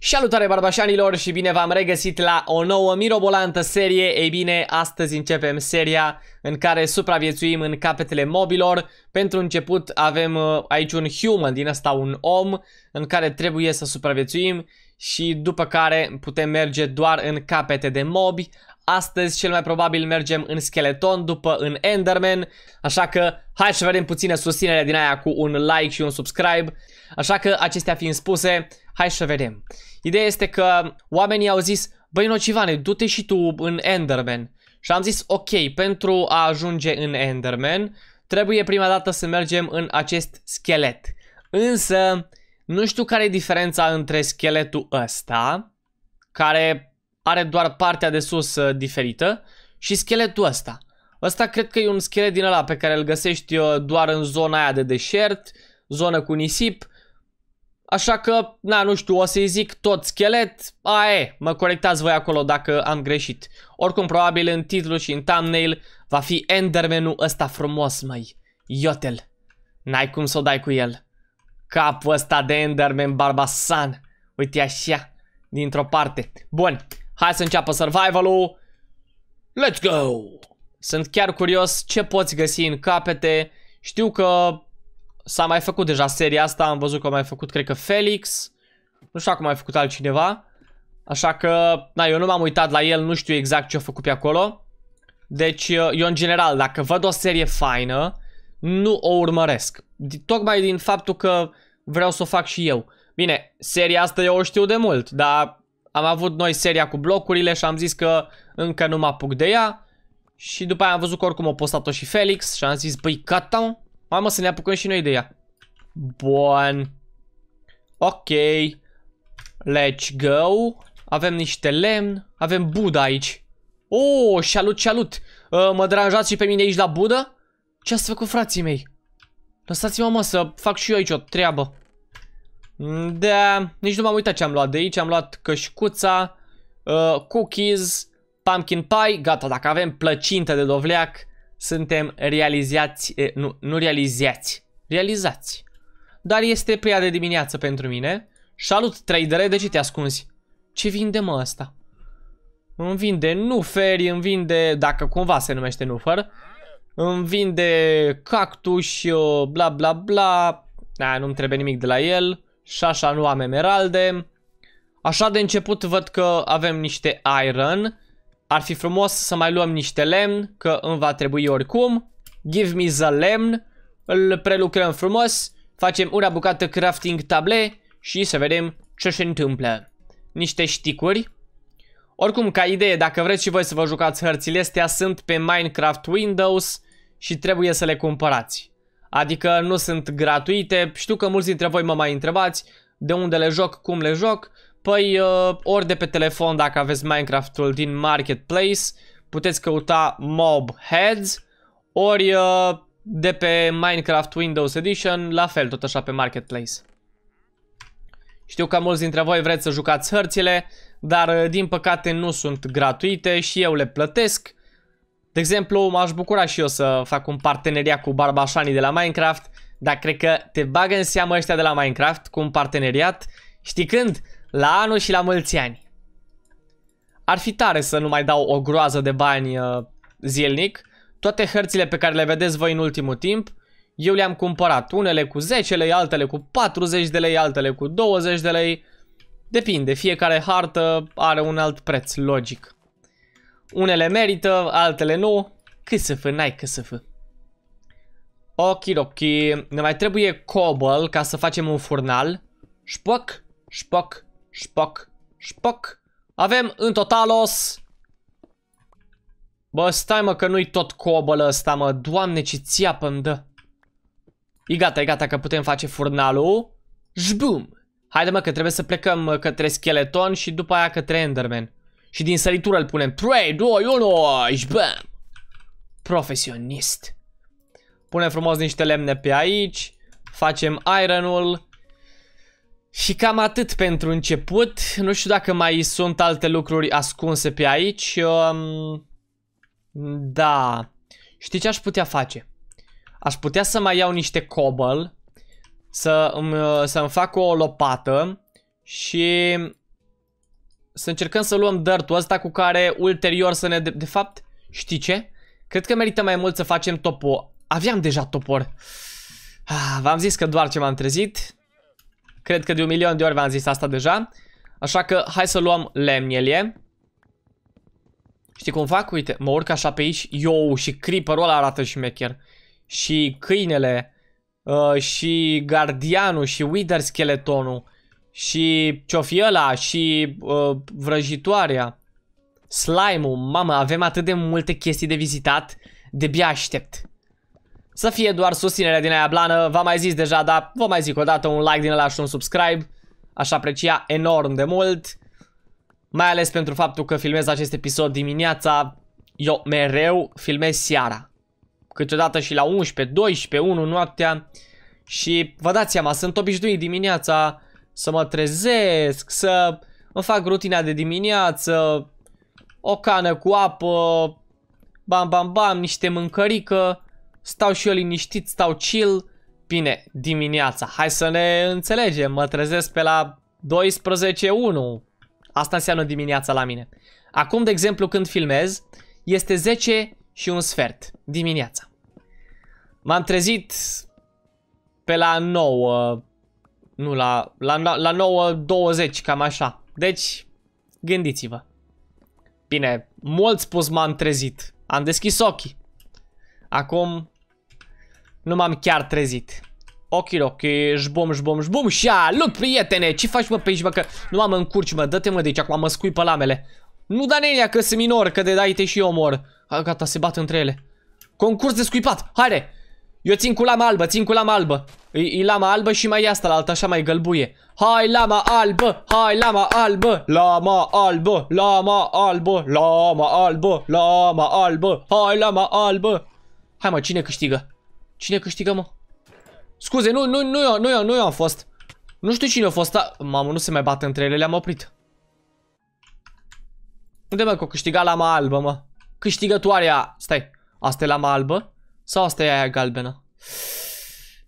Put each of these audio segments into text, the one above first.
Salutare barbașanilor și bine v-am regăsit la o nouă mirobolantă serie Ei bine, astăzi începem seria în care supraviețuim în capetele mobilor Pentru început avem uh, aici un human, din asta un om În care trebuie să supraviețuim și după care putem merge doar în capete de mobi Astăzi cel mai probabil mergem în Skeleton după în Enderman Așa că hai să vedem puține susținere din aia cu un like și un subscribe Așa că acestea fiind spuse Hai să vedem. Ideea este că oamenii au zis, băi Nocivane, du-te și tu în Enderman. Și am zis, ok, pentru a ajunge în Enderman, trebuie prima dată să mergem în acest schelet. Însă, nu știu care e diferența între scheletul ăsta, care are doar partea de sus uh, diferită, și scheletul ăsta. Ăsta cred că e un schelet din ăla pe care îl găsești uh, doar în zona aia de deșert, zonă cu nisip, Așa că, na, nu știu, o să-i zic tot schelet, a e, mă corectați voi acolo dacă am greșit. Oricum, probabil în titlu și în thumbnail va fi endermenul ăsta frumos, mai Iotel. N-ai cum să o dai cu el. Capul ăsta de Enderman Barbasan. Uite așa, dintr-o parte. Bun, hai să înceapă survival-ul. Let's go! Sunt chiar curios ce poți găsi în capete. Știu că S-a mai făcut deja seria asta, am văzut că a mai făcut, cred că Felix. Nu știu cum a mai făcut altcineva. Așa că, na, eu nu m-am uitat la el, nu știu exact ce a făcut pe acolo. Deci, eu în general, dacă văd o serie faină, nu o urmăresc. Tocmai din faptul că vreau să o fac și eu. Bine, seria asta eu o știu de mult, dar am avut noi seria cu blocurile și am zis că încă nu mă apuc de ea. Și după aia am văzut că oricum o postat-o și Felix și am zis, băi, gata, Mamă, să ne apucăm și noi de ea. Bun. Ok. Let's go. Avem niște lemn. Avem Buda aici. Oh, salut, salut. Uh, mă deranjați și pe mine aici la Buda? Ce ați făcut, frații mei? Lăsați-mă, mă, să fac și eu aici o treabă. Da, nici nu m-am uitat ce am luat de aici. Am luat cășcuța, uh, cookies, pumpkin pie. Gata, dacă avem plăcintă de dovleac, suntem realizați, nu, nu realizați, realizați. Dar este prea de dimineață pentru mine. Salut, tradere, de ce te ascunzi? Ce vinde mă asta? Îmi vinde nuferi, îmi vinde, dacă cumva se numește nufer, îmi vinde cactus, uh, bla bla bla, da, nu-mi trebuie nimic de la el, și așa nu am emeralde. Așa de început văd că avem niște iron, ar fi frumos să mai luăm niște lemn, că îmi va trebui oricum. Give me the lemn. Îl prelucrăm frumos. Facem una bucată crafting table și să vedem ce se întâmplă. Niște șticuri. Oricum, ca idee, dacă vreți și voi să vă jucați hărțile astea, sunt pe Minecraft Windows și trebuie să le cumpărați. Adică nu sunt gratuite, știu că mulți dintre voi mă mai întrebați de unde le joc, cum le joc, Păi, uh, ori de pe telefon dacă aveți Minecraft-ul din Marketplace, puteți căuta Mob Heads, ori uh, de pe Minecraft Windows Edition, la fel, tot așa pe Marketplace. Știu că mulți dintre voi vreți să jucați hărțile, dar uh, din păcate nu sunt gratuite și eu le plătesc. De exemplu, m-aș bucura și eu să fac un parteneriat cu barbașanii de la Minecraft, dar cred că te bagă în seamă ăștia de la Minecraft cu un parteneriat, știi când? La anul și la mulți ani. Ar fi tare să nu mai dau o groază de bani uh, zilnic. Toate hărțile pe care le vedeți voi în ultimul timp, eu le-am cumpărat. Unele cu 10 lei, altele cu 40 de lei, altele cu 20 de lei. Depinde, fiecare hartă are un alt preț, logic. Unele merită, altele nu. Cât să fă, n-ai cât să fă. ok. ne mai trebuie cobble ca să facem un furnal. Șpoc, șpoc, Șpoc, șpoc. Avem în totalos... Bă, stai mă că nu-i tot cobălă ăsta mă. Doamne ce țiapă îmi dă. E gata, e gata că putem face furnalul. Jbum. Haide mă că trebuie să plecăm către skeleton și după aia către enderman. Și din săritură îl punem. 3, 2, 1, jbam. Profesionist. Punem frumos niște lemne pe aici. Facem ironul. Și cam atât pentru început. Nu știu dacă mai sunt alte lucruri ascunse pe aici. Um, da. Știi ce aș putea face? Aș putea să mai iau niște cobble, să mi să îmi fac o lopată și să încercăm să luăm dirt ăsta cu care ulterior să ne... De, de fapt, știi ce? Cred că merită mai mult să facem topo. Aveam deja topor. Ah, v-am zis că doar ce m-am trezit. Cred că de un milion de ori v-am zis asta deja. Așa că hai să luăm lemnele. Știi cum fac? Uite, mă urc așa pe aici. Yo, și creeperul ăla arată șmecher. Și câinele. Uh, și gardianul. Și wither skeletonul. Și ciofiola. Și uh, vrăjitoarea. Slime-ul. Mamă, avem atât de multe chestii de vizitat. De bia aștept. Să fie doar susținerea din aia blană, v-am mai zis deja, dar vă mai zic o dată un like din ăla și un subscribe. Aș aprecia enorm de mult. Mai ales pentru faptul că filmez acest episod dimineața, eu mereu filmez seara. Câteodată și la 11, 12, 1 noaptea. Și vă dați seama, sunt obișnuit dimineața să mă trezesc, să îmi fac rutina de dimineață, o cană cu apă, bam bam bam, niște mâncărică stau și eu liniștit, stau chill. Bine, dimineața, hai să ne înțelegem, mă trezesc pe la 12.1. Asta înseamnă dimineața la mine. Acum, de exemplu, când filmez, este 10 și un sfert dimineața. M-am trezit pe la 9, nu, la, la, la 9.20, cam așa. Deci, gândiți-vă. Bine, mult spus m-am trezit. Am deschis ochii. Acum nu m-am chiar trezit. Ok, ok, jbom, jbom, jbom și alut, prietene, ce faci mă pe aici, mă, că nu am încurci, mă, dă-te mă de aici, acum mă scui pe lamele. Nu da nenea că sunt minor, că de dai te și eu mor. A, gata, se bat între ele. Concurs de scuipat, haide! Eu țin cu lama albă, țin cu lama albă. E, e lama albă și mai e asta la alta, așa mai gălbuie. Hai lama albă, hai lama albă, lama albă, lama albă, lama albă, lama albă, hai lama albă. Hai mă, cine câștigă? Cine câștigă, mă? Scuze, nu, nu, nu eu, nu eu, nu eu am fost. Nu știu cine a fost, dar... Mamă, nu se mai bat între ele, le-am oprit. Unde mă, că o câștiga lama albă, mă? Câștigătoarea... Stai, asta e lama albă? Sau asta e aia galbenă?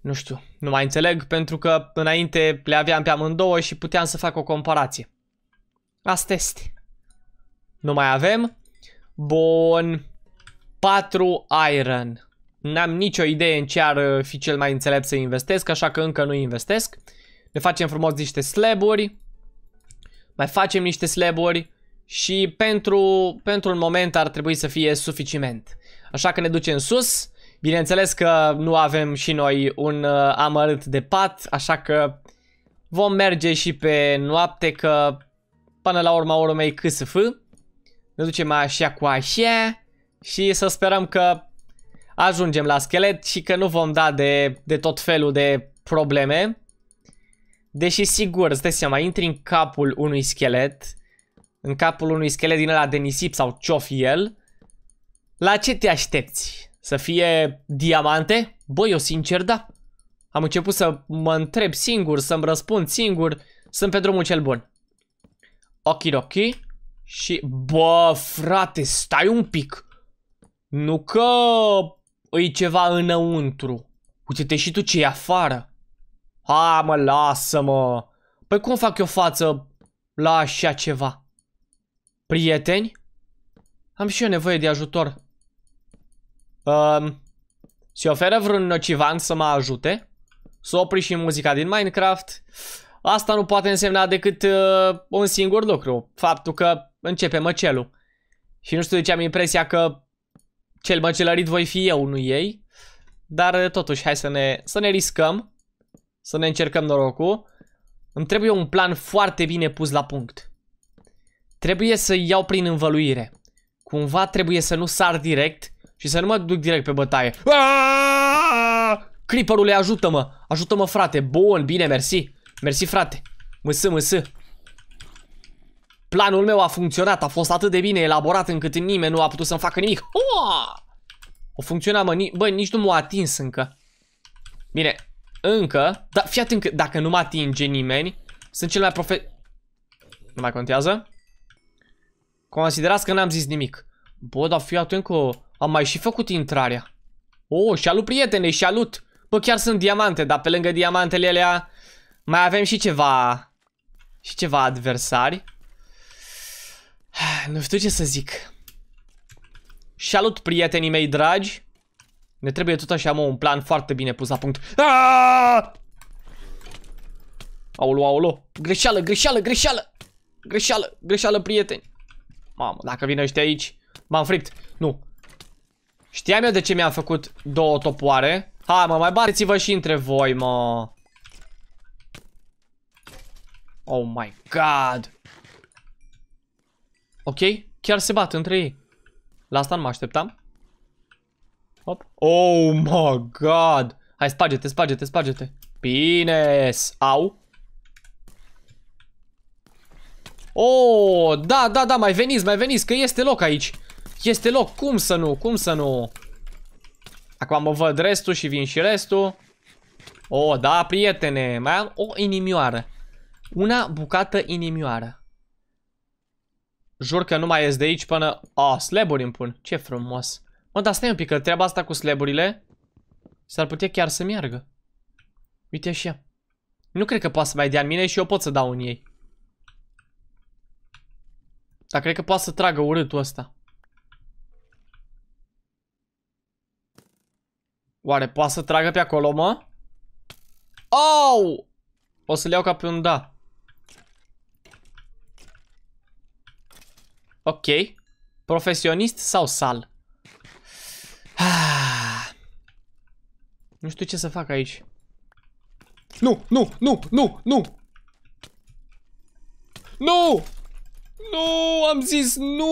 Nu știu, nu mai înțeleg, pentru că înainte le aveam pe amândouă și puteam să fac o comparație. Asta este. Nu mai avem. Bun. 4 iron. N-am nicio idee în ce ar uh, fi cel mai înțelept să investesc, așa că încă nu investesc. Ne facem frumos niște slaburi. Mai facem niște slaburi și pentru, pentru un moment ar trebui să fie suficient. Așa că ne ducem sus. Bineînțeles că nu avem și noi un uh, amărât de pat, așa că vom merge și pe noapte că până la urma urmei câsf. Ne ducem așa cu așa și să sperăm că ajungem la schelet și că nu vom da de, de tot felul de probleme. Deși sigur, îți dai seama, intri în capul unui schelet, în capul unui schelet din ăla de nisip sau ce el, la ce te aștepți? Să fie diamante? Băi, eu sincer da. Am început să mă întreb singur, să-mi răspund singur, sunt pe drumul cel bun. Okidoki. Și, bă, frate, stai un pic. Nu că Păi, e ceva înăuntru. Uite-te și tu ce e afară. Ha, mă, lasă-mă. Păi cum fac eu față la așa ceva? Prieteni? Am și eu nevoie de ajutor. Um, se oferă vreun nocivan să mă ajute? Să opri și muzica din Minecraft? Asta nu poate însemna decât uh, un singur lucru. Faptul că începe măcelul. Și nu știu de ce am impresia că cel măcelarit voi fi eu, nu ei. Dar uh, totuși, hai să ne, să ne riscăm. Să ne încercăm norocul. Îmi trebuie un plan foarte bine pus la punct. Trebuie să iau prin învăluire. Cumva trebuie să nu sar direct și să nu mă duc direct pe bătaie. Creeperule, ajută-mă! Ajută-mă, frate! Bun, bine, mersi! Mersi, frate! Mâsă, mâsă! Planul meu a funcționat, a fost atât de bine elaborat încât nimeni nu a putut să-mi facă nimic. Oa! O funcționa, mă, ni bă, nici nu m-a atins încă. Bine, încă, dar fii atent că dacă nu mă atinge nimeni, sunt cel mai profe... Nu mai contează? Considerați că n-am zis nimic. Bă, dar fii atent că am mai și făcut intrarea. Oh, șalut prietene, șalut! Bă, chiar sunt diamante, dar pe lângă diamantele alea mai avem și ceva... Și ceva adversari. Nu știu ce să zic. Salut, prietenii mei dragi. Ne trebuie tot așa, mă, un plan foarte bine pus la punct. Aaaa! Aolo, aolo. Greșeală, greșeală, greșeală. Greșeală, greșeală, prieteni. Mamă, dacă vin ăștia aici, m-am fript. Nu. Știam eu de ce mi-am făcut două topoare. Ha, mă, mai bateți-vă și între voi, mă. Oh my god. Ok? Chiar se bat între ei. La asta nu mă așteptam. Hop. Oh my god! Hai, sparge-te, sparge-te, sparge-te. Bine! Au! Oh, da, da, da, mai veniți, mai veniți, că este loc aici. Este loc, cum să nu, cum să nu. Acum mă văd restul și vin și restul. Oh, da, prietene, mai am o inimioară. Una bucată inimioară. Jur că nu mai ies de aici până... A, oh, slaburi îmi pun. Ce frumos. Mă, dar stai un pic, că treaba asta cu sleburile s-ar putea chiar să meargă. Uite așa. Nu cred că poate să mai dea în mine și eu pot să dau în ei. Dar cred că poate să tragă urâtul ăsta. Oare poate să tragă pe acolo, mă? Au! Oh! O să le iau ca pe un da. Ok. Profesionist sau sal? Nu știu ce să fac aici. Nu, nu, nu, nu, nu! Nu! Nu, am zis nu!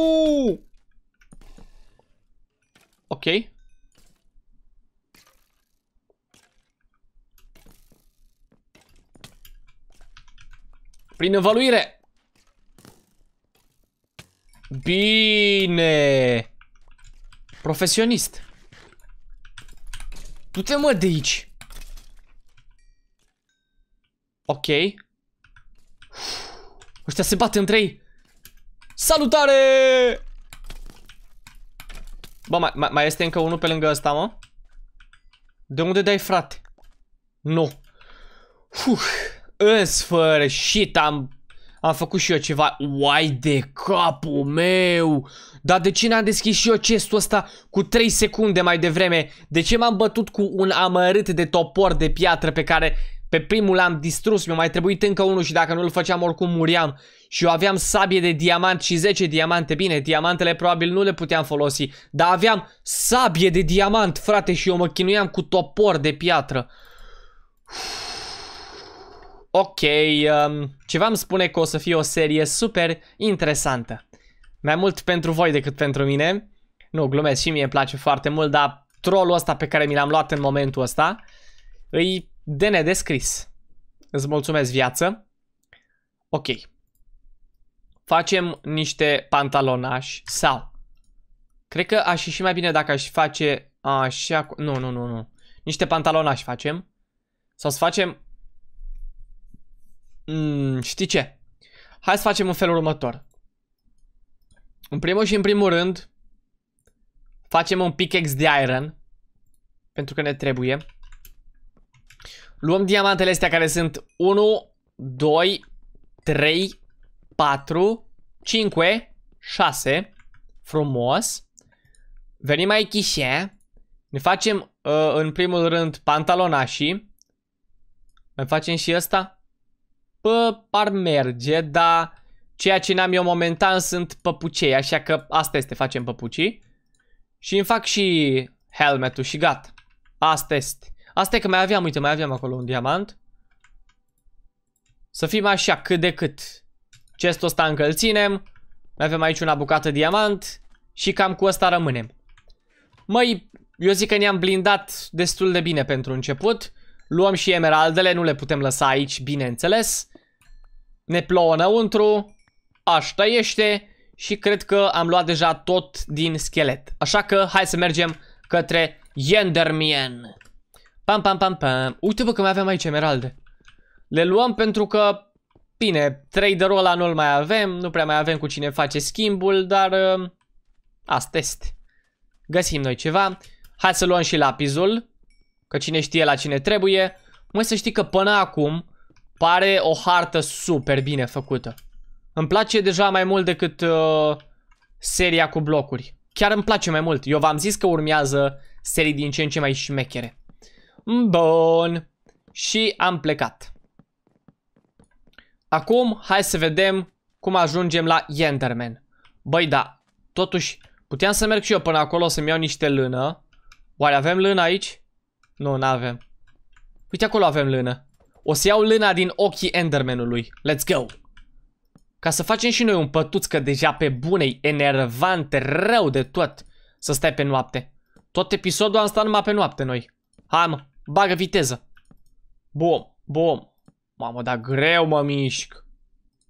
Ok. Prin evaluire! Bine! Profesionist. Tu te mă de aici. Ok. Ăștia se bat între ei. Salutare! Bă, mai, mai, este încă unul pe lângă ăsta, mă? De unde dai, frate? Nu. Uf, în sfârșit am am făcut și eu ceva. Uai de capul meu! Dar de ce n-am deschis și eu chestul ăsta cu 3 secunde mai devreme? De ce m-am bătut cu un amărât de topor de piatră pe care pe primul l-am distrus? Mi-a mai trebuit încă unul și dacă nu-l făceam oricum muriam. Și eu aveam sabie de diamant și 10 diamante. Bine, diamantele probabil nu le puteam folosi. Dar aveam sabie de diamant, frate, și eu mă chinuiam cu topor de piatră. Uf. Ok, um, ceva îmi spune că o să fie o serie super interesantă. Mai mult pentru voi decât pentru mine. Nu, glumesc și mie îmi place foarte mult, dar trollul ăsta pe care mi l-am luat în momentul ăsta îi de nedescris. Îți mulțumesc viață. Ok. Facem niște pantalonași sau... Cred că aș și mai bine dacă aș face așa... Nu, nu, nu, nu. Niște pantalonași facem. Sau să facem Mm, știi ce? Hai să facem în felul următor. În primul și în primul rând, facem un pickaxe de iron, pentru că ne trebuie. Luăm diamantele astea care sunt 1, 2, 3, 4, 5, 6, frumos. Venim aici chișe, ne facem uh, în primul rând pantalonașii, mai facem și ăsta bă, par merge, dar ceea ce n-am eu momentan sunt păpucei, așa că asta este, facem păpucii. Și îmi fac și helmetul și gata. Asta este. Asta e că mai aveam, uite, mai aveam acolo un diamant. Să fim așa, cât de cât. Chestul ăsta încă ținem. Mai avem aici una bucată diamant. Și cam cu ăsta rămânem. Măi, eu zic că ne-am blindat destul de bine pentru început. Luăm și emeraldele, nu le putem lăsa aici, bineînțeles. Ne plouă înăuntru. Asta este. Și cred că am luat deja tot din schelet. Așa că hai să mergem către Yendermien. Pam, pam, pam, pam. Uite-vă că mai avem aici emeralde. Le luăm pentru că... Bine, traderul ăla nu-l mai avem, nu prea mai avem cu cine face schimbul, dar... Uh, asta este. Găsim noi ceva. Hai să luăm și lapizul. Că cine știe la cine trebuie. Mă, să știi că până acum Pare o hartă super bine făcută. Îmi place deja mai mult decât uh, seria cu blocuri. Chiar îmi place mai mult. Eu v-am zis că urmează serii din ce în ce mai șmechere. Bun. Și am plecat. Acum, hai să vedem cum ajungem la Enderman. Băi, da, totuși, puteam să merg și eu până acolo să-mi iau niște lână. Oare avem lână aici? Nu, n-avem. Uite, acolo avem lână. O să iau lâna din ochii Endermanului. Let's go! Ca să facem și noi un pătuț că deja pe bunei enervant rău de tot să stai pe noapte. Tot episodul am stat numai pe noapte noi. Hai mă, bagă viteză. Bum, bum. Mamă, dar greu mă mișc.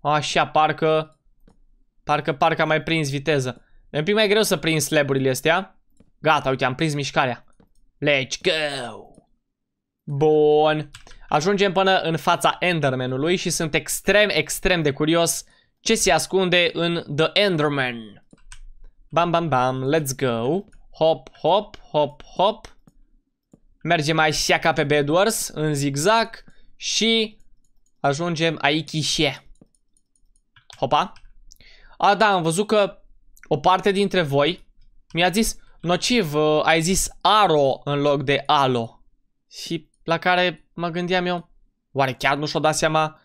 Așa, parcă... Parcă, parcă am mai prins viteză. E un pic mai greu să prins slaburile astea. Gata, uite, am prins mișcarea. Let's go! Bun. Ajungem până în fața Endermanului și sunt extrem, extrem de curios ce se ascunde în The Enderman. Bam, bam, bam, let's go. Hop, hop, hop, hop. Mergem mai ca pe Bedwars, în zigzag și ajungem aici. Hopa. A, da, am văzut că o parte dintre voi mi-a zis, nociv, uh, ai zis aro în loc de alo. Și la care mă gândeam eu, oare chiar nu și-o dat seama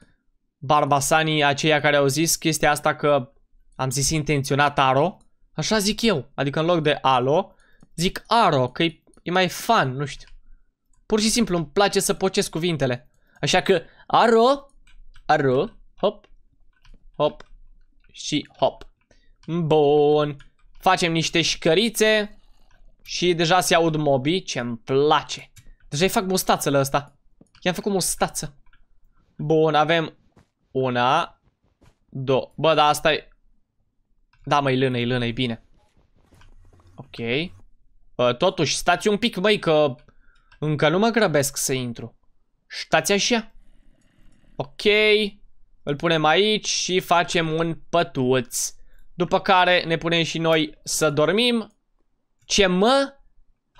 barbasanii aceia care au zis chestia asta că am zis intenționat aro? Așa zic eu, adică în loc de alo, zic aro, că e, e mai fan, nu știu. Pur și simplu îmi place să pocesc cuvintele. Așa că aro, aro, hop, hop și hop. Bun, facem niște șcărițe și deja se aud mobii ce îmi place. Deja i fac mustață la ăsta. I-am făcut mustață. Bun, avem una, două. Bă, da, asta e... Da, mai lână, e lână, e bine. Ok. Bă, totuși, stați un pic, băi, că încă nu mă grăbesc să intru. Stați așa. Ok. Îl punem aici și facem un pătuț. După care ne punem și noi să dormim. Ce mă?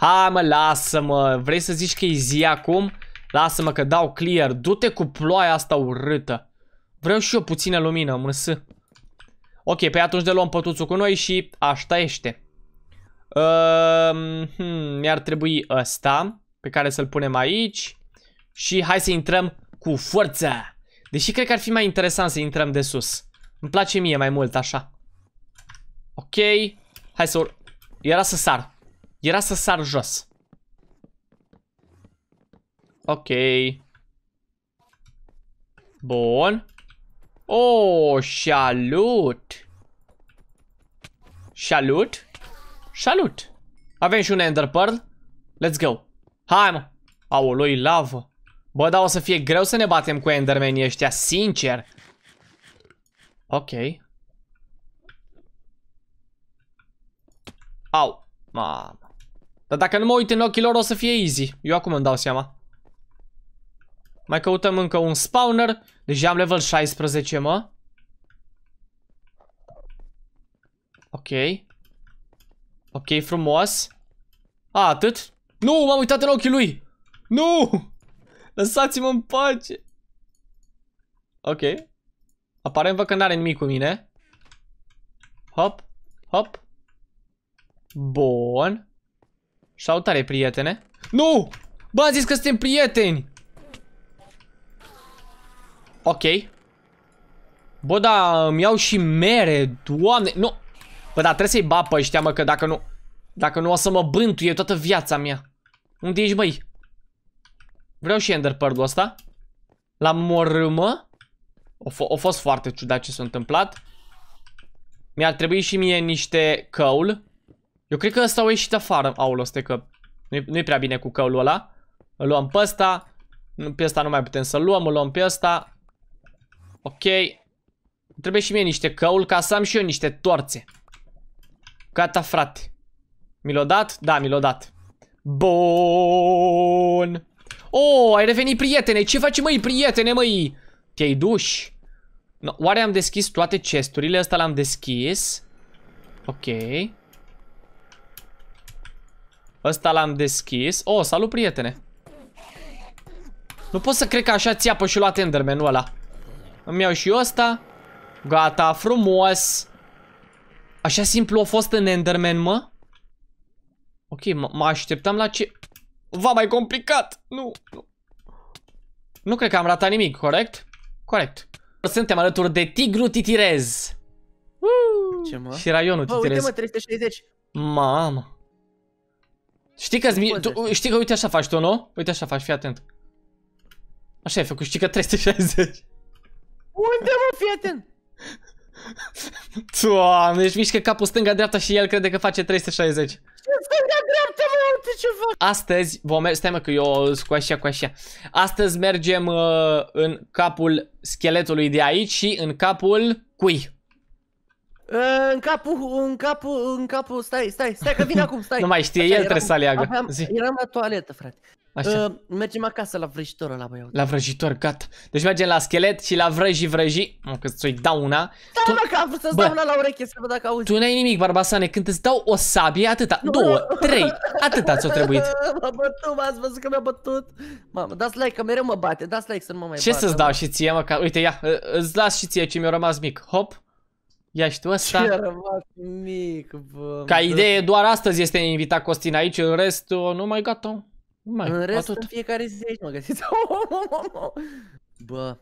Hai mă, lasă-mă. Vrei să zici că e zi acum? Lasă-mă că dau clear. Du-te cu ploaia asta urâtă. Vreau și eu puțină lumină, mâns. Ok, pe atunci de luăm pătuțul cu noi și asta este. Uh, hmm, mi-ar trebui ăsta pe care să-l punem aici. Și hai să intrăm cu forță. Deși cred că ar fi mai interesant să intrăm de sus. Îmi place mie mai mult așa. Ok. Hai să ur... Era să sar. Era să sar jos. Ok. Bun. Oh, salut! Salut! Salut! Avem și un Ender Pearl. Let's go. Hai, mă! Aolui, lavă. Bă, dar o să fie greu să ne batem cu Endermenii ăștia, sincer. Ok. Au. Mamă. Dar dacă nu mă uit în ochii lor, o să fie easy. Eu acum îmi dau seama. Mai căutăm încă un spawner. Deja am level 16, mă. Ok. Ok, frumos. A, atât? Nu, m-am uitat în ochii lui! Nu! Lăsați-mă în pace! Ok. Aparent văd că n-are nimic cu mine. Hop, hop. Bun. Salutare, prietene. Nu! Bă, zis că suntem prieteni! Ok. Bă, da, îmi iau și mere, doamne, nu! Bă, da, trebuie să-i bapă ăștia, mă, că dacă nu... Dacă nu o să mă bântuie toată viața mea. Unde ești, băi? Vreau și Ender pearl ăsta. La morâmă. O, o fost foarte ciudat ce s-a întâmplat. Mi-ar trebui și mie niște căul. Eu cred că ăsta au ieșit afară. aul ăsta, că nu-i nu prea bine cu căul ăla. Îl luăm pe ăsta. Pe ăsta nu mai putem să-l luăm, îl luăm pe ăsta. Ok. Trebuie și mie niște căul ca să am și eu niște torțe. Gata, frate. Mi l o dat? Da, mi l o dat. Bun. Oh, ai revenit, prietene. Ce faci, măi, prietene, măi? Te-ai duș? No, oare am deschis toate chesturile? Asta l-am deschis. Ok. Ăsta l-am deschis. Oh, salut, prietene. Nu pot să cred că așa ți a și luat Enderman-ul ăla. Îmi iau și eu ăsta. Gata, frumos. Așa simplu a fost în Enderman, mă? Ok, mă așteptam la ce... Va mai complicat! Nu, nu. Nu cred că am ratat nimic, corect? Corect. Suntem alături de Tigru Titirez. Uh, ce mă? Și raionul Titirez. Bă, uite mă, 360. Mamă. Știi că, mi, tu, uh, știi că uite așa faci tu, nu? Uite așa faci, fii atent. Așa ai făcut, știi că 360. Unde mă, fii atent? Doamne, își mișcă capul stânga-dreapta și el crede că face 360. stânga-dreapta, mă, uite ce fac. Astăzi vom merge, stai mă că eu cu așa, cu așa. Astăzi mergem uh, în capul scheletului de aici și în capul cui? În capul, în capul, în capul, stai, stai, stai că vine acum, stai. nu mai știe, Așa, el eram, trebuie să aleagă. Aveam, eram la toaletă, frate. Așa. Uh, mergem acasă la vrăjitor ăla, băiat. La vrăjitor, gata. Deci mergem la schelet și la vrăji, vrăji. Mă, că ți-o-i dau una. Da, tu... mă, că am vrut să-ți dau una la ureche să văd dacă auzi. Tu n-ai nimic, Barbasane, când îți dau o sabie, atâta, nu. două, trei, atâta ți-o trebuit. M-a bătut, m-ați văzut că mi-a bătut. Mamă, dați like, că mereu mă bate, dați like să nu mă mai Ce să-ți dau și ție, mă, că, uite, ia, îți las și ție ce mi-a rămas mic. Hop, Ia tu asta. Ce rămas mic, bă. Ca idee, doar astăzi este invitat Costin aici, în rest, nu mai gata. Nu mai, în rest, atât. în fiecare zi aici mă găsiți. bă.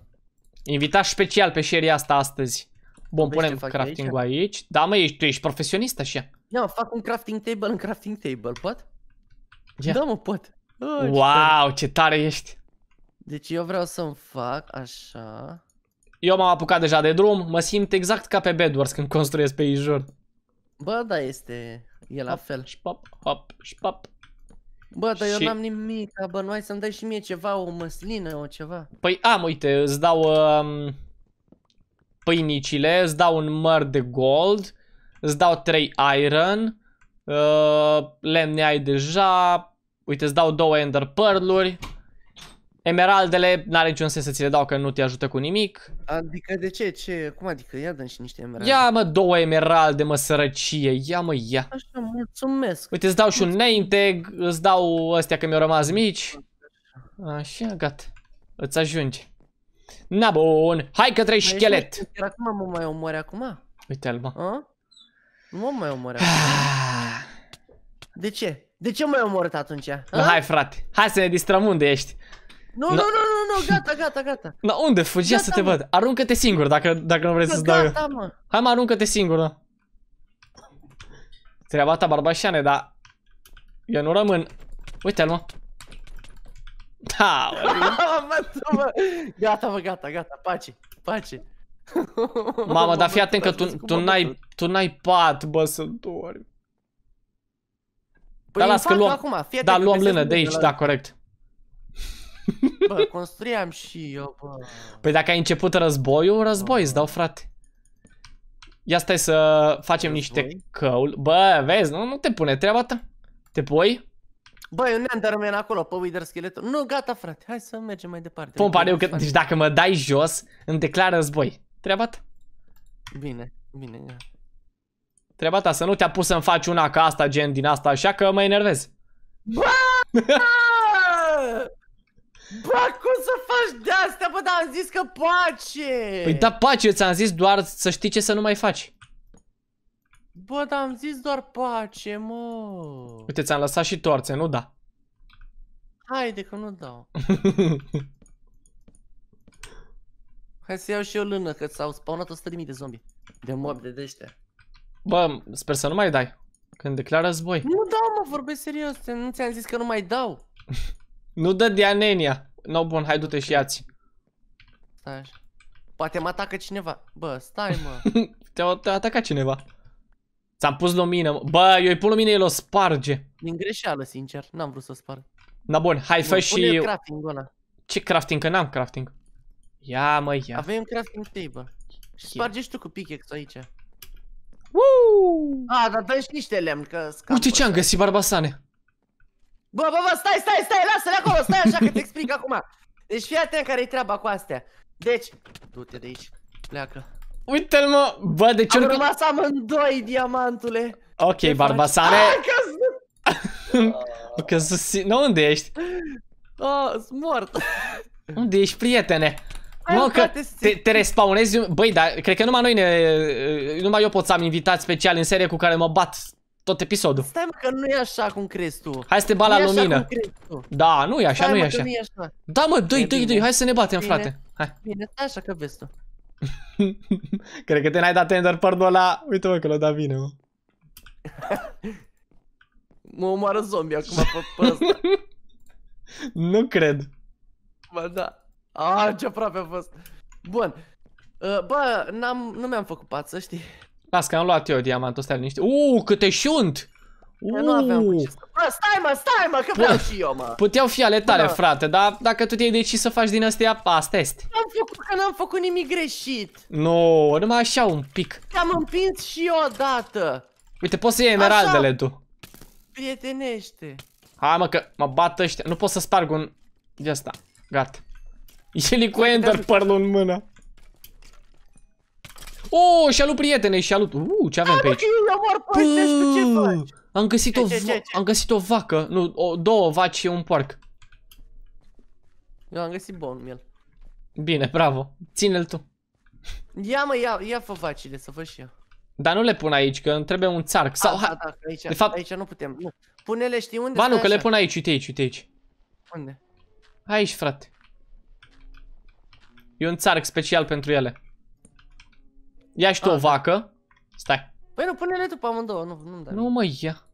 Invitat special pe șeria asta astăzi. Bun, bă, punem crafting-ul aici? aici. Da, mă, ești, tu ești profesionist așa. Ia, mă, fac un crafting table în crafting table, pot? Ia. Da, mă, pot. Oh, wow, ce tare. ce tare ești. Deci eu vreau să-mi fac așa. Eu m-am apucat deja de drum, mă simt exact ca pe Bedwars când construiesc pe jur. Bă, da, este... E la hop, fel. Șpap, hop, șpap. Bă, dar și... eu n-am nimic, bă, nu ai să-mi dai și mie ceva, o măslină, o ceva. Păi am, uite, îți dau Uh, pâinicile, îți dau un măr de gold, îți dau 3 iron, uh, lemne ai deja, uite, îți dau două ender pearl-uri. Emeraldele n-are niciun sens să ți le dau că nu te ajută cu nimic. Adică de ce? Ce? Cum adică? Ia dă și niște emeralde. Ia mă două emeralde, mă sărăcie. Ia mă, ia. Așa, mulțumesc. Uite, îți dau și un name tag, îți dau astea că mi-au rămas mici. Așa, gata. Îți ajunge. Na bun, hai către mai schelet. Chiar acum mă mai omori acum? Uite-l, mă. A? Nu mă mai omori acum. De ce? De ce m-ai omorât atunci? A? Hai, frate. Hai să ne distrăm unde ești. Nu, nu, nu, nu, nu, gata, gata, gata. Na unde fugi? Ia să te văd. Aruncă-te singur dacă, dacă nu vrei să-ți dau Gata, mă. Hai mă, aruncă-te singur, da. Treaba ta, barbașane, dar... Eu nu rămân. Uite-l, mă. Da, mă. Gata, mă, gata, gata, pace, pace. Mamă, dar fii atent că tu, tu n-ai tu n-ai pat, bă, să dormi. Păi da, las că luăm, acum, da, luăm lână de aici, da, corect. Bă, construiam și eu, bă. Păi dacă ai început războiul, război, îți dau frate. Ia stai să facem război? niște căul. Bă, vezi, nu, nu te pune treaba ta. Te pui? Bă, e un Enderman acolo, pe Wither Skeleton. Nu, gata, frate, hai să mergem mai departe. Pun pariu că, deci dacă mă dai jos, îmi declară război. Treaba ta. Bine, bine, ia. Treaba ta, să nu te-a pus să-mi faci una ca asta, gen din asta, așa că mă enervez. Bă! Bă, cum să faci de asta, bă, dar am zis că pace! Păi da, pace, eu ți-am zis doar să știi ce să nu mai faci. Bă, dar am zis doar pace, mă. Uite, ți-am lăsat și torțe, nu da. Haide că nu dau. Hai să iau și eu lână, că s-au spawnat 100.000 de zombi. De mob, de dește. Bă, sper să nu mai dai. Când declară război. Nu dau, mă, vorbesc serios. Nu ți-am zis că nu mai dau. Nu dă dianenia. No, bun, hai du-te și ia-ți Stai așa. Poate mă atacă cineva. Bă, stai mă. Te-a te atacat cineva. Ți-am pus lumină. Bă, eu îi pun lumină, el o sparge. Din greșeală, sincer. N-am vrut să o sparg. Na bun, hai fă și... crafting ăla. Ce crafting? Că n-am crafting. Ia mă, ia. Avem crafting table. Și și tu cu pickaxe aici. Woo! A, dar dă și niște lemn, că scapă. Uite ce am găsit, barbasane. Bă, bă, bă, stai, stai, stai, lasă-le acolo, stai așa că te explic acum. Deci fii atent care-i treaba cu astea. Deci, du-te de aici, pleacă. Uite-l, mă! Bă, deci Am rămas amândoi, diamantule. Ok, barbasare. Am ah, căzut. Nu, unde ești? Oh, sunt mort. Unde ești, prietene? Mă, că te, te respawnezi, băi, dar cred că numai noi ne, numai eu pot să am invitați special în serie cu care mă bat tot episodul. Stai mă, că nu e așa cum crezi tu. Hai să te bala la lumină. Da, nu e așa, stai, nu e așa. așa. Da mă, dă-i, dă-i, dă hai să ne batem, bine. frate. Hai. Bine, stai așa că vezi tu. Cred că te n-ai dat tender pardon ăla. Uite mă că l-a dat bine, mă. mă omoară zombie acum pe, pe ăsta. nu cred. Ba da. A, ce aproape a fost. Bun. Uh, bă, n-am, nu mi-am făcut pață, știi? Las că am luat eu diamantul ăsta liniște. Uuu, câte șunt! Uuu. Nu aveam cu ce Bă, stai mă, stai mă, că vreau și eu mă. Puteau fi ale tale, frate, dar dacă tu te-ai decis să faci din astea, asta este. Am făcut că n-am făcut nimic greșit. Nu, numai așa un pic. Te-am împins și eu odată. Uite, poți să iei emeraldele tu. Prietenește. Hai mă, că mă bat ăștia. Nu pot să sparg un... De asta. Gata. E cu Ender Pearl în mână. Oh, și alu prietene și alu. Uh, ce avem pe aici? Pă, am găsit, o, am găsit o vacă, nu, o, două vaci și un porc. Eu am găsit bon miel. Bine, bravo. Ține-l tu. Ia mă, ia, ia fă vacile, să văd și eu. Dar nu le pun aici, că îmi trebuie un țarc. Sau, ah, da, da, aici, de fapt... aici nu putem. Nu. Pune-le, știi unde? Ba nu, că așa. le pun aici, uite aici, uite aici. Unde? Aici, frate. E un țarc special pentru ele. Ia și tu A, o ah, da. vacă. Stai. Păi nu, pune-le tu pe amândouă, nu, nu-mi dai. Nu mă, ia.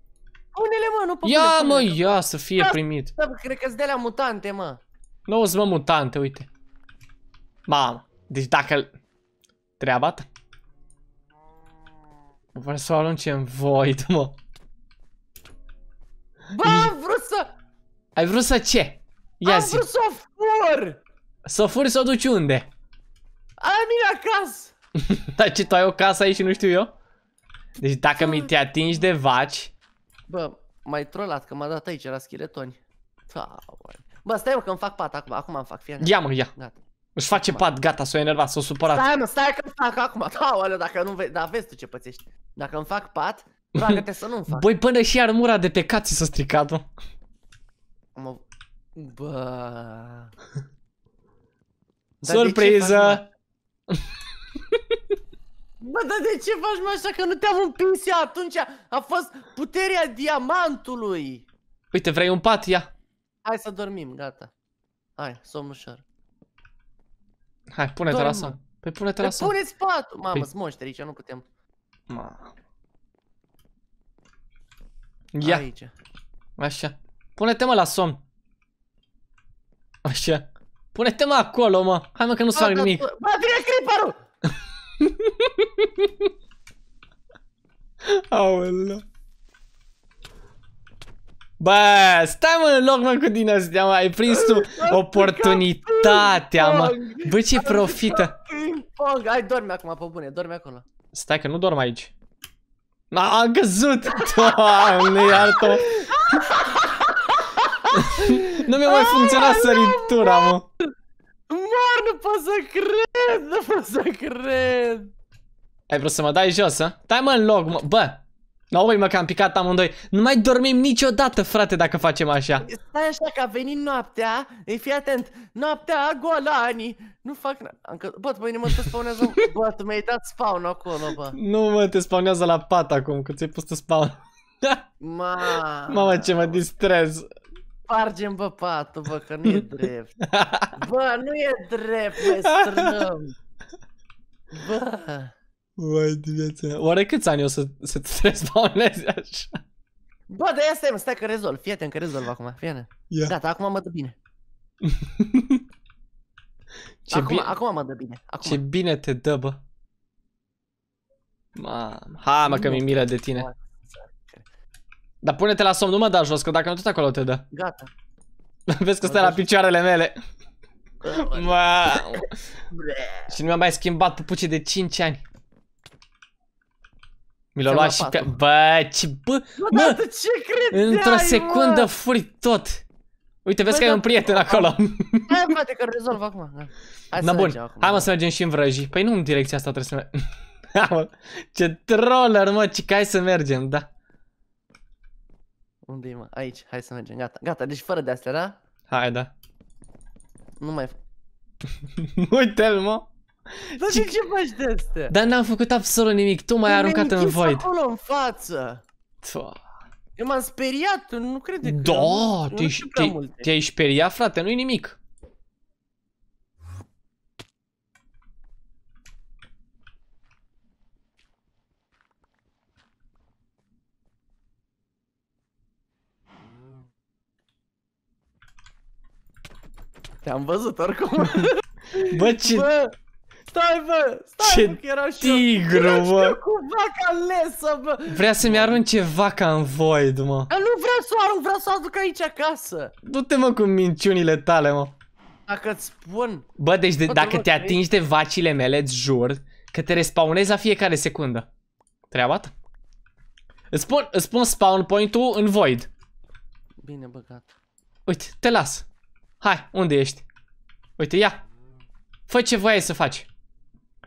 Pune-le, mă, nu pe Ia, pune, mă, ia, să fie da, primit. Da, cred că-s de la mutante, mă. Nu mă, mutante, uite. Mamă, deci dacă... Treaba ta. Vreau să o alunce în void, mă. Bă, am vrut să... Ai vrut să ce? Ia am zi. vrut să o fur! Să o furi, să o duci unde? A mine acasă! Dar ce, tu ai o casă aici și nu știu eu? Deci dacă mi te atingi de vaci... Bă, mai trollat că m-a dat aici, era schiretoni. bă. stai mă că îmi fac pat acum, acum îmi fac, fie Ia mă, ia. Gata. Își face acum. pat, gata, s-o enervat, s-o supărat. Stai mă, stai că îmi fac acum, da, dacă nu vezi, da, vezi tu ce pățești. Dacă îmi fac pat, Roagă-te să nu-mi fac. Băi, până și armura de pe cați s-a stricat, mă. Mă... Bă... Surpriză! Bă, dar de ce faci mai așa că nu te-am împins eu atunci? A fost puterea diamantului. Uite, vrei un pat? Ia. Hai să dormim, gata. Hai, somn ușor. Hai, pune-te la somn. Păi pune-te păi la somn. Pune-ți patul. Mamă, păi... moști aici, nu putem. Ma. Ia. Aici. Așa. Pune-te mă la somn. Așa. Pune-te mă acolo, mă. Hai mă că nu-ți fac nimic. Bă, vine creeperul! Aoleu. Bă, stai mă în loc mă cu din astea, mă, ai prins tu oportunitatea, mă. Bă, ce profită. Hai, ai, dormi acum, pe bune, dormi acolo. Stai că nu dorm aici. a a căzut! Doamne, iartă Nu mi-a mai funcționat săritura, mă nu pot să cred, nu pot să cred. Ai vrut să mă dai jos, a? Dai mă în loc, mă. bă. La oi mă că am picat amândoi. Nu mai dormim niciodată, frate, dacă facem așa. Stai așa că a venit noaptea, ei fii atent, noaptea golani. Nu fac, încă, bă, tu mă te spawnează, bă, tu mi-ai dat spawn acolo, bă. Nu mă, te spawnează la pat acum, că ți-ai pus tu spawn. Mama, ce mă distrez spargem bă patul, bă, că nu e drept. Bă, nu e drept, mai strânăm. Bă. Băi, de viața Oare câți ani o să, să te respawnezi așa? Bă, de asta e, stai că rezolv. Fii atent că rezolv acum, fii atent. Yeah. Gata, acum mă dă bine. Ce acum, bine. acum mă dă bine. Acum. Ce bine te dă, bă. Mamă, ha, mă, că mi-e milă de tine. Dar pune-te la somn, nu mă da jos, că dacă nu tot acolo te dă. Gata. Vezi că stai la picioarele mele. Și nu mi-am mai schimbat pupucii de 5 ani. Mi l-a luat și pe... Bă, ce bă... Mă, într-o secundă furi tot. Uite, vezi păi că ai da. un prieten acolo. Hai, frate, că rezolv acum. Na bun, hai mă să mergem și în vrăji. Păi nu în direcția asta trebuie să mergem. ce troller, mă, ce cai să mergem, da. Unde e, mă? Aici, hai să mergem, gata. Gata, deci fără de astea, da? Hai, da. Nu mai... Uite-l, mă! Dar ce, ce faci de astea? Dar n-am făcut absolut nimic, tu m-ai aruncat în void. acolo în față. Tua. Eu m-am speriat, nu crede că... Da, te-ai speriat, frate, nu-i nimic. Te-am văzut oricum. Bă, ce... Bă, stai, bă, stai, ce bă, că erau și tigru, eu, bă. cu vaca lesă, bă. Vrea să-mi arunce vaca în void, mă. Eu nu vreau să o arunc, vreau să o aduc aici acasă. Du-te, mă, cu minciunile tale, mă. Dacă-ți spun... Bă, deci de, bă, dacă te atingi de vacile mele, îți jur că te respawnezi la fiecare secundă. Treaba ta. Îți spun, îți spun spawn point-ul în void. Bine, băgat. Uite, te las. Hai, unde ești? Uite, ia. Fă ce voiai să faci.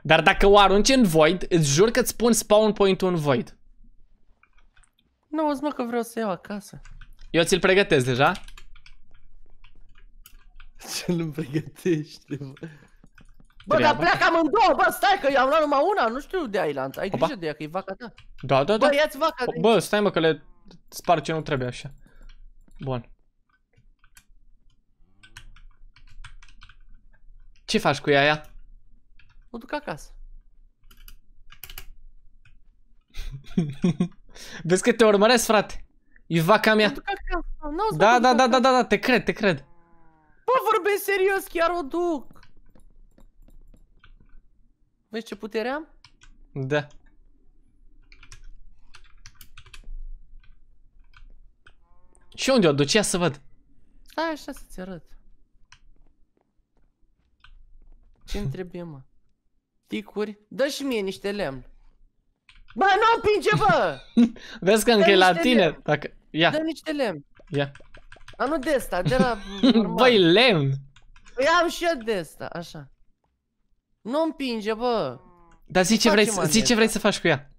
Dar dacă o arunci în void, îți jur că ți pun spawn point-ul în void. Nu, auzi mă că vreau să iau acasă. Eu ți-l pregătesc deja. Ce nu pregătești, bă? Bă, dar pleacă amândouă, bă, stai că eu am luat numai una, nu știu de Island. Ai grijă de ea, că e vaca ta. Da, da, da. Bă, ia-ți vaca. Bă, stai mă că le sparg ce nu trebuie așa. Bun. Ce faci cu aia? O duc acasă. Vezi că te urmăresc, frate. E vaca mea. duc acasă. Da, da, da, da, da, da, da, te cred, te cred. Bă, vorbesc serios, chiar o duc. Vezi ce putere am? Da. Și unde o duci? Ia să văd. Stai așa să-ți arăt. ce trebuie, mă? Ticuri? Dă și mie niște lemn. Bă, nu pinge, bă! Vezi că încă e la tine, lemn. dacă... Ia. Dă niște lemn. Ia. A, nu de asta, de la... Băi, lemn! Păi am și eu de asta, așa. Nu împinge, bă! Dar zi ce, vrei, zi ce vrei să faci cu ea.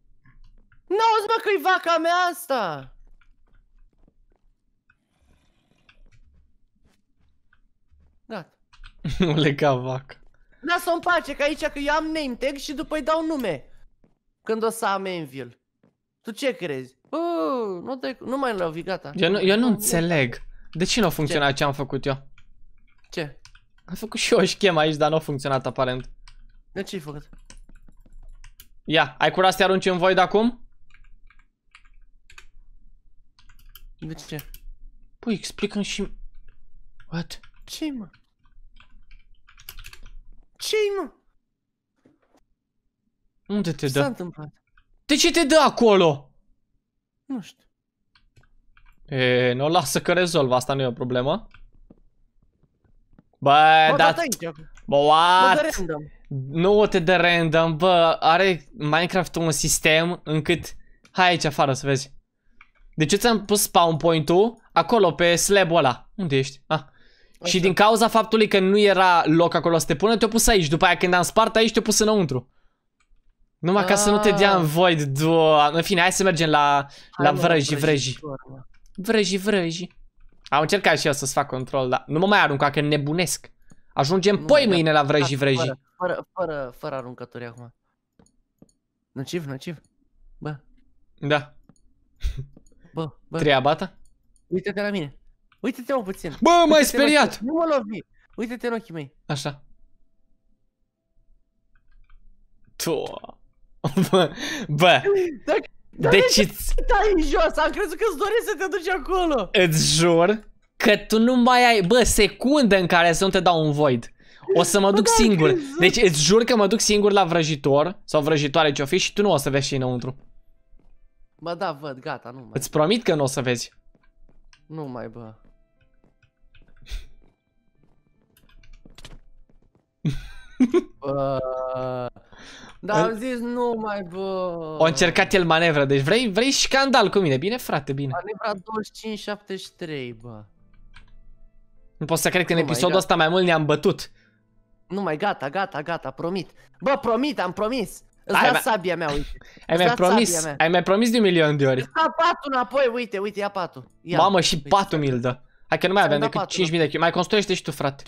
Nu auzi, bă, că-i vaca mea asta! Gata. Nu lega vaca. Lasă-o în pace, că aici că eu am name tag și după îi dau nume. Când o să am Envil. Tu ce crezi? Bă, nu, nu mai lovi, gata. Eu nu, eu nu înțeleg. De ce nu a funcționat ce? ce am făcut eu? Ce? Am făcut și eu o schemă aici, dar nu a funcționat aparent. De ce ai făcut? Ia, ai curat să te arunci în void acum? De ce? Păi, explică-mi și... What? ce mă? Ce-i, mă? Unde te Ce dă? s-a întâmplat? De ce te dă acolo? Nu știu. E, nu lasă că rezolv, asta nu e o problemă. Bă, bă da... Bă, what? Bă, nu o te dă random, bă, are Minecraft un sistem încât... Hai aici afară să vezi. De ce ți-am pus spawn point-ul? Acolo, pe slab-ul ăla. Unde ești? Ah. Și din cauza faptului că nu era loc acolo să te pună, te-o pus aici. După aia când am spart aici, te-o pus înăuntru. Numai ca să nu te ah. dea în void, doamne. În fine, hai să mergem la, la vrăji, vrăji. Vrăji, vrăji. Am încercat și eu să-ți fac control, dar nu mă mai aruncă că nebunesc. Ajungem nu, poi mâine la vrăji, da, vrăji. Fără, fără, fără, fără aruncături acum. Nociv, nociv. Bă. Da. Bă, bă. Treaba ta? Uite-te la mine. Uite-te mă puțin. Bă, m-ai speriat. Nu mă lovi. Uite-te în ochii mei. Așa. Tu. Bă. Bă. Dacă... Deci îți... Stai în jos, am crezut că îți dorești să te duci acolo. Îți jur că tu nu mai ai, bă, secundă în care să nu te dau un void. O să mă duc bă, singur. Deci îți jur că mă duc singur la vrăjitor sau vrăjitoare ce-o fi și tu nu o să vezi și înăuntru. Bă, da, văd, gata, nu mai. Îți promit că nu o să vezi. Nu mai, bă. Dar am zis nu mai bă... O încercat el manevra deci vrei, vrei scandal cu mine, bine frate, bine. Manevra 25-73, bă. Nu pot să cred că în episodul ăsta mai mult ne-am bătut. Nu mai gata, gata, gata, promit. Bă, promit, am promis. Îți dau sabia mea, uite. Ai mai promis, ai mai promis de un milion de ori. Îți patul înapoi, uite, uite, ia patul. Ia. Mamă, și uite, patul mi-l dă. Da. Hai că nu mai aveam decât 5.000 da. de kg. Mai construiește și tu, frate.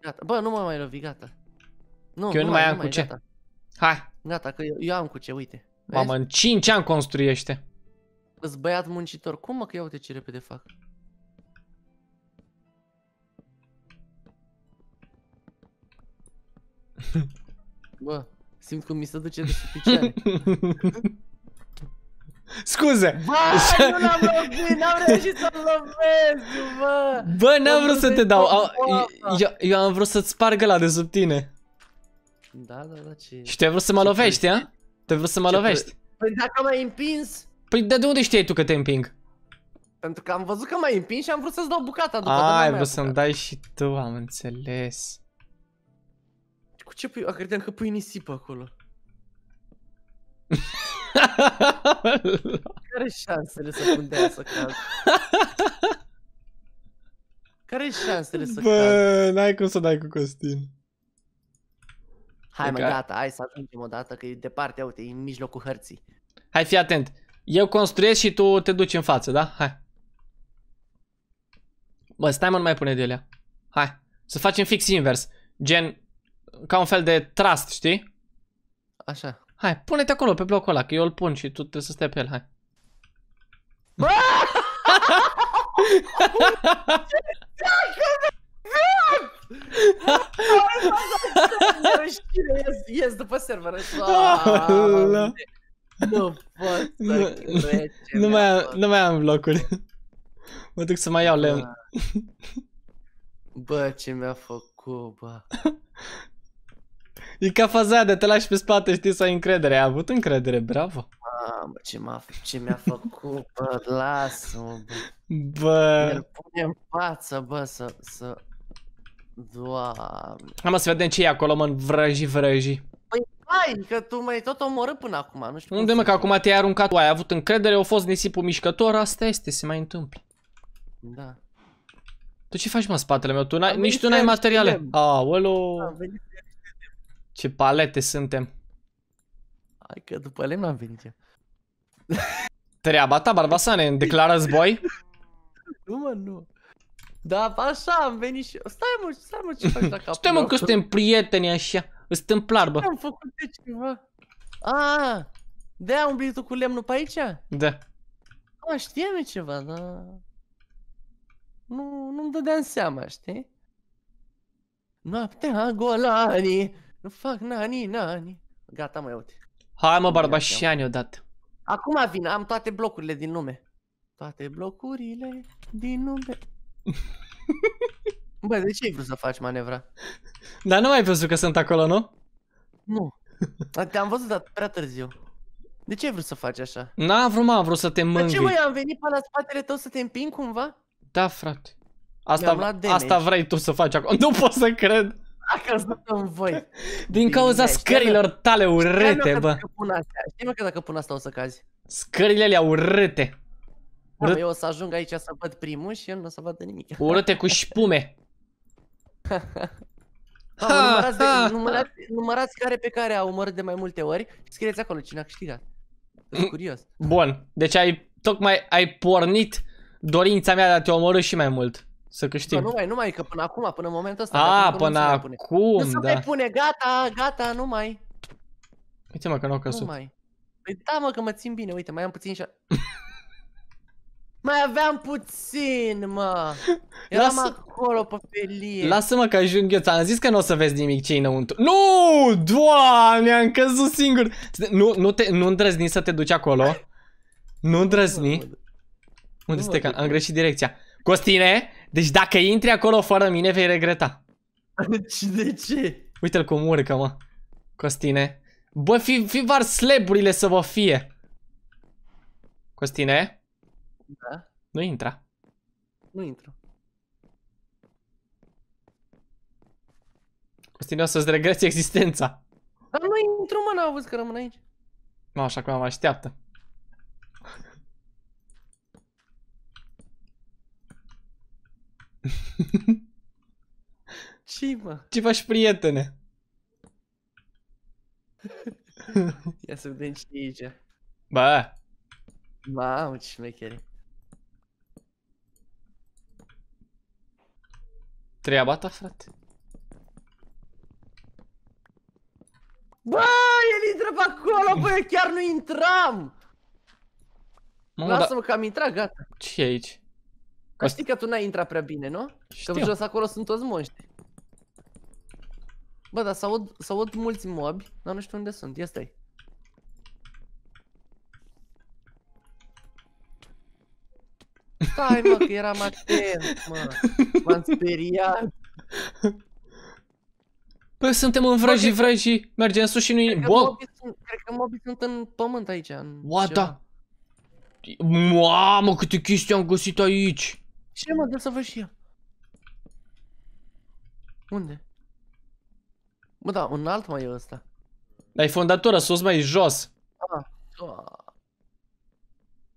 Gata. Bă, nu mă mai lovi, gata. Nu, că eu nu mai am cu ce. Gata. Hai. Gata, că eu, eu am cu ce, uite. Mamă, în 5 ani construiește. Îți băiat muncitor. Cum mă că ia uite ce repede fac? Bă, simt cum mi se duce de sub picioare. Scuze! Bă, nu l-am lovit, n-am reușit să-l lovesc, bă! Bă, n-am vrut să te dau, eu, eu am vrut să-ți spargă la de sub tine. Da, da, da, ce... Și te-ai vrut să mă ce lovești, a? Te-ai vrut să mă ce lovești? Păi dacă m-ai împins... Păi de, de unde știi tu că te împing? Pentru că am văzut că m-ai împins și am vrut să-ți dau bucata după A, ai vrut să-mi da. dai și tu, am înțeles. Cu ce pui? A, credeam că pui nisipă acolo. Care șansele să pun de aia să cad? Care șansele să Bă, cad? Bă, n-ai cum să dai cu Costin. Hai mă, gata, hai să ajungem o dată, că e departe, uite, e în mijlocul hărții. Hai, fii atent. Eu construiesc și tu te duci în față, da? Hai. Bă, stai mă, nu mai pune de ele. Hai. Să facem fix invers. Gen, ca un fel de trust, știi? Așa. Hai, pune-te acolo pe blocul ăla, că eu îl pun și tu trebuie să stai pe el, hai. Bă! ies, ies după server așa. Nu pot să nu, mai am, nu mai am locuri. Mă duc să mai iau lemn. Da. Bă, ce mi-a făcut, bă. E ca faza de te lași pe spate, știi, să ai încredere. Ai avut încredere, bravo. Mamă, ce, m-a, ce mi-a făcut, bă, lasă-mă, bă. Bă. Îl pune în față, bă, să, să, Doamne. Hai mă să vedem ce e acolo, mă, vrăji, vrăji. Păi hai, că tu mai tot omorât până acum, nu știu. Unde mă, că acum te-ai aruncat, tu ai avut încredere, au fost nisipul mișcător, asta este, se mai întâmplă. Da. Tu ce faci, mă, în spatele meu? Tu -ai, nici tu n-ai materiale. Aolo. Ce palete suntem. Hai că după lemn am venit eu. Treaba ta, Barbasane, declară zboi? nu mă, nu. Da, așa am venit și... Stai mă, stai mă ce faci la cap. Stai mă că suntem prieteni așa. Îți plar, bă. Am făcut de ceva. A, de aia umblit cu lemnul pe aici? Da. A, știam ceva, dar... Nu, nu-mi dădeam seama, știi? Noaptea golanii, nu fac nani, nani. Gata, mă, uite. Hai mă, barbașani odată. Acum vin, am toate blocurile din lume. Toate blocurile din lume. Bă, de ce ai vrut să faci manevra? Dar nu ai văzut că sunt acolo, nu? Nu. Te-am văzut, dar prea târziu. De ce ai vrut să faci așa? N-am vrut, am vrut să te mângâi. De ce, măi, am venit pe la spatele tău să te împing cumva? Da, frate. Asta, asta vrei tu să faci acolo. Nu pot să cred. A căzut în voi. Din cauza Bine, scărilor tale urâte, bă. Știi mă că dacă pun asta o să cazi. Scările alea urâte. Da, eu o să ajung aici să văd primul și el nu o să vadă nimic. Urăte cu șpume. Mamă, numărați, de, numărați, numărați care pe care au omorât de mai multe ori și scrieți acolo cine a câștigat. Sunt mm. curios. Bun, deci ai tocmai ai pornit dorința mea de a te omorâ și mai mult. Să câștig. nu mai, nu mai, că până acum, până în momentul ăsta. A, până acum, nu se da. Nu pune, gata, gata, nu mai. Uite mă că nu au căsut. Nu mai. Păi da mă că mă țin bine, uite, mai am puțin și... Mai aveam puțin, mă! Eram Lasă... acolo pe felie. Lasă-mă că ajung eu, ți-am zis că nu o să vezi nimic ce înăuntru. Nu! Doamne, am căzut singur! Nu, nu, te, nu îndrăzni să te duci acolo. Nu îndrăzni. Unde este Am greșit direcția. Costine, eh? deci dacă intri acolo fără mine, vei regreta. De ce? Uite-l cum urcă, mă. Costine. Eh? Bă, fi, fi var sleburile să vă fie. Costine? Eh? Da. Nu intra. Nu intru. Costin, o să-ți regreți existența. Dar nu intru, mă, n-au văzut că rămân aici. Nu, așa cum am așteaptă. Ce, mă? Ce faci, prietene? Ia să vedem ce e aici. Ba! Mamă, ce șmechere. treaba ta, frate? Bă, el intră pe acolo, bă, eu chiar nu intram! Lasă-mă da... că am intrat, gata. ce e aici? Că știi că tu n-ai intrat prea bine, nu? Știu. Că jos acolo sunt toți monștri. Bă, dar s-aud mulți mobi, dar nu știu unde sunt, ia stai. stai mă, că eram atent, mă. M-am speriat. Păi suntem în vrăji, vrăji, mergem sus și nu-i... Bol! Cred că mobii sunt în pământ aici, în What the? Mamă, câte chestii am găsit aici! Ce mă, dă să văd și eu. Unde? Bă, da, un alt mai e ăsta. Dar e fondatura, sus mai jos. Ah.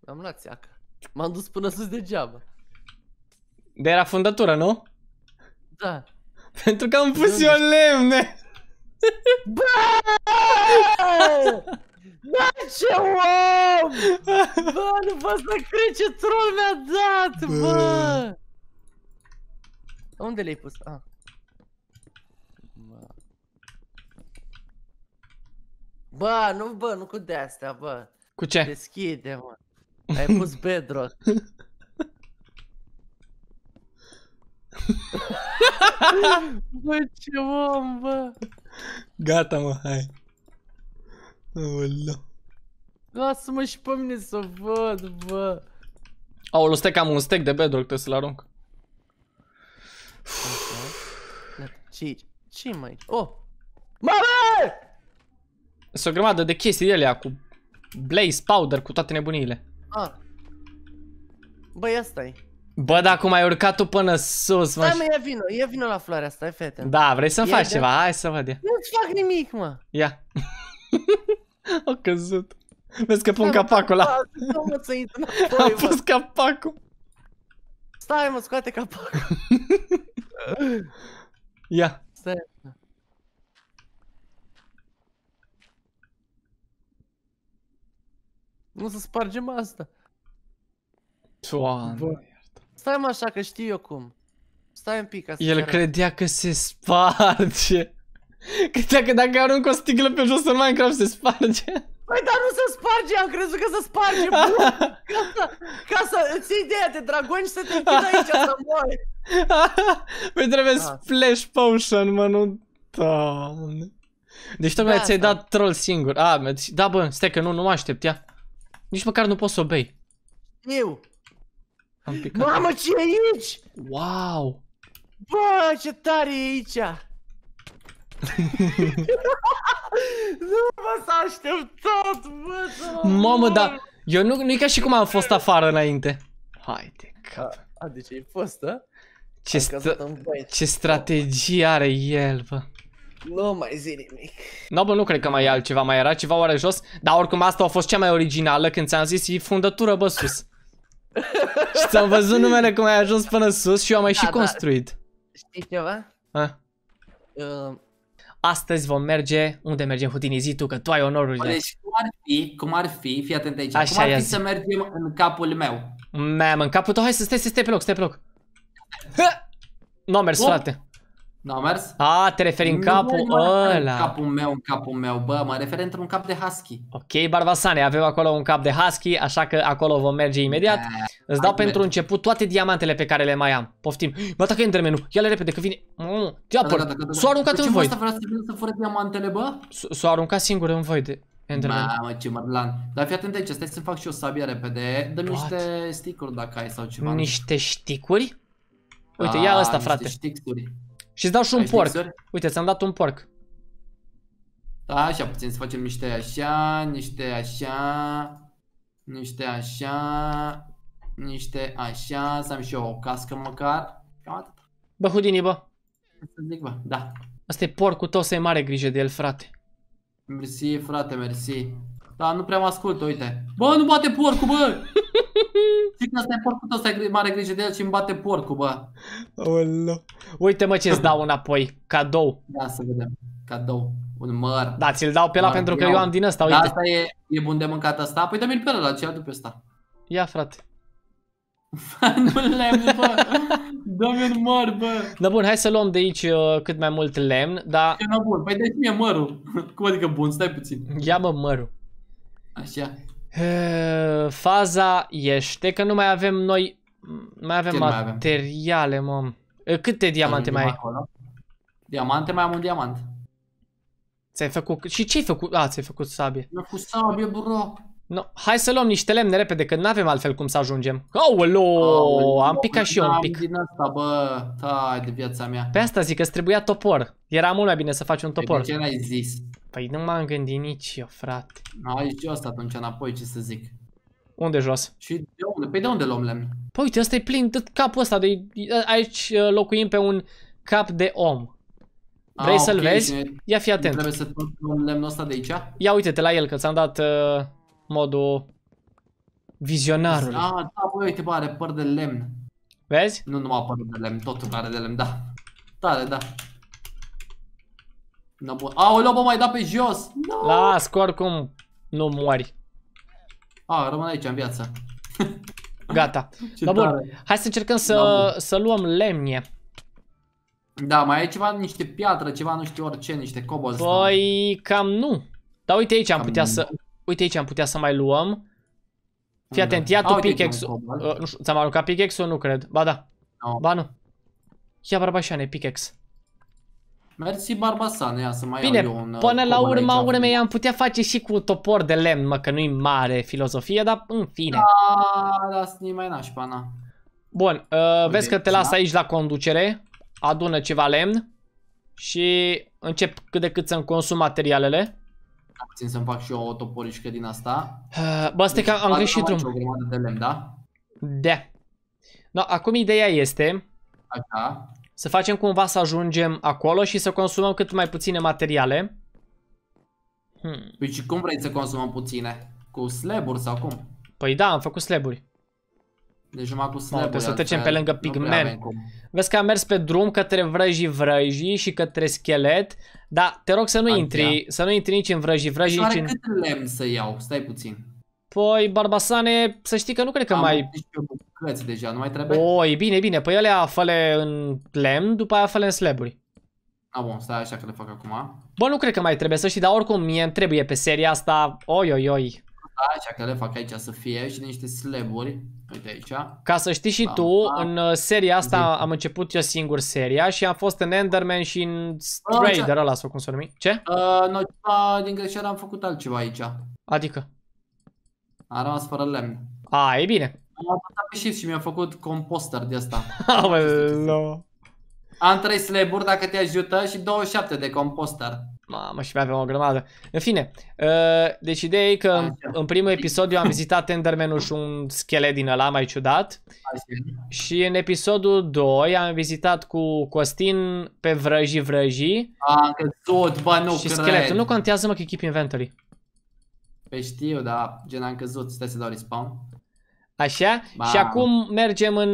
Am luat seaca. M-am dus până sus degeaba. De era fundatura, nu? Da. Pentru că am pus eu lemne. Bă! Da, ce om! Bă, nu vă să cred ce troll mi-a dat, bă! bă! Unde le-ai pus? Ah. Bă. bă, nu, bă, nu cu de-astea, bă. Cu ce? Deschide, mă. Ai pus bedrock. bă, ce om, bă! Gata, mă, hai. Aoleu. Lasă-mă și pe mine să văd, bă. Aoleu, stai că am un stack de bedrock, trebuie să-l arunc. ce ce mai Oh! Mamă! Sunt o grămadă de chestii de alea cu blaze, powder, cu toate nebuniile. Ah. Băi, asta e. Bă, dacă cum ai urcat tu până sus, mă... Stai, mă, ia vino, ia vino la floarea asta, fete. Da, vrei să faci de... ceva? Hai să văd. Nu-ți fac nimic, mă. Ia. Au căzut. Vezi că pun Stai, capacul mă, la... Am pus capacul. Stai, mă, scoate capacul. ia. Stai. Nu să spargem asta. Doamne, stai mă așa că știu eu cum. Stai un pic ca să El arăt. credea că se sparge. Credea că dacă arunc o sticlă pe jos în Minecraft se sparge. Păi dar nu se sparge, am crezut că se sparge, bun. ca, să, ca să îți iei ideea de dragoni și să te închid aici să mori. păi trebuie da. splash potion, mă, nu... Doamne. Deci tocmai ți-ai dat troll singur. A, da, bă, stai că nu, nu mă aștept, ia. Nici măcar nu poți să o bei. Eu. Am picat. Mamă, ce e aici? Wow! Bă, ce tare e aici! nu mă s-a așteptat, bă, Mamă, dar eu nu, nu e ca și cum am fost afară înainte. Haide, cap. A, a deci ai fost, a? Ce, stra ce strategie are el, bă. Nu mai zi nimic. No, bă, nu cred că mai e altceva, mai era ceva oare jos. Dar oricum asta a fost cea mai originală când ți-am zis e fundătură, bă, sus. și ți-am văzut numele cum ai ajuns până sus și eu am mai da, și da. construit. Da. Știi ceva? A? Uh... Astăzi vom merge, unde mergem Hutini, zi tu, că tu ai onorul Deci cum ar fi, cum ar fi, fii atent aici, Așa cum ar fi azi. să mergem în capul meu? Mă, în capul tău, hai să stai, să stai pe loc, stai pe loc. Nu am mers, oh. frate. N-au mers? A, te referi în capul nu, ăla. În capul meu, în capul meu, bă, mă refer într-un cap de husky. Ok, Barbasane, avem acolo un cap de husky, așa că acolo vom merge imediat. Da, Îți dau pentru merge. început toate diamantele pe care le mai am. Poftim. Bă, e în ul ia-le repede, că vine... Mm, diapăr, da, da, da, s-o aruncat în voi. Ce vrea să vină să diamantele, bă? S-o aruncat singur în voi de... Enderman. Mamă, ce mărlan. Dar fii atent aici, stai să-mi fac și eu sabia repede. Dă-mi niște sticuri dacă ai sau ceva. Niște sticuri? Uite, ia ăsta, frate. Niște sticuri. Și îți dau și un Ai porc. Uite, ți-am dat un porc. Da, așa puțin să facem niște așa, niște așa, niște așa, niște așa, să am și eu o cască măcar. Cam atât. Bă, Houdini, bă. Să zic, bă, da. Asta e porcul tău, să ai mare grijă de el, frate. Mersi, frate, mersi. Da, nu prea mă ascult, uite. Bă, nu bate porcul, bă! Și că ăsta e porcul tău, stai mare grijă de el și îmi bate porcul, bă. Aoleu. Uite mă ce-ți dau înapoi, cadou. Da, să vedem, cadou. Un măr. Da, ți-l dau pe ăla pentru că eu am din ăsta, da, uite. Da, asta e, e bun de mâncat ăsta. Păi dă-mi-l pe ăla, ce adu pe ăsta. Ia, frate. nu lemn, bă. Dă-mi un măr, bă. Da, bun, hai să luăm de aici uh, cât mai mult lemn, dar... E bun, păi dă-mi mie mărul. Cum adică bun, stai puțin. Ia, mă, mărul. Așa. Faza este că nu mai avem noi mai avem Cât materiale, mai avem? mă. Câte diamante mai ai? Diamante mai am un diamant. Ți-ai făcut... Și ce-ai făcut? A, ți-ai făcut sabie. Mi-a făcut sabie, bro. No, hai să luăm niște lemne repede, că n-avem altfel cum să ajungem. Oh, oh, am picat și eu un pic. din asta, bă, ta de viața mea. Pe asta zic că trebuia topor. Era mult mai bine să faci un păi topor. De ce n-ai zis? Păi nu m-am gândit nici eu, frate. Ai și asta atunci înapoi, ce să zic. Unde jos? Și de unde? Păi de unde luăm lemn? Păi uite, ăsta e plin, tot capul ăsta, de aici uh, locuim pe un cap de om. Vrei ah, să-l okay, vezi? Ia fi atent. Trebuie să luăm lemnul ăsta de aici? Ia uite-te la el, că ți-am dat... Uh modul vizionarului. Ah, da, da, voi uite, bă, are păr de lemn. Vezi? Nu numai păr de lemn, totul are de lemn, da. Tare, da. No, bun. Aoleu, bă, mai da pe jos! No! Las, că oricum nu mori. A, ah, rămân aici, în viață. Gata. Ce da, bun. Hai să încercăm să, da, să luăm lemne. Da, mai e ceva, niște piatră, ceva, nu știu orice, niște cobalt. Păi, cam nu. Dar uite aici am putea nu. să Uite aici am putea să mai luăm. Fii da. atent, ia tu pickaxe-ul. Da? Uh, nu știu, ți-am aruncat pickaxe-ul? Nu cred. Ba da. No. Ba nu. Ia barbașane, pickaxe. Mersi barbașane? ia să mai Bine, iau eu un, uh, până la urma urmei am putea face și cu topor de lemn, mă, că nu-i mare filozofie, dar în fine. Da, da, nu mai nașpa, na. Bun, uh, vezi că te las da. aici la conducere, adună ceva lemn și încep cât de cât să-mi consum materialele. Țin să-mi fac și eu o toporișcă din asta. Uh, bă, stai deci, că am, am greșit un... o de lemn, da? Da. no da, acum ideea este... Așa. Să facem cumva să ajungem acolo și să consumăm cât mai puține materiale. Hmm. Păi și cum vrei să consumăm puține? Cu slaburi sau cum? Păi da, am făcut slaburi. Deci numai cu snap Trebuie să trecem pe lângă pigmen. Vezi că am mers pe drum către vrăjii vrăjii și către schelet, dar te rog să nu Antia. intri, să nu intri nici în vrăjii vrăjii, nici în... cât lemn să iau? Stai puțin. Păi, Barbasane, să știi că nu cred că am mai... bucăți deja, nu mai trebuie? O, e bine, e bine. Păi alea fale în lemn, după aia fale în slaburi. A, bun, stai așa că le fac acum. Bă, nu cred că mai trebuie să știi, dar oricum mie îmi trebuie pe seria asta, oi, oi, oi așa că le fac aici să fie și niște slaburi. Uite aici. Ca să știi și da, tu, da. în uh, seria asta Zic. am început eu singur seria și am fost în Enderman și în Strader ăla sau cum să numi. Ce? Uh, no, din greșeală am făcut altceva aici. Adică? Am rămas fără lemn. A, e bine. Am apăsat pe shift și mi-am făcut composter de asta. Am trei slaburi dacă te ajută și 27 de composter. Mamă, și mi-aveam o grămadă. În fine, ă, deci ideea e că în primul episod eu am vizitat tendermenul și un schelet din ăla mai ciudat. Și în episodul 2 am vizitat cu Costin pe vrăji vrăji. A, că tot, bă, nu Și cred. scheletul. Nu contează, mă, că echip inventory. Pe păi știu, dar gen am căzut. Stai să dau respawn. Așa? Ba. Și acum mergem în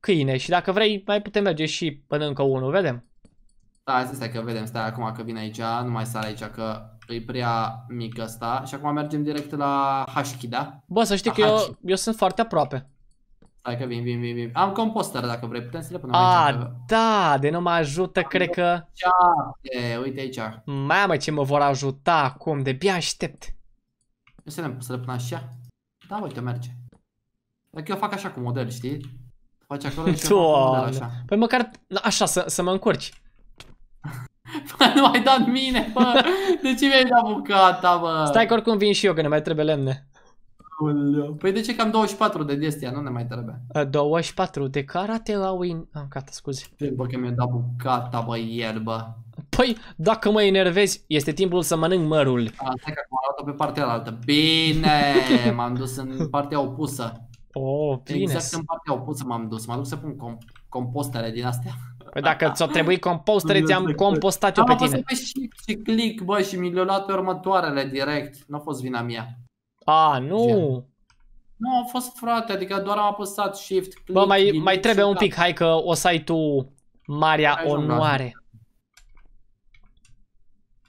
câine și dacă vrei mai putem merge și până încă unul, vedem. Da, asta stai că vedem, stai acum că vine aici, nu mai sare aici că e prea mică asta și acum mergem direct la Hashiki, da? Bă, să știi la că eu, eu sunt foarte aproape. Stai că vin, vin, vin, vin. Am composter dacă vrei, putem să le punem A, aici. Că... da, de nu mă ajută, Am cred că... Ceapte, uite aici. Mamă, ce mă vor ajuta acum, de bia aștept. Nu să le, să le pun așa? Da, uite, merge. Dacă eu fac așa cu model, știi? Faci acolo și eu fac model așa. Păi măcar așa, să, să mă încurci nu ai dat mine, bă! De ce mi-ai dat bucata, bă? Stai că oricum vin și eu, că ne mai trebuie lemne. Păi de ce că am 24 de destia, nu ne mai trebuie? 24 de karate la win... Ah, gata, scuze. Păi, bă, că mi ai dat bucata, bă, ierbă. Păi, dacă mă enervezi, este timpul să mănânc mărul. Asta că am luat pe partea altă. Bine, m-am dus în partea opusă. Oh, bine. Exact în partea opusă m-am dus. M-am dus să pun comp compostele din astea. Păi dacă ți-o trebuie composter, ți-am compostat eu pe tine. Am și, și click, bă, și milionat pe următoarele direct. Nu a fost vina mea. A, nu. Gen. Nu, a fost frate, adică doar am apăsat shift, click, Bă, mai, mai trebuie un pic, hai că o să ai tu marea hai onoare.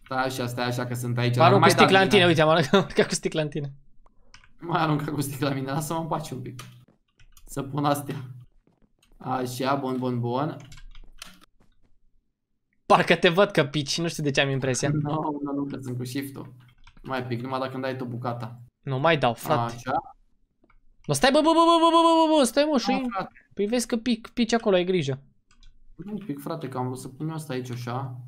Stai așa, stai așa că sunt aici. Mă arunc cu sticla în tine, uite, am aruncat cu sticla în tine. M-ai aruncat cu sticla mine, lasă-mă în pace un pic. Să pun astea. Așa, bun, bun, bun. Parcă te văd că pici, nu știu de ce am impresia. Nu, no, no, nu că sunt cu shift-ul. Mai pic, numai dacă îmi dai tu bucata. Nu mai dau, frate. Așa. No, stai, bă, bă, bă, bă, bă, bă, bă, bă, stai, mă, și... Ah, păi vezi că pic, pici acolo, ai grijă. Nu pic, frate, că am văzut să pun asta aici, așa.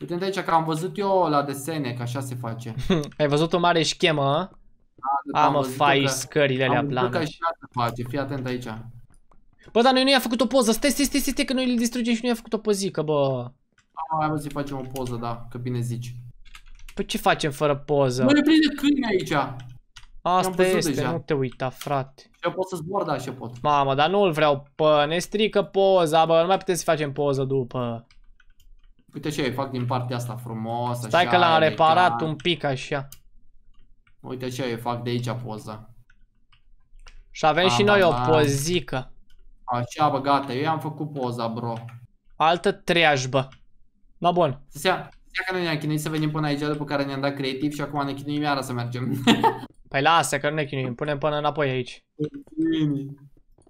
Uite aici că am văzut eu la desene, că așa se face. ai văzut o mare schemă, a, da, ah, mă, fai scările alea plane. Am văzut că așa se face, fii atent aici. Bă, dar noi nu i-a făcut o poză, stai, stai, stai, stai, că noi îl distrugem și nu i-a făcut o pozică, bă. Am mă să facem o poză, da, că bine zici. Păi ce facem fără poză? Mă, ne prinde câine aici. Asta este, deja. nu te uita, frate. Și eu pot să zbor, da, și eu pot. Mamă, dar nu-l vreau, pă, ne strică poza, bă, nu mai putem să facem poză după. Uite ce fac din partea asta frumos, Stai așa, că l-am reparat un pic, așa. Uite ce ai fac de aici poza. Și avem și noi o pozică. Așa, bă, gata, eu i-am făcut poza, bro. Altă treajbă. Da, bun. ia. că noi ne-am chinuit să venim până aici, după care ne-am dat creativ și acum ne chinuim iară să mergem. Păi lasă, că nu ne chinuim, punem până înapoi aici.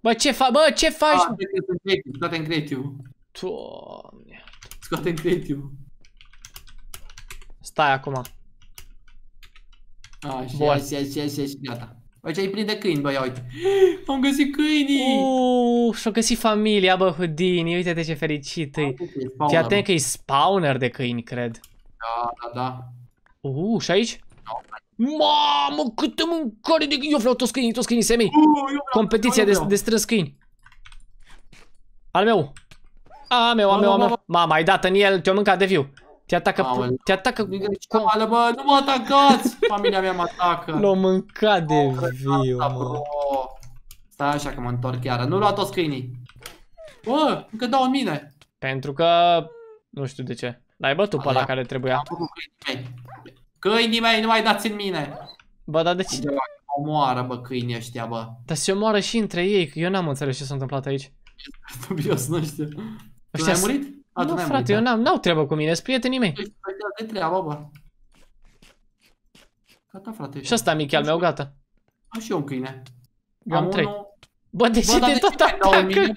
Bă, ce faci? Bă, ce faci? Ah, scoate în creativ. Doamne. Scoate în creativ. Stai acum. Ah, așa, așa, așa, așa, gata. Aici îi prinde câini, băi, uite. Am găsit câinii! Uuu, și-au găsit familia, bă, Houdini. uite de ce fericit e. Fii atent că e spawner de câini, cred. Da, da, da. Uuu, și aici? Da. Mamă, câtă mâncare de câini! Eu vreau toți câinii, toți câinii semei. Competiția de strâns câini. Al meu. A meu, a meu, a meu. Mama, ai dat în el, te-o mâncat de viu. Te atacă... Aolea. Te atacă... cu Aolea, bă, nu mă atacați! Familia mea mă atacă. L-o mâncat de viu, mă. Stai așa că mă întorc iară. Nu lua toți câinii. Bă, încă dau în mine. Pentru că... Nu știu de ce. L-ai bătut pe ăla care trebuia. câinii mei. nu mai dați în mine! Bă, dar de ce? Omoară, bă, câinii ăștia, bă. Dar se omoară și între ei, că eu n-am înțeles ce s-a întâmplat aici. Dubios, nu știu. Ăștia ai murit? Nu, frate, eu n-am, n-au treabă cu mine, sunt prietenii mei. Păi, păi da, treaba, bă. Gata, frate. Și ăsta, mic al meu, gata. Am și eu un câine. Eu am, am trei. Bă, de ce te tot atacă câinii,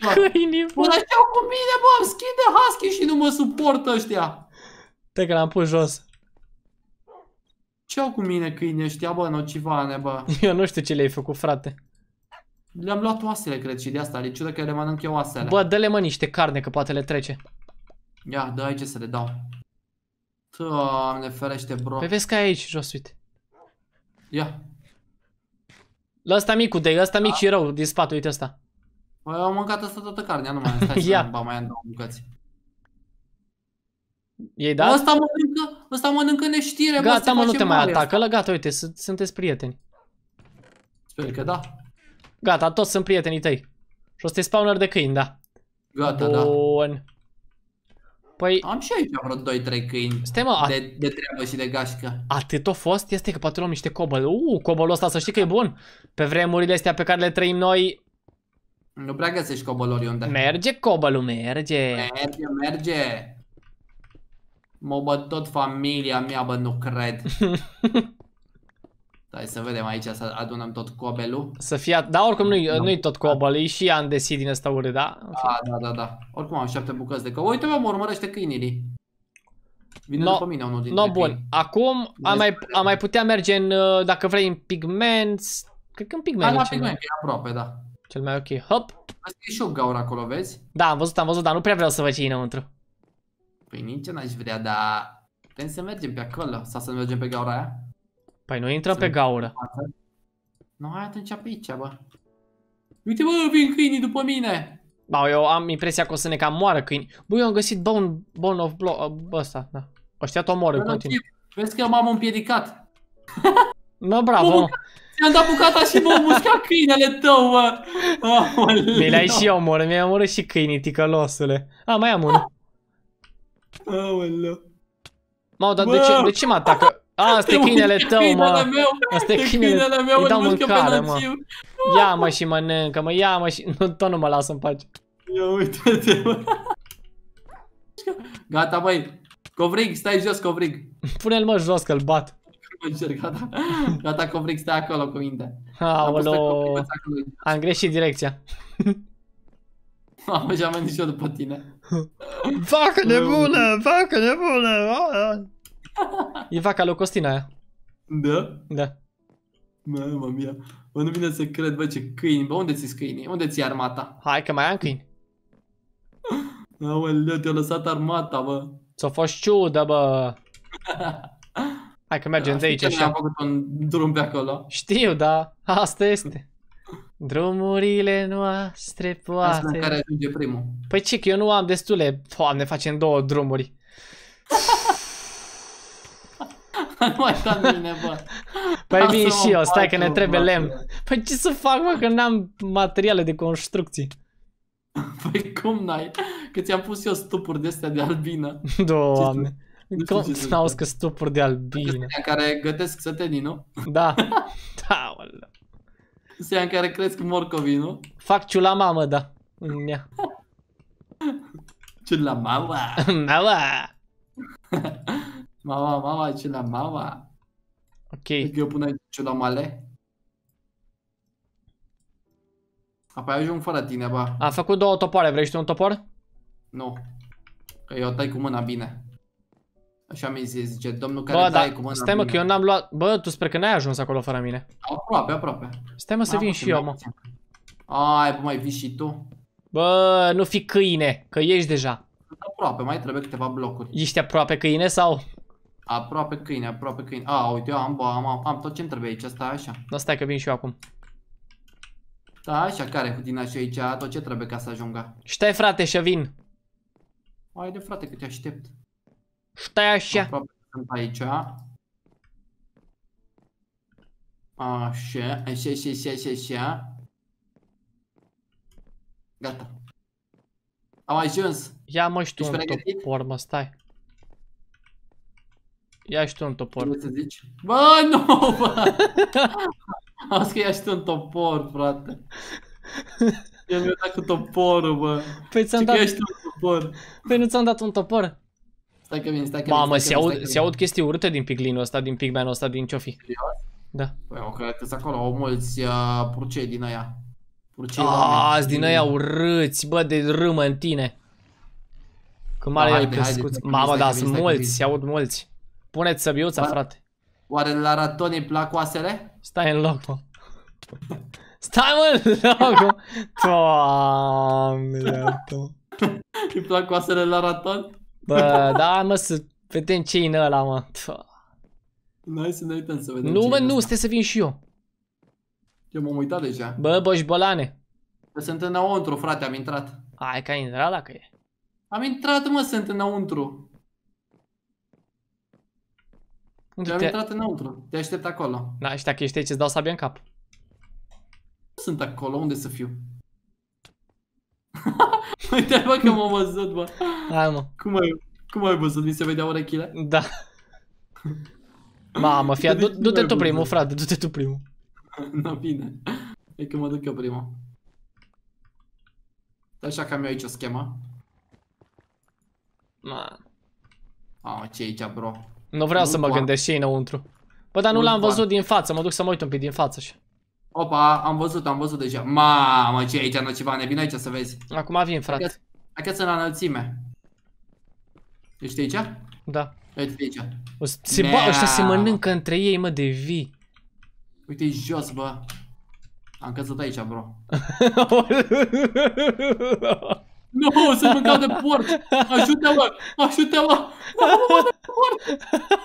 bă? Bă, dar ce cu mine, bă? Îmi schide husky și nu mă suportă ăștia. Te că l-am pus jos. ce au cu mine câinii ăștia, bă, nocivane, bă? Eu nu știu ce le-ai făcut, frate. Le-am luat oasele, cred, și de asta. Le ciudă că le mănânc eu oasele. Bă, dă-le, mă, niște carne, că poate le trece. Ia, dă aici să le dau. Doamne ferește, bro. Pe păi vezi că aici, jos, uite. Ia. La asta micul, de ăsta mic și rău, din spate, uite asta. Păi am mâncat asta toată carnea, nu mai am stai Ia. Ba, mai am două bucăți. Ei da? Ăsta mănâncă, ăsta mănâncă neștire, Gata, mă, mă nu te mai atacă, la gata, uite, sunteți prieteni. Sper că da. Gata, toți sunt prietenii tăi. Și o să te spawner de câini, da. Gata, Bun. da. Bun. Păi... Am și aici vreo 2-3 câini Stai, mă, at... de, de treabă și de gașcă. Atât o fost? Este că poate luăm niște cobăl. Uuu, cobălul ăsta să știi că e bun. Pe vremurile astea pe care le trăim noi... Nu prea găsești cobăl unde. Merge cobălul, merge. Merge, merge. Mă bă tot familia mea, bă, nu cred. Hai să vedem aici, să adunăm tot cobelul. Să fie, da, oricum nu-i nu, nu tot cobel, e și an de si din ăsta urât, da? Da, da, da, da. Oricum am șapte bucăți de cobel. Uite, mă, urmărește câinii. Vine no, după mine unul dintre No, bun. Câini. Acum am mai, am mai putea merge în, uh, dacă vrei, în pigments. Cred că în pigment. Da, la pigment, e aproape, da. Cel mai ok. Hop. Asta e și o gaură acolo, vezi? Da, am văzut, am văzut, dar nu prea vreau să văd ce înăuntru. Păi nici n-aș vrea, dar putem să mergem pe acolo sau să mergem pe gaura aia. Păi nu intră pe gaură. Nu, hai atunci pe aici, bă. Uite, bă, vin câinii după mine! Ba, eu am impresia că o să ne cam moară câini. Bă, eu am găsit bone, bone of blow, uh, ăsta, da. Ăștia te omoră în continuu. Vezi că eu m-am împiedicat. Mă, bravo. Ți-am dat bucata și m-a mușcat câinele tău, bă. mi le ai și eu omorât, mi-ai omorât și câinii, ticălosule. A, mai am unul. Aoleu. Mă, dar de ce, de ce mă atacă? Asta ah, e câinele tău, mă! Asta e câinele meu, îi dau mâncare, mă! Ia mă și mănâncă, mă, ia mă și... Nu, tot nu mă lasă în pace. Ia uite-te, mă! Gata, băi! Covrig, stai jos, Covrig! Pune-l, mă, jos, că-l bat! Gata, da. gata, Covrig, stai acolo cu minte. Aolo! Am greșit direcția. Mamă, și-am venit și eu după tine. Facă nebună, facă nebună! E vaca lui Costina aia. Da? Da. Mamă mia. Bă, nu vine să cred, bă, ce câini. Bă, unde ți câinii? Unde ți armata? Hai că mai am câini. Aoleu, te-a lăsat armata, bă. Ți-a fost ciudă, bă. Hai că mergem de aici așa. am făcut un drum pe acolo. Știu, da. Asta este. Drumurile noastre poate... Asta care ajunge primul. Păi ce, că eu nu am destule. Doamne, facem două drumuri. nu mai stat bă. Păi vin și eu, stai că ne trebuie lemn. Păi ce să fac, mă, că n-am materiale de construcții. Păi cum n-ai? Că ți-am pus eu stupuri de astea de albină. Doamne. Cum să auzi că stupuri de adică albină? care gătesc sătenii, nu? Da. da, ăla. Sunt în care cresc morcovii, nu? Fac ciula mamă, da. Ciula mama. mama. Mama, mama, ce la mama. Ok. Eu pun aici ce la male. Apoi ajung fără tine, ba. A făcut două topoare, vrei și tu un topor? Nu. Că eu tai cu mâna bine. Așa mi zis, zice, domnul care bă, tai da, cu mâna stai mă, bine. că eu n-am luat... Bă, tu sper că n-ai ajuns acolo fără mine. Aproape, aproape. Stai mă să vin și eu, mă. Ai, bă, mai vii și tu? Bă, nu fi câine, că ești deja. Aproape, mai trebuie câteva blocuri. Ești aproape câine sau? Aproape câine, aproape câine. A, uite, eu am, bă, am, am, am tot ce-mi trebuie aici, stai așa. Da, stai că vin și eu acum. Da, așa, care din așa aici, tot ce trebuie ca să ajungă. Stai, frate, și vin. Hai de frate, că te aștept. Stai așa. Aproape sunt aici. Așa, așa, așa, așa, așa, așa. Gata. Am ajuns. Ia mă știu un pormă, stai. Ia și tu un topor. Ce să zici? Bă, nu, bă! Am zis că ia și tu un topor, frate. Eu mi a dat cu toporul, bă. Păi ți-am dat... tu un topor. Păi nu ți-am dat un topor? Stai că vin, stai că Mamă, se, aud, se aud chestii urâte din piglinul ăsta, din pigmanul ăsta, din ce-o fi. Da. Păi eu cred că acolo au mulți uh, purcei din aia. Purcei A, ah, din aia urâți, bă, de râmă în tine. Cum are el crescut. Mamă, dar sunt mulți, se aud mulți. Puneți săbiuța, oare, frate. Oare la raton îi plac oasele? Stai în loc, mă. Stai, mă, în loc, mă. Doamne, iartă. îi plac oasele la raton? Bă, da, mă, să vedem ce e în ăla, mă. Noi să ne uităm să vedem Nu, mă, nu, stai să vin și eu. Eu m-am uitat deja. Bă, boșbolane. Sunt înăuntru, frate, am intrat. Ai, că ai intrat dacă e. Am intrat, mă, sunt înăuntru. Unde Te-am te... intrat înăuntru, te aștept acolo. Da, și dacă ești aici, îți dau sabia în cap. Sunt acolo, unde să fiu? Uite, bă, că m-am văzut, bă. Hai, mă. Cum ai, cum ai văzut? Mi se vedea urechile? Da. Mamă, fia, du-te tu primul, frate, du-te tu primul. Nu, da, bine. E că mă duc eu primul. Așa că am eu aici o schemă. Ma. Mamă, ce e aici, bro? Nu vreau nu să mă gândesc și înăuntru. Bă, dar nu, l-am văzut din față, mă duc să mă uit un pic din față și... Opa, am văzut, am văzut deja. Mamă, ce aici, nu ceva nebine aici să vezi. Acum vin, frate. Aici să la înălțime. Ești aici? Da. Uite aici. O, se, ăștia se mănâncă între ei, mă, de vii. Uite-i jos, bă. Am căzut aici, bro. Nu, no, sunt mâncat de porc! Ajută-mă! Ajută-mă! Nu, de porc!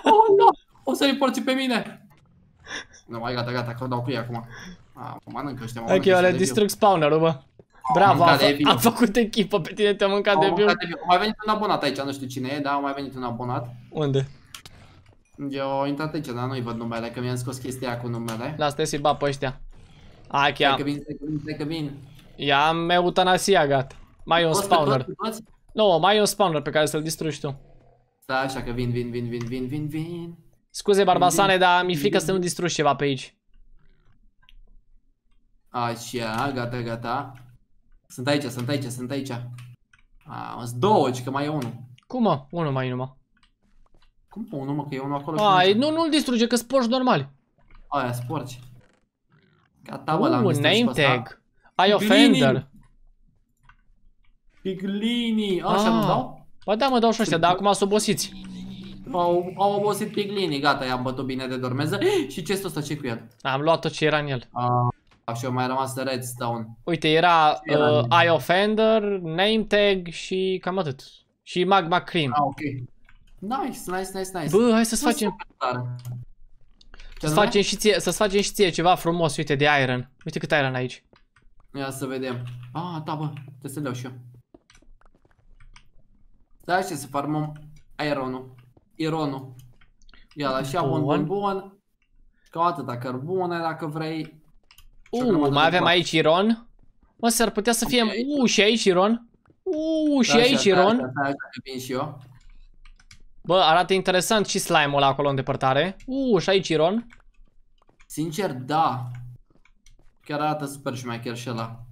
Oh, no! O să-i porci pe mine! Nu, no, mai gata, gata, că dau cu ei acum. A, mă mănâncă ăștia, mă mănâncă Ok, le distrug spawner-ul, bă. Bravo, am, făcut echipă, pe tine te-am mâncat de viu. Mai venit un abonat aici, nu știu cine e, dar mai venit un abonat. Unde? Eu am intrat aici, dar nu-i văd numele, că mi-am scos chestia cu numele. Lasă-te să-i pe ăștia. Hai că vin, că vin, că vin. Ia mi eutanasia, gata. Mai e un spawner. Nu, mai e un spawner pe care să-l distrugi tu. Da, așa că vin, vin, vin, vin, vin, vin, vin. Scuze, Barbasane, dar mi-e frică să nu distrugi ceva pe aici. Așa, gata, gata. Sunt aici, sunt aici, sunt aici. A, sunt două, că mai e unul. Cum mă? Unul mai e numai. Cum pe unul mă, că e unul acolo Ai, și nu, nu-l distruge, că sporci normali. Aia, sporci. Gata, bă, l-am distrus name tag. Ai offender. Piglini, Așa, nu ah. dau? Ba da, mă dau și ăștia, dar acum s-o obosiți. Au, au obosit piglini, gata, i-am bătut bine de dormeză. și ce ăsta, ce cu el? Am luat tot ce era în el. ah, și eu mai rămas redstone. Uite, era, era uh, eye offender, name tag și cam atât. Și magma cream. Ah, ok. Nice, nice, nice, nice. Bă, hai să-ți facem... Să-ți facem, și ție, să facem și ție ceva frumos, uite, de iron. Uite cât iron aici. Ia să vedem. Ah, da, bă, trebuie să l și eu. Da, și să farmăm ironul. Ironul. Ia, așa, bun bun, bun. Ca atâta cărbune, dacă vrei. Uuu, mai avem aici iron. Mă, s-ar putea să fie... Uuu, și aici iron. Uuu, da, și aici iron. Bă, arată interesant și slime-ul ăla acolo în depărtare. Uuu, și aici iron. Sincer, da. Chiar arată super și mai chiar și ăla.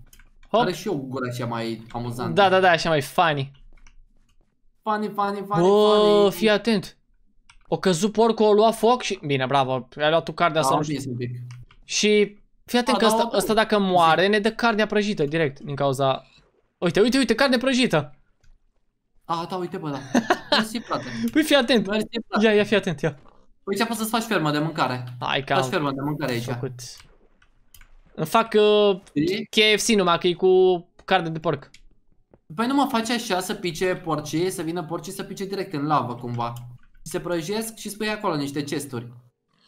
Hop. Are și o gură cea mai amuzantă. Da, da, da, așa mai funny. Funny, funny, funny, Bă, funny. fii atent. O căzut porcul, o lua foc și... Bine, bravo, ai luat tu cardea sau da, nu știu. Și fii atent A, că ăsta, da, ăsta dacă moare ne dă carnea prăjită direct din cauza... Uite, uite, uite, carne prăjită! A, da, uite bă, da. Mersi, frate. Păi fii atent. Mersi, frate. Ia, ia, fii atent, ia. Păi ce poți să-ți faci fermă de mâncare. Hai că Faci fermă de mâncare aici. Făcut. Îmi fac uh, KFC numai că e cu carne de porc. Păi nu mă face așa să pice porcii, să vină porcii să pice direct în lavă cumva. Se prăjesc și spui acolo niște chesturi.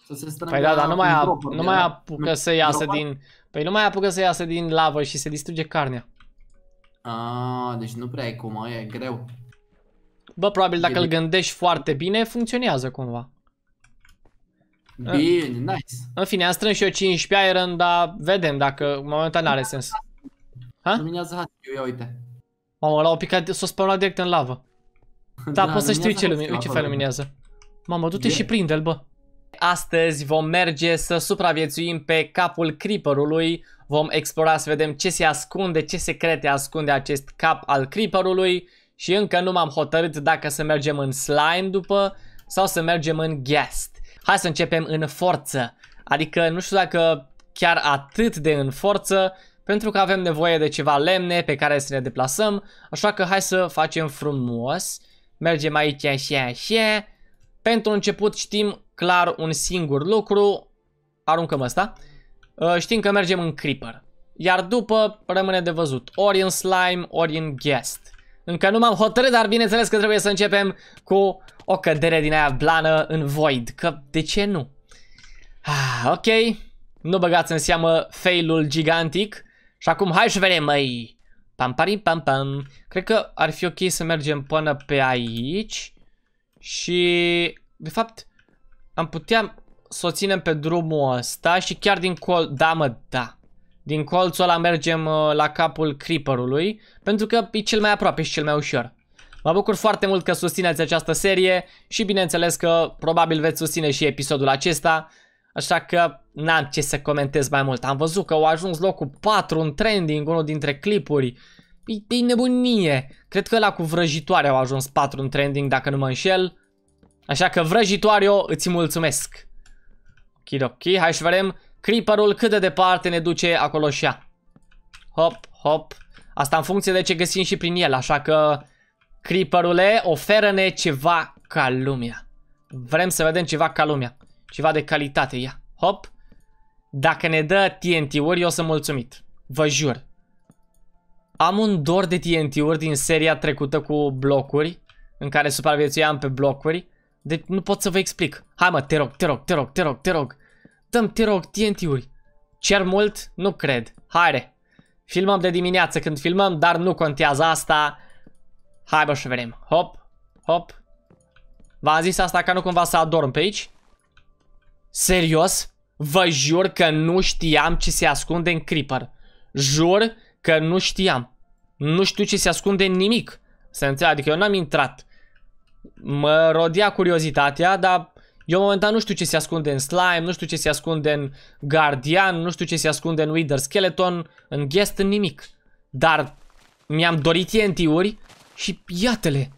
Să se Păi da, dar nu mai, a, nu mai apucă să iasă din... Păi nu mai apucă să iasă din lavă și se distruge carnea. Ah, deci nu prea e cum, e greu. Bă, probabil dacă îl gândești foarte bine, funcționează cumva. Bine, în, nice. În fine, am strâns și eu 15 iron, dar vedem dacă momentan are sens. Ha? Luminează hat, eu ia uite. Mamă, l-au picat, s-o spălat direct în lavă. Da, da poți să știu ce, lumi ce fel luminează. Mamă, du-te yeah. și prinde-l, bă. Astăzi vom merge să supraviețuim pe capul creeperului. Vom explora să vedem ce se ascunde, ce secrete ascunde acest cap al creeperului. Și încă nu m-am hotărât dacă să mergem în slime după sau să mergem în ghast. Hai să începem în forță. Adică nu știu dacă chiar atât de în forță, pentru că avem nevoie de ceva lemne pe care să ne deplasăm, așa că hai să facem frumos. Mergem aici și așa. Pentru început știm clar un singur lucru. Aruncăm asta. Uh, știm că mergem în Creeper. Iar după rămâne de văzut. Ori în Slime, ori în Guest. Încă nu m-am hotărât, dar bineînțeles că trebuie să începem cu o cădere din aia blană în Void. Că de ce nu? Ah, ok. Nu băgați în seamă failul gigantic. Și acum hai și vedem, măi! Pam, pari, pam, pam. Cred că ar fi ok să mergem până pe aici. Și... De fapt, am putea să o ținem pe drumul ăsta și chiar din col... Da, mă, da. Din colțul ăla mergem uh, la capul creeperului, pentru că e cel mai aproape și cel mai ușor. Mă bucur foarte mult că susțineți această serie și bineînțeles că probabil veți susține și episodul acesta. Așa că n-am ce să comentez mai mult. Am văzut că au ajuns locul 4 în trending, unul dintre clipuri. E, e nebunie. Cred că la cu vrăjitoare au ajuns 4 în trending, dacă nu mă înșel. Așa că eu îți mulțumesc. Ok, ok, hai să vedem creeperul cât de departe ne duce acolo și ea. Hop, hop. Asta în funcție de ce găsim și prin el, așa că... Creeperule, oferă-ne ceva ca lumea. Vrem să vedem ceva ca lumea. Ceva de calitate, ia. Hop. Dacă ne dă TNT-uri, eu sunt mulțumit. Vă jur. Am un dor de TNT-uri din seria trecută cu blocuri, în care supraviețuiam pe blocuri. Deci nu pot să vă explic. Hai mă, te rog, te rog, te rog, te rog, te rog. Dăm, te rog, TNT-uri. Cer mult? Nu cred. Haide. Filmăm de dimineață când filmăm, dar nu contează asta. Hai bă și vedem. Hop, hop. V-am zis asta ca nu cumva să adorm pe aici. Serios? Vă jur că nu știam ce se ascunde în Creeper. Jur că nu știam. Nu știu ce se ascunde în nimic. Să înțeleg, adică eu n-am intrat. Mă rodea curiozitatea, dar eu momentan nu știu ce se ascunde în slime, nu știu ce se ascunde în guardian, nu știu ce se ascunde în wither skeleton, în guest, în nimic. Dar mi-am dorit ent uri și iată-le.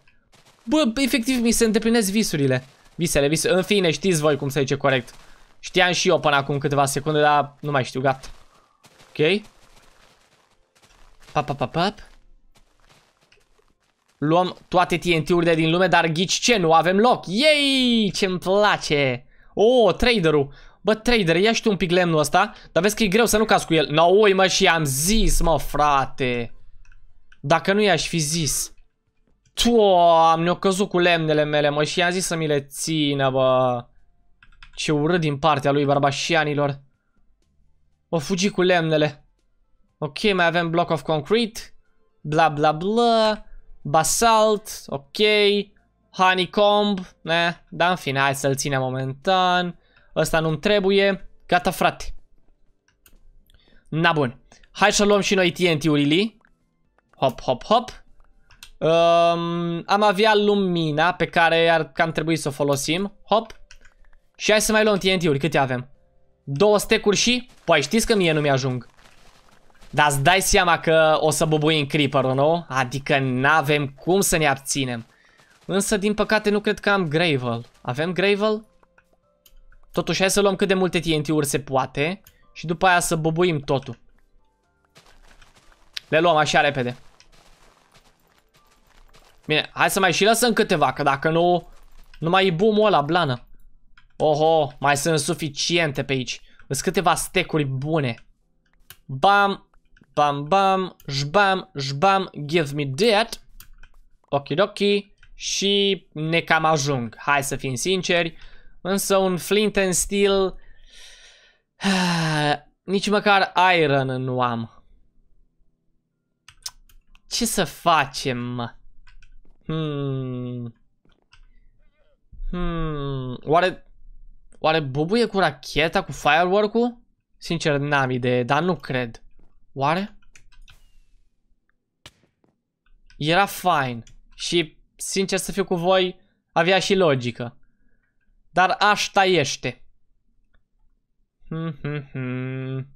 Bă, efectiv mi se îndeplinesc visurile. Visele, visele. în fine, știți voi cum se zice corect. Știam și eu până acum câteva secunde, dar nu mai știu, gata. Ok. Pap, pap, pap, pap. Luăm toate TNT-urile din lume, dar ghici ce, nu avem loc. Yay, ce-mi place. Oh, traderul. Bă, trader, ia și tu un pic lemnul ăsta, dar vezi că e greu să nu cazi cu el. No, ui, mă, și am zis, mă, frate. Dacă nu i-aș fi zis. ne o căzut cu lemnele mele, mă, și i-am zis să mi le țină, bă. Ce urât din partea lui barbașianilor. O fugi cu lemnele. Ok, mai avem block of concrete. Bla bla bla. Basalt. Ok. Honeycomb. Ne, da, în fine, hai să-l ținem momentan. Ăsta nu-mi trebuie. Gata, frate. Na bun. Hai să luăm și noi TNT-urile. Hop, hop, hop. Um, am avea lumina pe care ar cam trebui să o folosim. Hop. Și hai să mai luăm TNT-uri, câte avem? Două stecuri și? Păi știți că mie nu mi-ajung. Dar îți dai seama că o să bubuim în creeper nu? Adică n-avem cum să ne abținem. Însă, din păcate, nu cred că am gravel. Avem gravel? Totuși, hai să luăm cât de multe TNT-uri se poate și după aia să bubuim totul. Le luăm așa repede. Bine, hai să mai și lăsăm câteva, că dacă nu, nu mai e boom-ul ăla, blană. Oho, mai sunt suficiente pe aici. Sunt câteva stecuri bune. Bam, bam, bam, jbam, jbam, give me that. Okidoki. Și ne cam ajung, hai să fim sinceri. Însă un flint and steel... Nici măcar iron nu am. Ce să facem? Hmm... Hmm... Oare Oare bubuie cu racheta, cu firework-ul? Sincer, n-am idee, dar nu cred. Oare? Era fain. Și, sincer să fiu cu voi, avea și logică. Dar asta este. Hmm, hmm, hmm.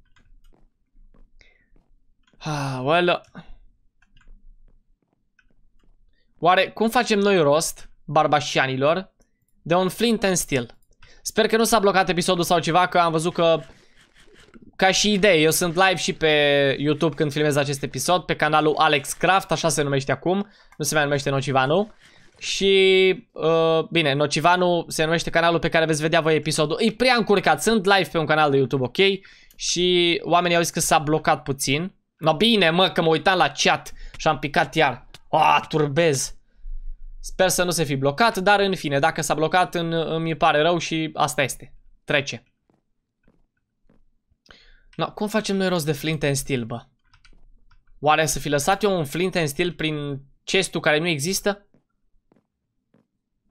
Ha Ah, well... Oare cum facem noi rost, barbașianilor, de un flint and steel? Sper că nu s-a blocat episodul sau ceva, că am văzut că... Ca și idee, eu sunt live și pe YouTube când filmez acest episod, pe canalul Alex Craft, așa se numește acum, nu se mai numește Nocivanu. Și, uh, bine, Nocivanu se numește canalul pe care veți vedea voi episodul. E prea încurcat, sunt live pe un canal de YouTube, ok? Și oamenii au zis că s-a blocat puțin. No, bine, mă, că mă uitam la chat și am picat iar. Ah, turbez. Sper să nu se fi blocat, dar în fine, dacă s-a blocat, în, îmi pare rău și asta este. Trece. No, cum facem noi rost de flint and steel, bă? Oare să fi lăsat eu un flint and steel prin chestul care nu există?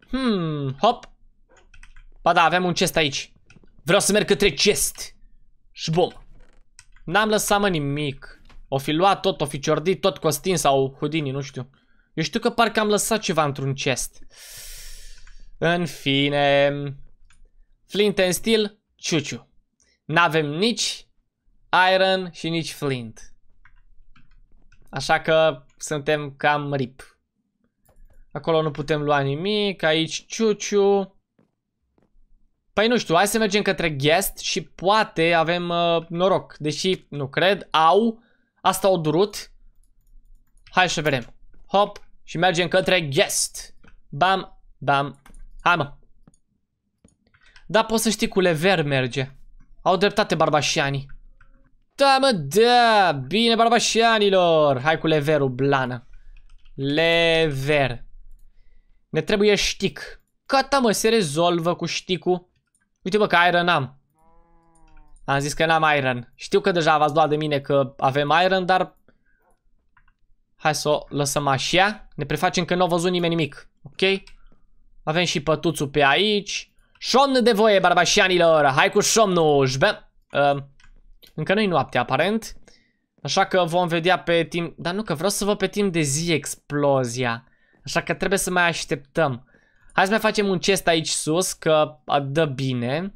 Hmm, hop. Ba da, avem un chest aici. Vreau să merg către chest. Și bum. N-am lăsat mă nimic. O fi luat tot, o fi ciordit tot Costin sau Houdini, nu știu. Eu știu că parcă am lăsat ceva într-un chest. În fine... Flint and steel, ciuciu. N-avem nici iron și nici flint. Așa că suntem cam rip. Acolo nu putem lua nimic, aici ciuciu. Păi nu știu, hai să mergem către guest și poate avem uh, noroc. Deși nu cred, au. Asta au durut. Hai să vedem. Hop, și mergem către guest. Bam, bam. Hai mă. Da, poți să știi cu lever merge. Au dreptate barbașianii. Da, mă, da! Bine, barbașianilor! Hai cu leverul, blană. Lever. Ne trebuie știc. Cata, mă, se rezolvă cu șticul. Uite, mă, că iron am. Am zis că n-am iron. Știu că deja v-ați luat de mine că avem iron, dar... Hai să o lăsăm așa. Ne prefacem că nu a văzut nimeni nimic, ok? Avem și pătuțul pe aici. Somn de voie, barbașianilor! Hai cu somnul! Uh, încă nu-i noapte, aparent. Așa că vom vedea pe timp... Dar nu, că vreau să vă pe timp de zi explozia. Așa că trebuie să mai așteptăm. Hai să mai facem un chest aici sus, că dă bine.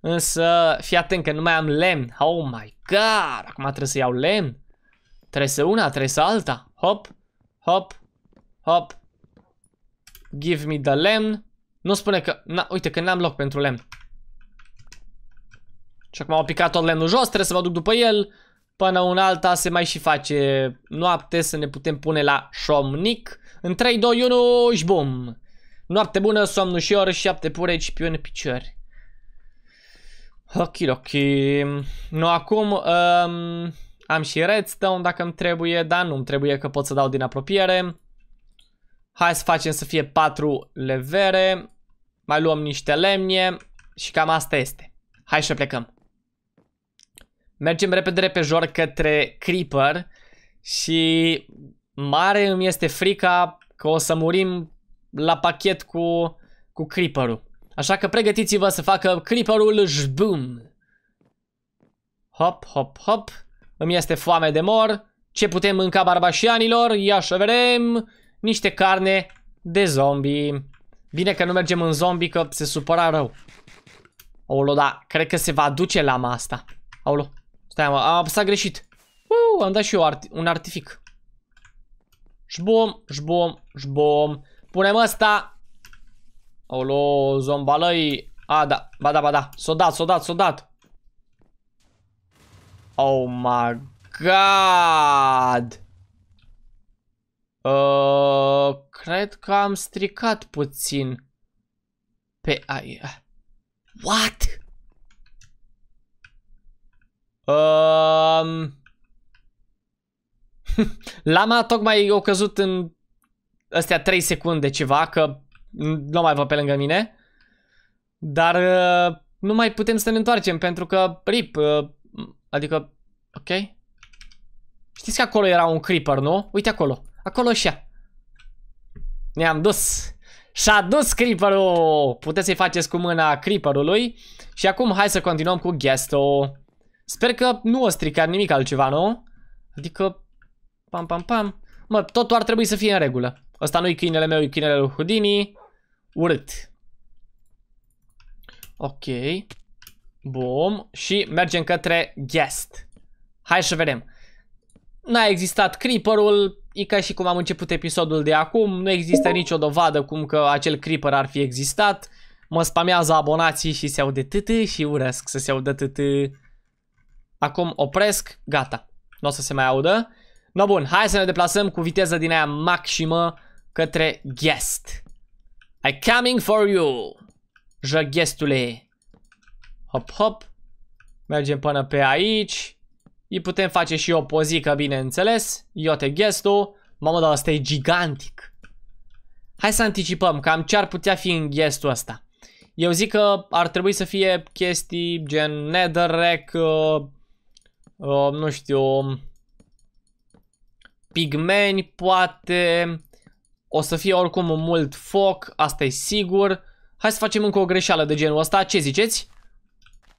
Însă, fii atent că nu mai am lemn. Oh my god! Acum trebuie să iau lemn. Trebuie să una, trebuie să alta. Hop, hop, Hop. Give me the lemn. Nu spune că... Na, uite că n-am loc pentru lemn. Și acum au picat tot lemnul jos, trebuie să mă duc după el. Până un alta se mai și face noapte să ne putem pune la șomnic. În 3, 2, 1 și bum. Noapte bună, somn ușor, șapte pureci, pion în picioare. Ok, ok. No, acum um, am și redstone dacă îmi trebuie, dar nu îmi trebuie că pot să dau din apropiere. Hai să facem să fie 4 levere. Mai luăm niște lemne și cam asta este. Hai să plecăm. Mergem repede jor către Creeper și mare îmi este frica că o să murim la pachet cu, cu Creeper-ul. Așa că pregătiți-vă să facă Creeper-ul jbum. Hop, hop, hop. Îmi este foame de mor. Ce putem mânca barbașianilor? Ia să vedem niște carne de zombie. Bine că nu mergem în zombie, că se supăra rău. Aolo, da, cred că se va duce la asta. Aolo, stai mă, a apăsat greșit. Uh, am dat și eu art un artific. Jbom, jbom, jbom. Punem ăsta. Aolo, zombalăi. A, da, ba da, ba da. S-o dat, s-o dat, s-o dat. Oh my god. Uh, cred că am stricat puțin pe aia. What? Um... Lama tocmai au căzut în astea 3 secunde ceva, că nu mai vă pe lângă mine. Dar uh, nu mai putem să ne întoarcem pentru că rip, uh, adică, ok? Știți că acolo era un creeper, nu? Uite acolo. Acolo și ea. Ne-am dus. Și-a dus creeperul. Puteți să-i faceți cu mâna creeperului. Și acum hai să continuăm cu Gesto. Sper că nu o stricat nimic altceva, nu? Adică... Pam, pam, pam. Mă, totul ar trebui să fie în regulă. Ăsta nu-i câinele meu, e câinele lui Houdini. Urât. Ok. Bum. Și mergem către guest. Hai să vedem n-a existat creeperul, e ca și cum am început episodul de acum, nu există nicio dovadă cum că acel creeper ar fi existat, mă spamează abonații și se aude TT și urăsc să se audă TT. Acum opresc, gata, nu o să se mai audă. No bun, hai să ne deplasăm cu viteză din aia maximă către guest. I coming for you, jă guestule. Hop, hop, mergem până pe aici. Îi putem face și o pozică, bineînțeles. Iote gestul. Mamă, dar ăsta e gigantic. Hai să anticipăm cam ce ar putea fi în gestul ăsta. Eu zic că ar trebui să fie chestii gen netherrack, uh, uh, nu știu, pigmeni poate, o să fie oricum mult foc, asta e sigur. Hai să facem încă o greșeală de genul ăsta, ce ziceți?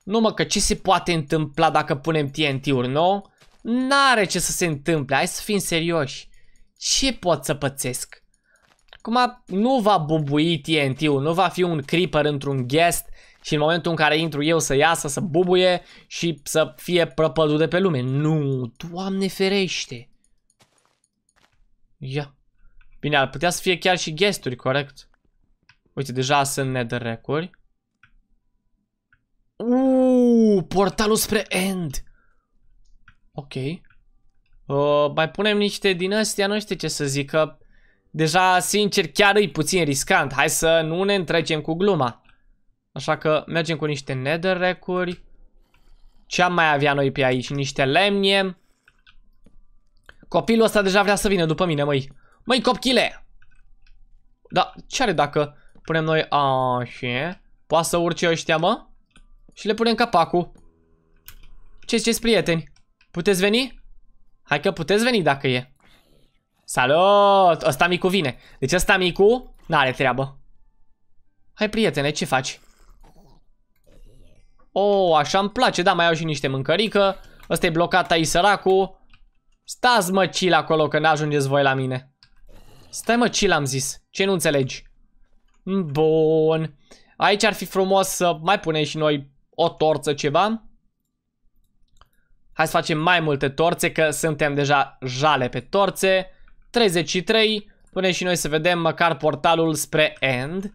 Nu mă, că ce se poate întâmpla dacă punem TNT-uri, nu? N-are ce să se întâmple, hai să fim serioși. Ce pot să pățesc? Acum nu va bubui TNT-ul, nu va fi un creeper într-un guest și în momentul în care intru eu să iasă, să bubuie și să fie prăpădut de pe lume. Nu, doamne ferește! Ia. Bine, ar putea să fie chiar și guesturi, corect? Uite, deja sunt nether-uri. Uuu, portalul spre end. Ok. Uh, mai punem niște din astea, nu știu ce să zic, că deja, sincer, chiar e puțin riscant. Hai să nu ne întrecem cu gluma. Așa că mergem cu niște nether recuri. Ce am mai avea noi pe aici? Niște lemne. Copilul ăsta deja vrea să vină după mine, măi. Măi, copchile! Da, ce are dacă punem noi așa? Poate să urce ăștia, mă? și le punem capacul. Ce ziceți, prieteni? Puteți veni? Hai că puteți veni dacă e. Salut! Ăsta micu vine. Deci ăsta micu n-are treabă. Hai, prietene, ce faci? O, oh, așa îmi place. Da, mai au și niște mâncărică. Ăsta e blocat aici, săracul. Stați, mă, chill acolo, că n-ajungeți voi la mine. Stai, mă, chill, am zis. Ce nu înțelegi? Bun. Aici ar fi frumos să mai punem și noi o torță ceva. Hai să facem mai multe torțe că suntem deja jale pe torțe. 33. Punem și noi să vedem măcar portalul spre end.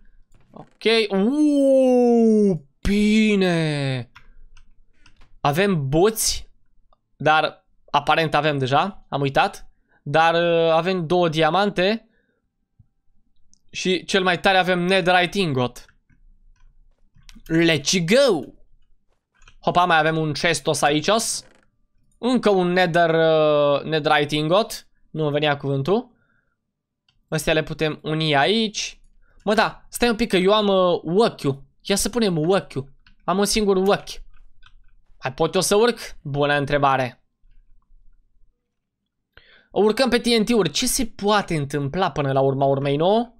Ok. Uuu, bine. Avem buți, dar aparent avem deja, am uitat. Dar uh, avem două diamante și cel mai tare avem netherite ingot. Let's go! Hopa, mai avem un chestos aici. Încă un nether, uh, netherite ingot. Nu venea cuvântul. Astea le putem uni aici. Mă, da, stai un pic că eu am uh, ochiu Ia să punem ochiu Am un singur ochi. Mai pot eu să urc? Bună întrebare. O urcăm pe TNT-uri. Ce se poate întâmpla până la urma urmei, nouă?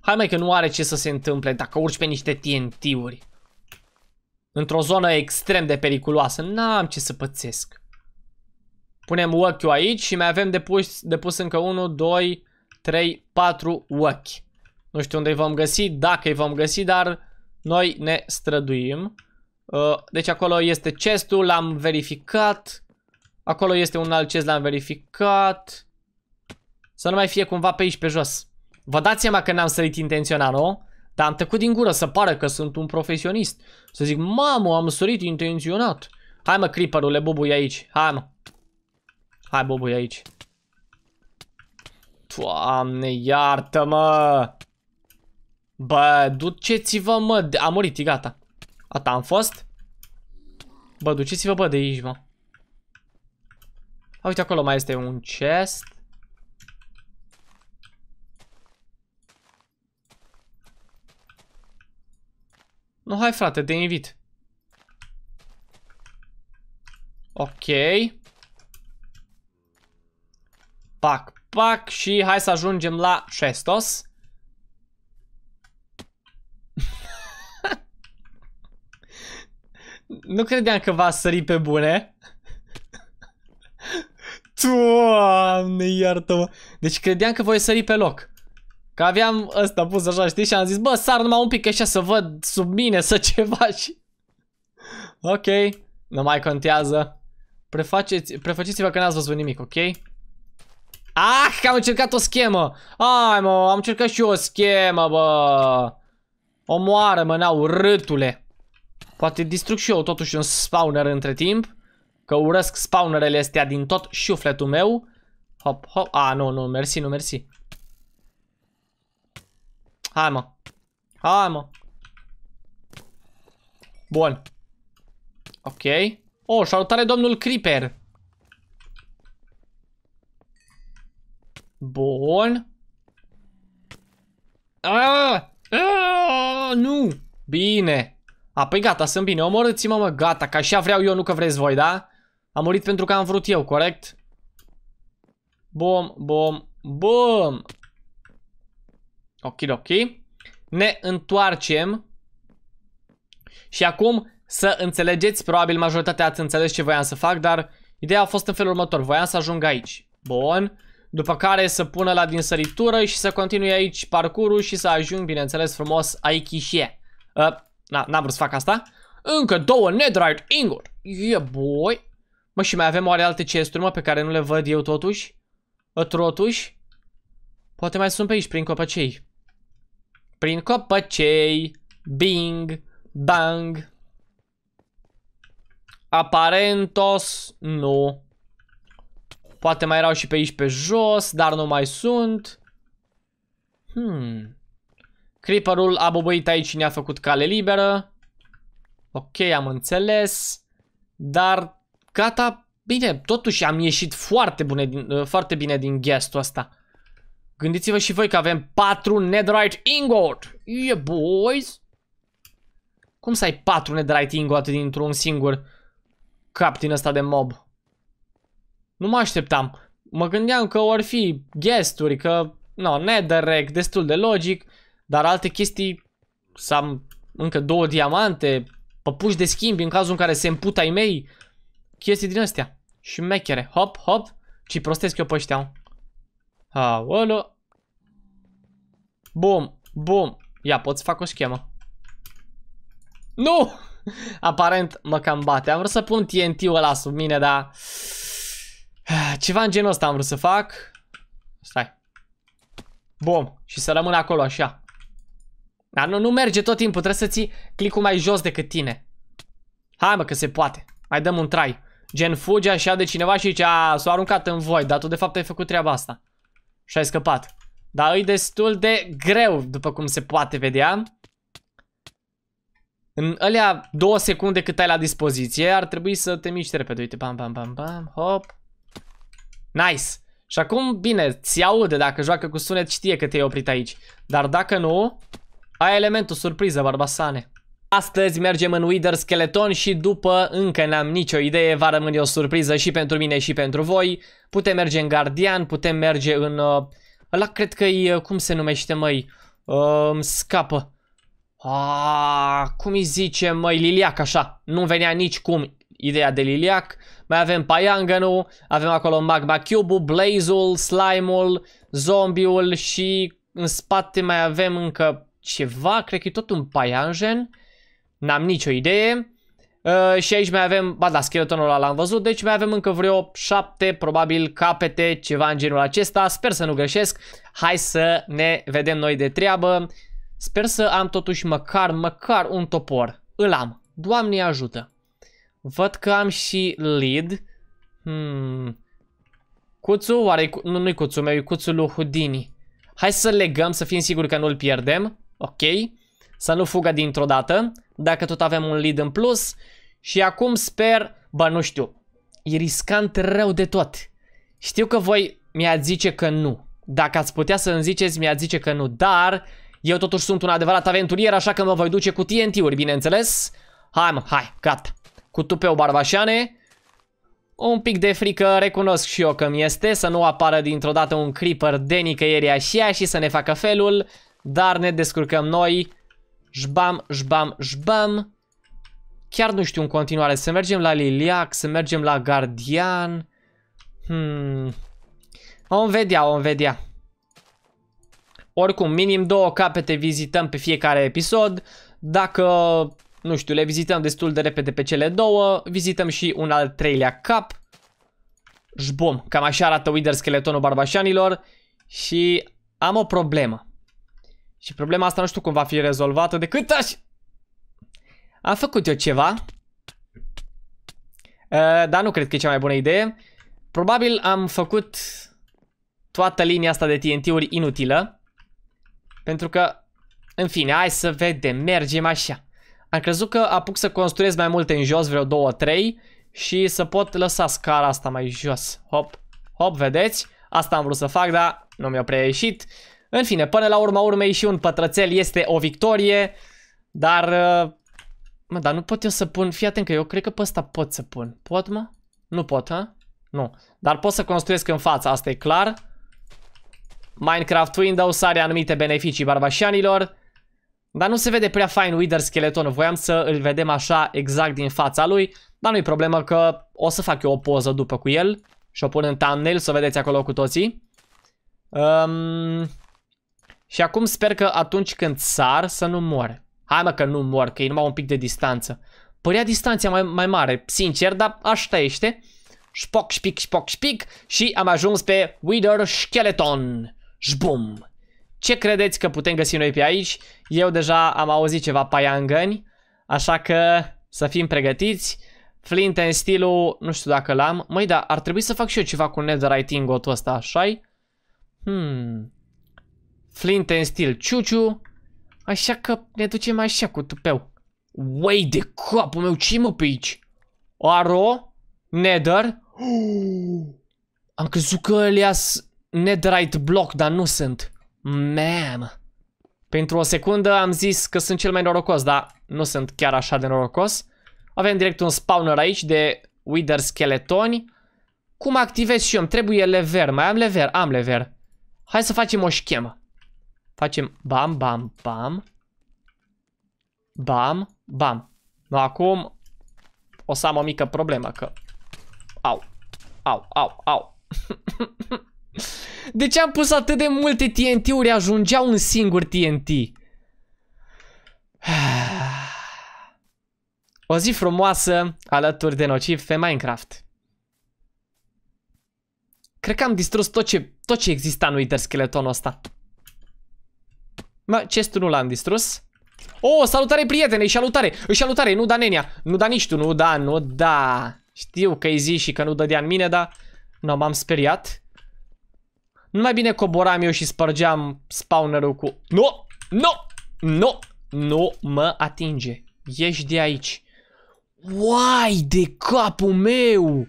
Hai mai că nu are ce să se întâmple dacă urci pe niște TNT-uri. Într-o zonă extrem de periculoasă. N-am ce să pățesc. Punem ochiul aici și mai avem depus, depus încă 1, 2, 3, 4 ochi. Nu știu unde îi vom găsi, dacă îi vom găsi, dar noi ne străduim. Uh, deci acolo este chestul, l-am verificat. Acolo este un alt chest, l-am verificat. Să nu mai fie cumva pe aici pe jos. Vă dați seama că n-am sărit intenționat, nu? Dar am tăcut din gură să pară că sunt un profesionist. Să zic, mamă, am sărit intenționat. Hai mă, creeperule, bubuie aici. Hai mă. Hai, bubuie aici. Doamne, iartă-mă! Bă, duceți-vă, mă! A murit, e gata. Ata am fost. Bă, duceți-vă, bă, de aici, mă. A, uite, acolo mai este un chest. Nu, hai frate, te invit. Ok. Pac, pac și hai să ajungem la Chestos. nu credeam că va sări pe bune. Doamne, iartă-mă. Deci credeam că voi sări pe loc. Că aveam ăsta pus așa, știi? Și am zis, bă, sar numai un pic așa să văd sub mine, să ceva și... Ok, nu mai contează. Prefaceți-vă prefaceți că n-ați văzut nimic, ok? Ah, că am încercat o schemă! Ai mă, am încercat și eu o schemă, bă! Omoară-mă, n râtule. Poate distrug și eu totuși un spawner între timp. Că urăsc spawnerele astea din tot sufletul meu. Hop, hop, a, nu, nu, mersi, nu, mersi. Hai mă. Hai mă. Bun. Ok. Oh, salutare domnul Creeper. Bun. Ah! Ah! Nu! Bine. A, păi gata, sunt bine. Omorâți-mă, mă, gata. Ca așa vreau eu, nu că vreți voi, da? Am murit pentru că am vrut eu, corect? Bom, bom, bom. Ok, ok. Ne întoarcem. Și acum să înțelegeți, probabil majoritatea ați înțeles ce voiam să fac, dar ideea a fost în felul următor. Voiam să ajung aici. Bun. După care să pună la din săritură și să continui aici parcurul și să ajung, bineînțeles, frumos aichișie. Uh, ă, na, n-am vrut să fac asta. Încă două netherite inguri. Yeah, boy. Mă, și mai avem oare alte chesturi, mă, pe care nu le văd eu totuși? Ă, totuși? Poate mai sunt pe aici, prin copacei. Prin copăcei, bing, bang. Aparentos, nu. Poate mai erau și pe aici pe jos, dar nu mai sunt. Hmm. Creeperul a bubuit aici și ne-a făcut cale liberă. Ok, am înțeles. Dar gata, bine, totuși am ieșit foarte, bune din, foarte bine din gestul ăsta. Gândiți-vă și voi că avem 4 netherite ingot. Yeah, boys! Cum să ai 4 netherite ingot dintr-un singur cap din ăsta de mob? Nu mă așteptam. Mă gândeam că or fi guesturi, că... No, netherrack, destul de logic, dar alte chestii... Să am încă două diamante, păpuși de schimb în cazul în care se împută ai mei, chestii din astea. Și mechere. Hop, hop, ci prostesc eu pe ăștia. Aolo. Bum, bum. Ia, pot să fac o schemă. Nu! Aparent mă cam bate. Am vrut să pun TNT-ul ăla sub mine, dar... Ah, ceva în genul ăsta am vrut să fac. Stai. Bum. Și să rămân acolo, așa. Dar nu, nu merge tot timpul. Trebuie să ții clicul mai jos decât tine. Hai mă, că se poate. Mai dăm un try. Gen fuge așa de cineva și zice, a, s-a aruncat în voi, dar tu de fapt ai făcut treaba asta. Și ai scăpat. Dar e destul de greu, după cum se poate vedea. În alea două secunde cât ai la dispoziție, ar trebui să te miști repede. Uite, bam, bam, bam, bam, hop. Nice. Și acum, bine, ți aude dacă joacă cu sunet, știe că te-ai oprit aici. Dar dacă nu, ai elementul surpriză, barbasane. Astăzi mergem în Wither Skeleton și după, încă n-am nicio idee, va rămâne o surpriză și pentru mine și pentru voi. Putem merge în Guardian, putem merge în... Uh, cred că e, uh, cum se numește măi? Uh, scapă. Ah, cum îi zice măi, Liliac așa. Nu venea nici cum ideea de Liliac. Mai avem Paianganu, avem acolo Magma Cube-ul, Blaze-ul, Slime-ul, Zombie-ul și în spate mai avem încă ceva, cred că e tot un Paianjen. N-am nicio idee. Uh, și aici mai avem, ba da, scheletonul ăla l-am văzut, deci mai avem încă vreo 7, probabil, capete, ceva în genul acesta. Sper să nu greșesc. Hai să ne vedem noi de treabă. Sper să am totuși măcar, măcar un topor. Îl am. Doamne ajută. Văd că am și lead. Hmm. Cuțu? Oare nu, nu-i cuțul meu, e cuțul lui Houdini. Hai să legăm, să fim siguri că nu-l pierdem. Ok să nu fugă dintr-o dată, dacă tot avem un lead în plus și acum sper, bă nu știu, e riscant rău de tot. Știu că voi mi-ați zice că nu. Dacă ați putea să îmi ziceți, mi-ați zice că nu, dar eu totuși sunt un adevărat aventurier, așa că mă voi duce cu TNT-uri, bineînțeles. Hai mă, hai, gata. Cu tupeu barbașane. Un pic de frică recunosc și eu că mi este, să nu apară dintr-o dată un creeper de nicăieri așa și să ne facă felul, dar ne descurcăm noi Jbam, jbam, jbam. Chiar nu știu în continuare. Să mergem la Liliac, să mergem la Guardian. Hmm. Om vedea, om vedea. Oricum, minim două capete vizităm pe fiecare episod. Dacă, nu știu, le vizităm destul de repede pe cele două, vizităm și un al treilea cap. Jbum, cam așa arată Wither Skeletonul Barbașanilor. Și am o problemă. Și problema asta nu știu cum va fi rezolvată decât aș... Am făcut eu ceva. Uh, dar nu cred că e cea mai bună idee. Probabil am făcut toată linia asta de TNT-uri inutilă. Pentru că, în fine, hai să vedem, mergem așa. Am crezut că apuc să construiesc mai multe în jos, vreo 2 trei, și să pot lăsa scara asta mai jos. Hop, hop, vedeți? Asta am vrut să fac, dar nu mi-a prea ieșit. În fine, până la urma urmei și un pătrățel este o victorie, dar... Uh, mă, dar nu pot eu să pun... Fii atent că eu cred că pe ăsta pot să pun. Pot, mă? Nu pot, ha? Nu. Dar pot să construiesc în fața, asta e clar. Minecraft Windows are anumite beneficii barbașanilor. Dar nu se vede prea fain Wither skeleton. Voiam să îl vedem așa exact din fața lui. Dar nu-i problemă că o să fac eu o poză după cu el. Și o pun în thumbnail, să o vedeți acolo cu toții. Um, și acum sper că atunci când sar să nu mor. Hai mă că nu mor, că e numai un pic de distanță. Părea distanța mai, mai mare, sincer, dar asta este. Șpoc, șpic, șpoc, șpic și am ajuns pe Wither Skeleton. Jbum! Ce credeți că putem găsi noi pe aici? Eu deja am auzit ceva paiangăni, așa că să fim pregătiți. Flint în stilul, nu știu dacă l-am. Măi, dar ar trebui să fac și eu ceva cu netherite ingotul ăsta, așa -i? Hmm, Flint and steel, ciuciu. Așa că ne ducem așa cu tupeu. Uai de capul meu, ce mă pe aici? Aro? Nether? Am crezut că ele netherite block, dar nu sunt. Man. Pentru o secundă am zis că sunt cel mai norocos, dar nu sunt chiar așa de norocos. Avem direct un spawner aici de wither skeletoni. Cum activez și eu? Îmi trebuie lever. Mai am lever? Am lever. Hai să facem o schemă. Facem bam, bam, bam. Bam, bam. Nu acum o să am o mică problemă că... Au, au, au, au. de ce am pus atât de multe TNT-uri? Ajungea un singur TNT. O zi frumoasă alături de nociv pe Minecraft. Cred că am distrus tot ce, tot ce exista în Wither Skeleton ăsta. Ma chestul nu l-am distrus. Oh, salutare prietene, salutare, salutare, nu da nenia, nu da nici tu, nu da, nu da. Știu că i zi și că nu dădea în mine, dar nu, m-am speriat. Nu mai bine coboram eu și spărgeam spawnerul cu... Nu, nu, nu, nu mă atinge. Ieși de aici. Uai, de capul meu!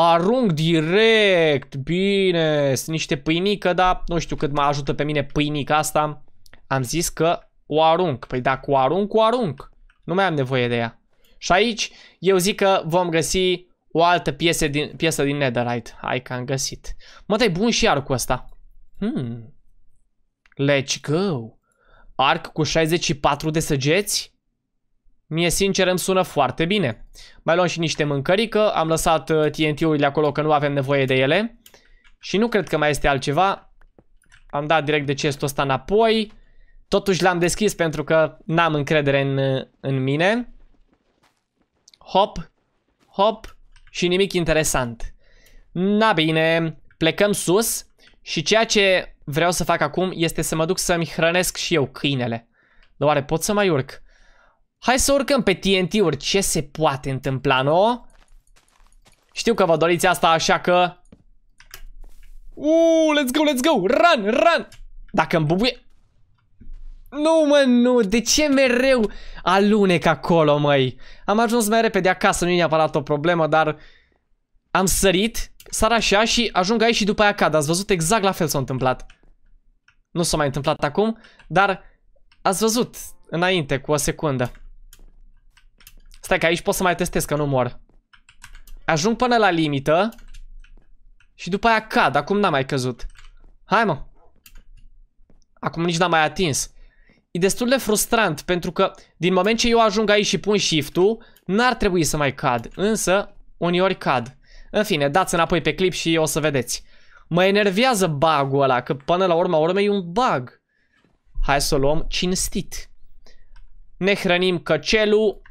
Arunc direct, bine, sunt niște pâinică, dar nu știu cât mă ajută pe mine pâinica asta. Am zis că o arunc, păi dacă o arunc, o arunc. Nu mai am nevoie de ea. Și aici eu zic că vom găsi o altă piesă din, piesă din Netherite. Hai că am găsit. Mă, dai bun și arcul ăsta. Hmm. Let's go. Arc cu 64 de săgeți? Mie sincer îmi sună foarte bine. Mai luăm și niște mâncărică, am lăsat uh, TNT-urile acolo că nu avem nevoie de ele. Și nu cred că mai este altceva. Am dat direct de chestul ăsta înapoi. Totuși l-am deschis pentru că n-am încredere în, uh, în mine. Hop, hop și nimic interesant. Na bine, plecăm sus și ceea ce vreau să fac acum este să mă duc să-mi hrănesc și eu câinele. Doare pot să mai urc? Hai să urcăm pe TNT-uri. Ce se poate întâmpla, nu? Știu că vă doriți asta, așa că... Uuu, let's go, let's go! Run, run! Dacă îmi bubuie... Nu, mă, nu! De ce mereu alunec acolo, măi? Am ajuns mai repede acasă, nu e neapărat o problemă, dar... Am sărit, sar așa și ajung aici și după aia cad. Ați văzut exact la fel s-a întâmplat. Nu s-a mai întâmplat acum, dar... Ați văzut înainte, cu o secundă. Stai că aici pot să mai testez că nu mor. Ajung până la limită. Și după aia cad. Acum n-am mai căzut. Hai mă. Acum nici n-am mai atins. E destul de frustrant pentru că din moment ce eu ajung aici și pun shift-ul, n-ar trebui să mai cad. Însă, uneori cad. În fine, dați înapoi pe clip și o să vedeți. Mă enervează bug-ul ăla, că până la urma urmei e un bug. Hai să o luăm cinstit. Ne hrănim căcelul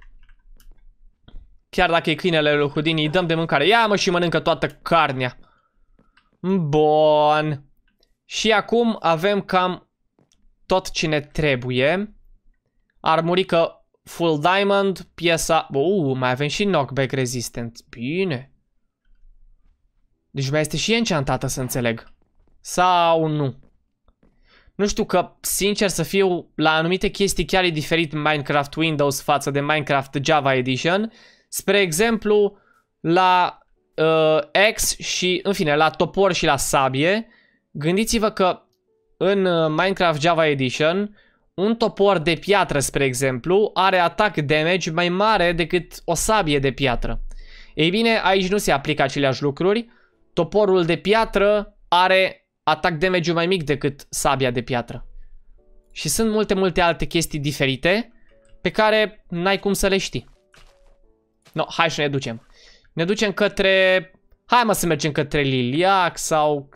Chiar dacă e câinele lui Houdini, îi dăm de mâncare. Ia mă și mănâncă toată carnea. Bun. Și acum avem cam tot ce ne trebuie. Armurică Full Diamond, piesa... Uh, mai avem și Knockback Resistant. Bine. Deci mai este și enchantată, să înțeleg. Sau nu. Nu știu că, sincer să fiu, la anumite chestii chiar e diferit Minecraft Windows față de Minecraft Java Edition. Spre exemplu, la uh, X și, în fine, la topor și la sabie, gândiți-vă că în uh, Minecraft Java Edition, un topor de piatră, spre exemplu, are atac damage mai mare decât o sabie de piatră. Ei bine, aici nu se aplică aceleași lucruri. Toporul de piatră are atac damage mai mic decât sabia de piatră. Și sunt multe, multe alte chestii diferite pe care n-ai cum să le știi. No, hai să ne ducem. Ne ducem către... Hai mă să mergem către Liliac sau...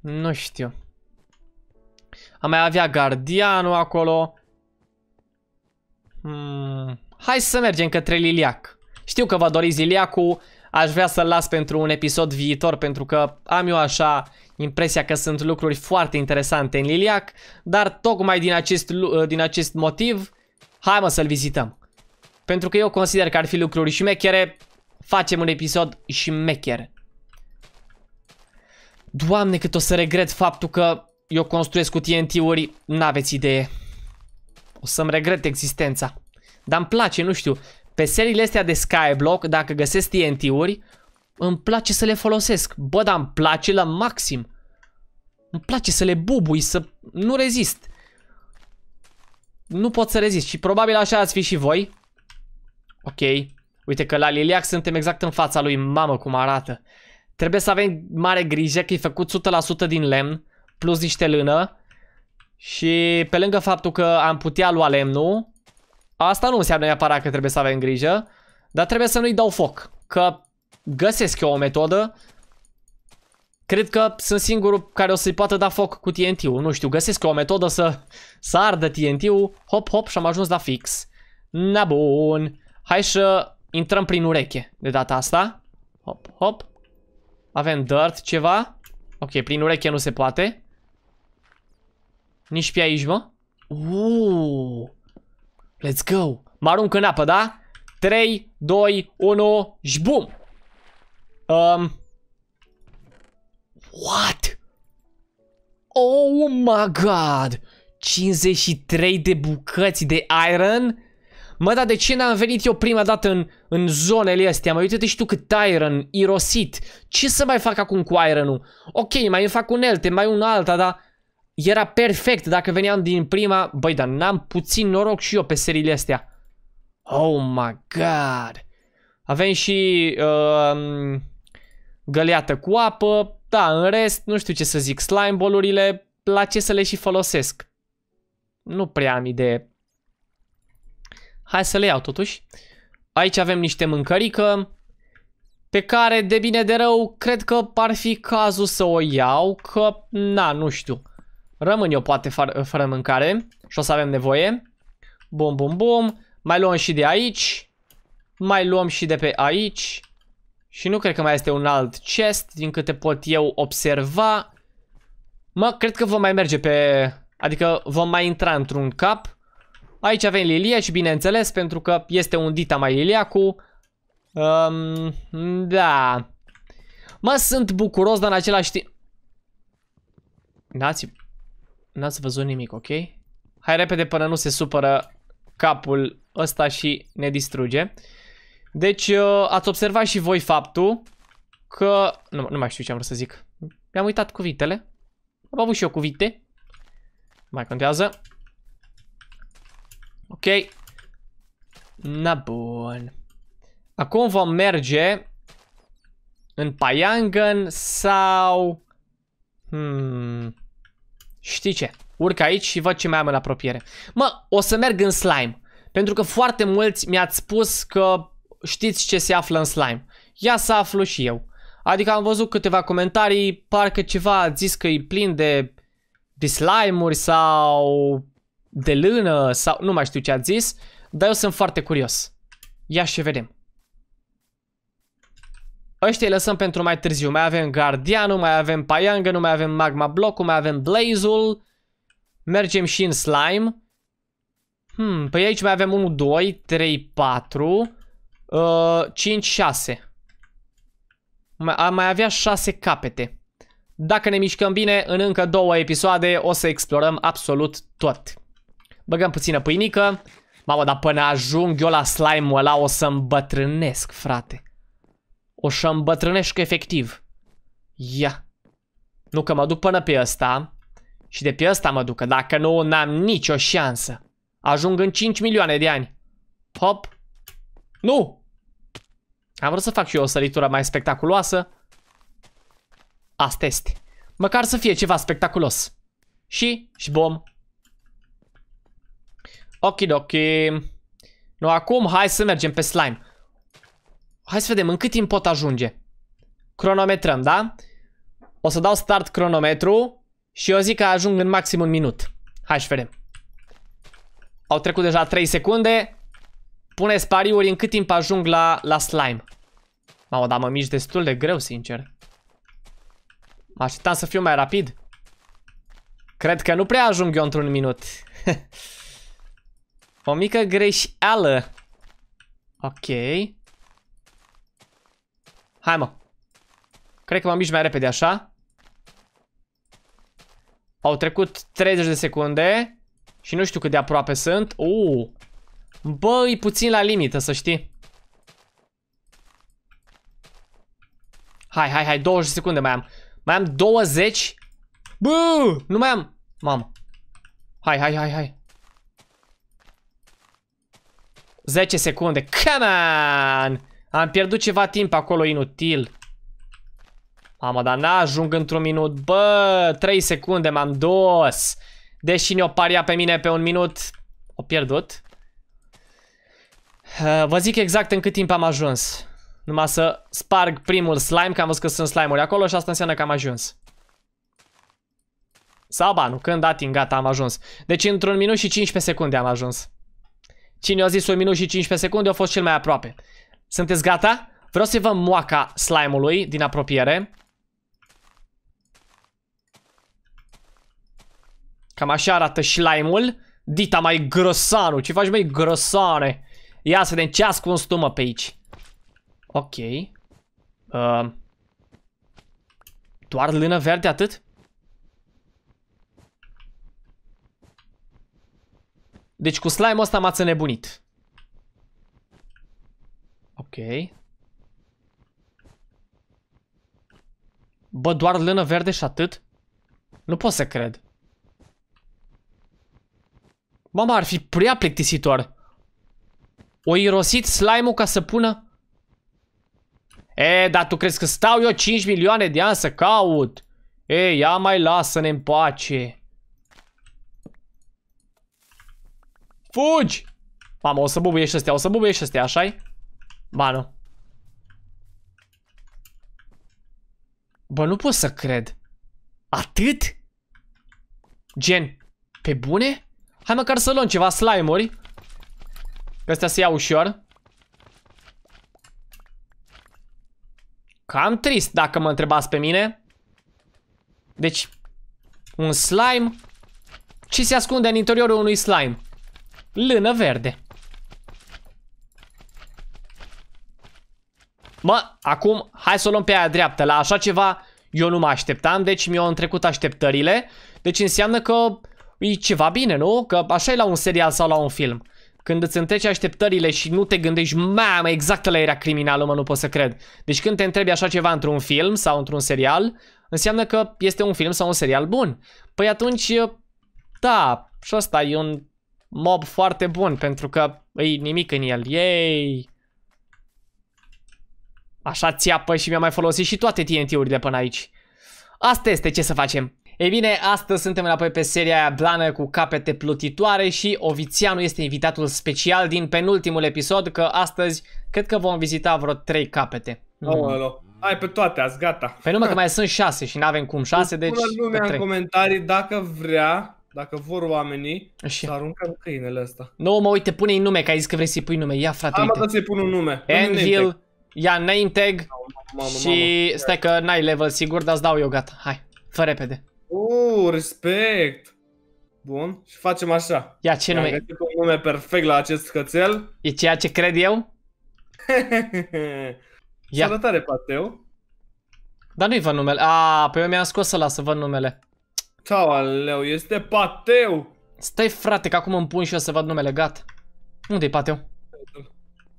Nu știu. Am mai avea gardianul acolo. Hmm. Hai să mergem către Liliac. Știu că vă doriți Liliacul. Aș vrea să-l las pentru un episod viitor pentru că am eu așa impresia că sunt lucruri foarte interesante în Liliac. Dar tocmai din acest, din acest motiv, hai mă să-l vizităm. Pentru că eu consider că ar fi lucruri șmechere, facem un episod șmecher. Doamne, cât o să regret faptul că eu construiesc cu TNT-uri, n-aveți idee. O să-mi regret existența. Dar îmi place, nu știu, pe seriile astea de Skyblock, dacă găsesc TNT-uri, îmi place să le folosesc. Bă, dar îmi place la maxim. Îmi place să le bubui, să nu rezist. Nu pot să rezist și probabil așa ați fi și voi. Ok. Uite că la Liliac suntem exact în fața lui. Mamă cum arată. Trebuie să avem mare grijă că e făcut 100% din lemn. Plus niște lână. Și pe lângă faptul că am putea lua lemnul. Asta nu înseamnă neapărat că trebuie să avem grijă. Dar trebuie să nu-i dau foc. Că găsesc eu o metodă. Cred că sunt singurul care o să-i poată da foc cu TNT-ul. Nu știu, găsesc eu o metodă să, să ardă TNT-ul. Hop, hop și am ajuns la fix. Na bun. Hai să intrăm prin ureche de data asta. Hop, hop. Avem dirt, ceva. Ok, prin ureche nu se poate. Nici pe aici, mă. Uuu. Let's go. Mă arunc în apă, da? 3, 2, 1, jbum! Um. What? Oh my god! 53 de bucăți de iron Mă, dar de ce n-am venit eu prima dată în, în zonele astea? Mai uite-te și tu cât Iron, irosit. Ce să mai fac acum cu Iron-ul? Ok, mai îmi fac unelte, mai un alta, dar... Era perfect dacă veneam din prima... Băi, dar n-am puțin noroc și eu pe seriile astea. Oh my god. Avem și... Uh, găleată cu apă. Da, în rest, nu știu ce să zic. Slime bolurile, la ce să le și folosesc? Nu prea am idee. Hai să le iau totuși. Aici avem niște mâncărică pe care, de bine de rău, cred că ar fi cazul să o iau, că, na, nu știu. Rămân eu poate fără mâncare și o să avem nevoie. Bum, bum, bum. Mai luăm și de aici. Mai luăm și de pe aici. Și nu cred că mai este un alt chest, din câte pot eu observa. Mă, cred că vom mai merge pe... Adică vom mai intra într-un cap. Aici avem Lilie și bineînțeles pentru că este un Dita mai Liliacu. Um, da. Mă sunt bucuros, dar în același timp... N-ați... N-ați văzut nimic, ok? Hai repede până nu se supără capul ăsta și ne distruge. Deci uh, ați observat și voi faptul că... Nu, nu mai știu ce am vrut să zic. Mi-am uitat cuvintele. Am avut și eu cuvinte. Mai contează. Ok. Na bun. Acum vom merge în Payangan sau... Hmm. Știi ce? Urc aici și văd ce mai am în apropiere. Mă, o să merg în slime. Pentru că foarte mulți mi-ați spus că știți ce se află în slime. Ia să aflu și eu. Adică am văzut câteva comentarii, parcă ceva a zis că e plin de, de slime-uri sau de lână sau nu mai știu ce ați zis, dar eu sunt foarte curios. Ia și vedem. Ăștia îi lăsăm pentru mai târziu. Mai avem Guardianul, mai avem Payanga, nu mai avem Magma Block, mai avem Blazul. Mergem și în Slime. Hmm, păi aici mai avem 1, 2, 3, 4, uh, 5, 6. Mai, mai avea 6 capete. Dacă ne mișcăm bine, în încă două episoade o să explorăm absolut tot. Băgăm puțină pâinică. Mamă, dar până ajung eu la slime-ul ăla o să îmbătrânesc, frate. O să îmbătrânesc efectiv. Ia. Nu că mă duc până pe ăsta. Și de pe ăsta mă duc, dacă nu, n-am nicio șansă. Ajung în 5 milioane de ani. Hop. Nu! Am vrut să fac și eu o săritură mai spectaculoasă. Asta este. Măcar să fie ceva spectaculos. Și, și bom, Okidoki. No, acum hai să mergem pe slime. Hai să vedem în cât timp pot ajunge. Cronometrăm, da? O să dau start cronometru și eu zic că ajung în maxim un minut. Hai să vedem. Au trecut deja 3 secunde. Pune pariuri în cât timp ajung la, la slime. Mamă, dar mă mici destul de greu, sincer. Mă așteptam să fiu mai rapid. Cred că nu prea ajung eu într-un minut. O mică greșeală. Ok. Hai mă. Cred că m-am mai repede așa. Au trecut 30 de secunde. Și nu știu cât de aproape sunt. Uuu. Bă, e puțin la limită, să știi. Hai, hai, hai, 20 secunde mai am. Mai am 20. Bă, nu mai am. Mamă. Hai, hai, hai, hai. 10 secunde. Come on! Am pierdut ceva timp acolo inutil. Mamă, dar n-ajung într-un minut. Bă, 3 secunde m-am dus. Deși ne-o paria pe mine pe un minut, o pierdut. Eh, vă zic exact în cât timp am ajuns. Numai să sparg primul slime, că am văzut că sunt slime-uri acolo și asta înseamnă că am ajuns. Sau ba, nu, când ating, gata, am ajuns. Deci într-un minut și 15 secunde am ajuns. Cine a zis 1 minut și 15 secunde a fost cel mai aproape. Sunteți gata? Vreau să vă moaca slime-ului din apropiere. Cam așa arată slime-ul. Dita mai grosanu. Ce faci mai grosane? Ia să vedem ce ascuns tu mă pe aici. Ok. Uh, doar lână verde atât? Deci cu slime-ul ăsta m-ați înnebunit. Ok. Bă, doar lână verde și atât? Nu pot să cred. Mama, ar fi prea plictisitor. O irosit slime-ul ca să pună? E, dar tu crezi că stau eu 5 milioane de ani să caut? E, ia mai lasă-ne în pace. Fugi! Mamă, o să bubuie și astea, o să bubuie și astea, așa-i? Ba nu. Bă, nu pot să cred. Atât? Gen, pe bune? Hai măcar să luăm ceva slime-uri. Că astea se iau ușor. Cam trist dacă mă întrebați pe mine. Deci, un slime? Ce se ascunde în interiorul unui slime? Lână verde. Mă, acum, hai să o luăm pe aia dreaptă. La așa ceva eu nu mă așteptam, deci mi-au întrecut așteptările. Deci înseamnă că e ceva bine, nu? Că așa e la un serial sau la un film. Când îți întreci așteptările și nu te gândești, mamă, exact la era criminală, mă, nu pot să cred. Deci când te întrebi așa ceva într-un film sau într-un serial, înseamnă că este un film sau un serial bun. Păi atunci, da, și asta e un mob foarte bun pentru că îi nimic în el. Yay! Așa țiapă și mi-a mai folosit și toate TNT-urile până aici. Asta este ce să facem. Ei bine, astăzi suntem înapoi pe seria aia blană cu capete plutitoare și Ovițianu este invitatul special din penultimul episod, că astăzi cred că vom vizita vreo 3 capete. Oh, mm. Ai pe toate azi, gata. Pe păi numai că mai sunt 6 și nu avem cum 6, deci... Bună lumea în comentarii dacă vrea dacă vor oamenii, Așa. să aruncă în câinele ăsta. Nu, mă, uite, pune-i nume, că ai zis că vrei să-i pui nume. Ia, frate, Am dat să-i pun un nume. Anvil, ia name tag mamă, și mamă. stai că n-ai level sigur, dar îți dau eu, gata. Hai, fă repede. Uuu, respect. Bun, și facem așa. Ia, ce nume? Am un nume perfect la acest cățel. E ceea ce cred eu? ia. Salutare, Pateu. Dar nu-i vă numele. A, pe eu mi-am scos să lasă să văd numele. Sau aleu, este Pateu! Stai frate, că acum îmi pun și o să vad numele, gat. Unde-i Pateu?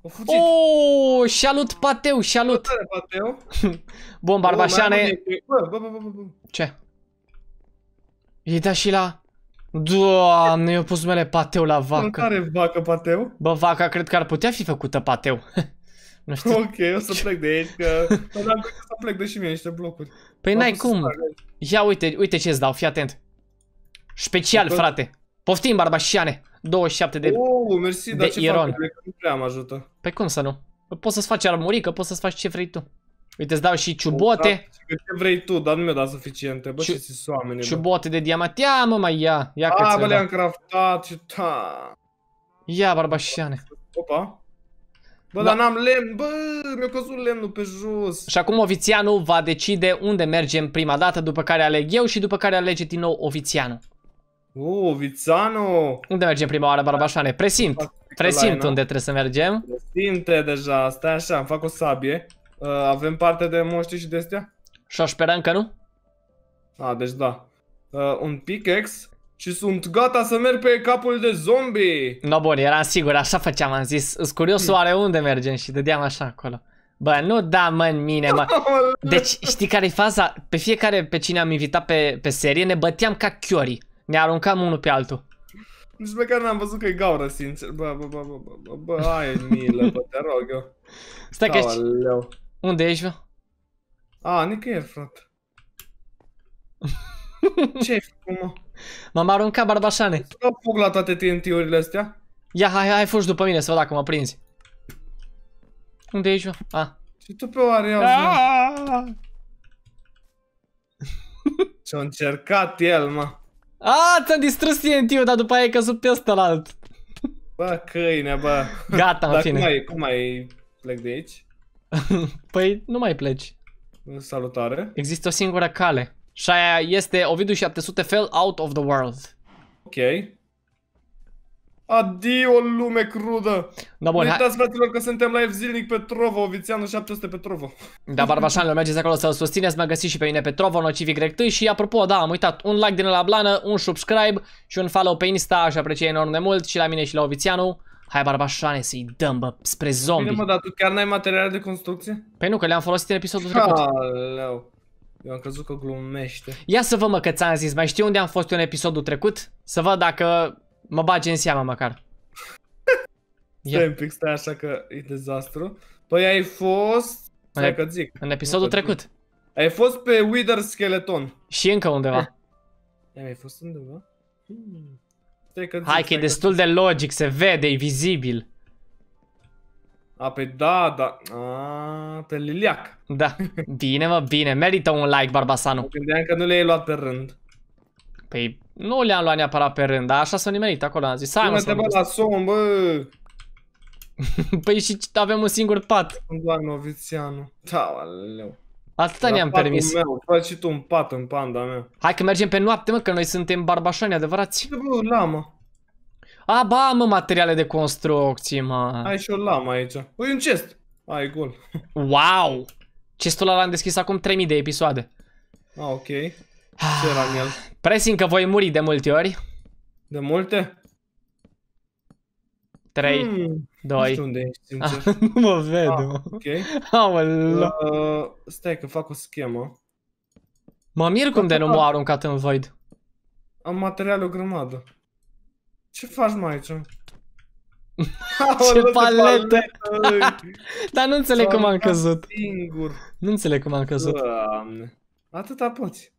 O, Oh, salut Pateu, salut! Pateu? Bun, Barbașane... Ce? E da și la... Doamne, eu pus numele Pateu la vacă. Nu are vacă Pateu? Bă, vaca cred că ar putea fi făcută Pateu. Nu știu. Ok, o să plec de aici, că am să plec de și mie niște blocuri. Păi n-ai cum. Ia uite, uite ce îți dau, fii atent. Special, Că... frate. Poftim, barbașiane. 27 de Oh, mersi, dar ce iron. fac? Nu prea mă ajută. Păi cum să nu? Păi poți să-ți faci armurică, poți să-ți faci ce vrei tu. Uite, îți dau și ciubote. Da, ce vrei tu, dar nu mi-a dat suficiente. Bă, ce ți oamenii, Ciubote de diamant. Ia, mă, mai ia. Ia că bă, le-am craftat și ta. Ia, barbașiane. Opa. Bă, dar n-am lemn, bă, mi-a căzut lemnul pe jos. Și acum ofițianul va decide unde mergem prima dată, după care aleg eu și după care alege din nou ofițianul. O, ofițianul! Unde mergem prima oară, Barbașoane? Presimt, presimt unde trebuie să mergem. Presimte deja, stai așa, îmi fac o sabie. Uh, avem parte de moștii și de astea? și o sperăm că nu? A, deci da. Uh, un pickaxe și sunt gata să merg pe capul de zombie. No, bun, era sigur, așa făceam, am zis. Îs curios hmm. oare unde mergem și dădeam așa acolo. Bă, nu da mă în mine, mă. Deci, știi care e faza? Pe fiecare pe cine am invitat pe, pe serie ne băteam ca chiori. Ne aruncam unul pe altul. Nici care n-am văzut că e gaură, sincer. Bă, bă, bă, bă, bă, bă, bă, ai milă, bă, te rog eu. Stai că ești... Unde ești, bă? A, nicăieri, frate. Ce ai făcut, mă? M-am aruncat barbașane. Nu fug la toate TNT-urile astea. Ia, hai, hai, fugi după mine să văd dacă mă prinzi. Unde ești, mă? Ah. Și tu pe oare iau ah! Ce-a încercat el, mă. A, ți-am distrus TNT-ul, dar după aia e căzut pe ăsta Bă, câine, bă. Gata, în fine. Cum mai, cum mai plec de aici? păi, nu mai pleci. Salutare. Există o singură cale. Și aia este Ovidiu 700 Fell Out of the World. Ok. Adio, lume crudă! Da, bun, uitați, fraților, că suntem live zilnic pe Trovo, Ovițianu 700 pe Trovo. Da, Barbașanilor, mergeți acolo să-l susțineți, mă găsiți și pe mine pe Trovo, Nocivic Rectâi și, apropo, da, am uitat, un like din la blană, un subscribe și un follow pe Insta, aș aprecia enorm de mult și la mine și la Ovițianu. Hai, Barbașane, să-i dăm, bă, spre zombie. Bine, mă, dar tu chiar n-ai materiale de construcție? Păi nu, că le-am folosit în episodul trecut. Aleu. Eu am crezut că glumește. Ia să vă mă că ți-am zis, mai știi unde am fost eu în episodul trecut? Să văd dacă mă bage în seama măcar. Stai un pic, stai așa că e dezastru. Păi ai fost... Stai că zic. În episodul trecut. Ai fost pe Wither Skeleton. Și încă undeva. Eh. Ai ai fost undeva? Hmm. Stai că Hai că e destul de logic, se vede, e vizibil. A, pe păi da, da. A, pe Liliac. Da, bine mă, bine. Merită un like, Barbasanu. Credeam că nu le-ai luat pe rând. Păi, nu le-am luat neapărat pe rând, dar așa s-a nimerit acolo, am zis. Nu te la somn, bă! păi și avem un singur pat. Doar novițianu Da, aleu. Atâta ne-am permis. faci și tu un pat în panda mea. Hai că mergem pe noapte, mă, că noi suntem barbașani adevărați. Ce păi, bă, lamă? A, ba, mă, materiale de construcții, mă. Ai și o lamă aici. Păi un chest. Ai, gol. Wow! Chestul ăla l-am deschis acum 3000 de episoade. Ah, ok. Ce era în el? Ah, Presim că voi muri de multe ori. De multe? 3, hmm, 2... Nu unde ești, ah, nu mă ved, ah, mă. ok. Aolea. Uh, stai că fac o schemă. Mă mir cum de nu m-a aruncat în void. Am materialul grămadă. Ce faci mai aici? Ce paletă! Dar nu înțeleg cum am căzut. Singur. Nu înțeleg cum am căzut. Doamne. Atâta poți.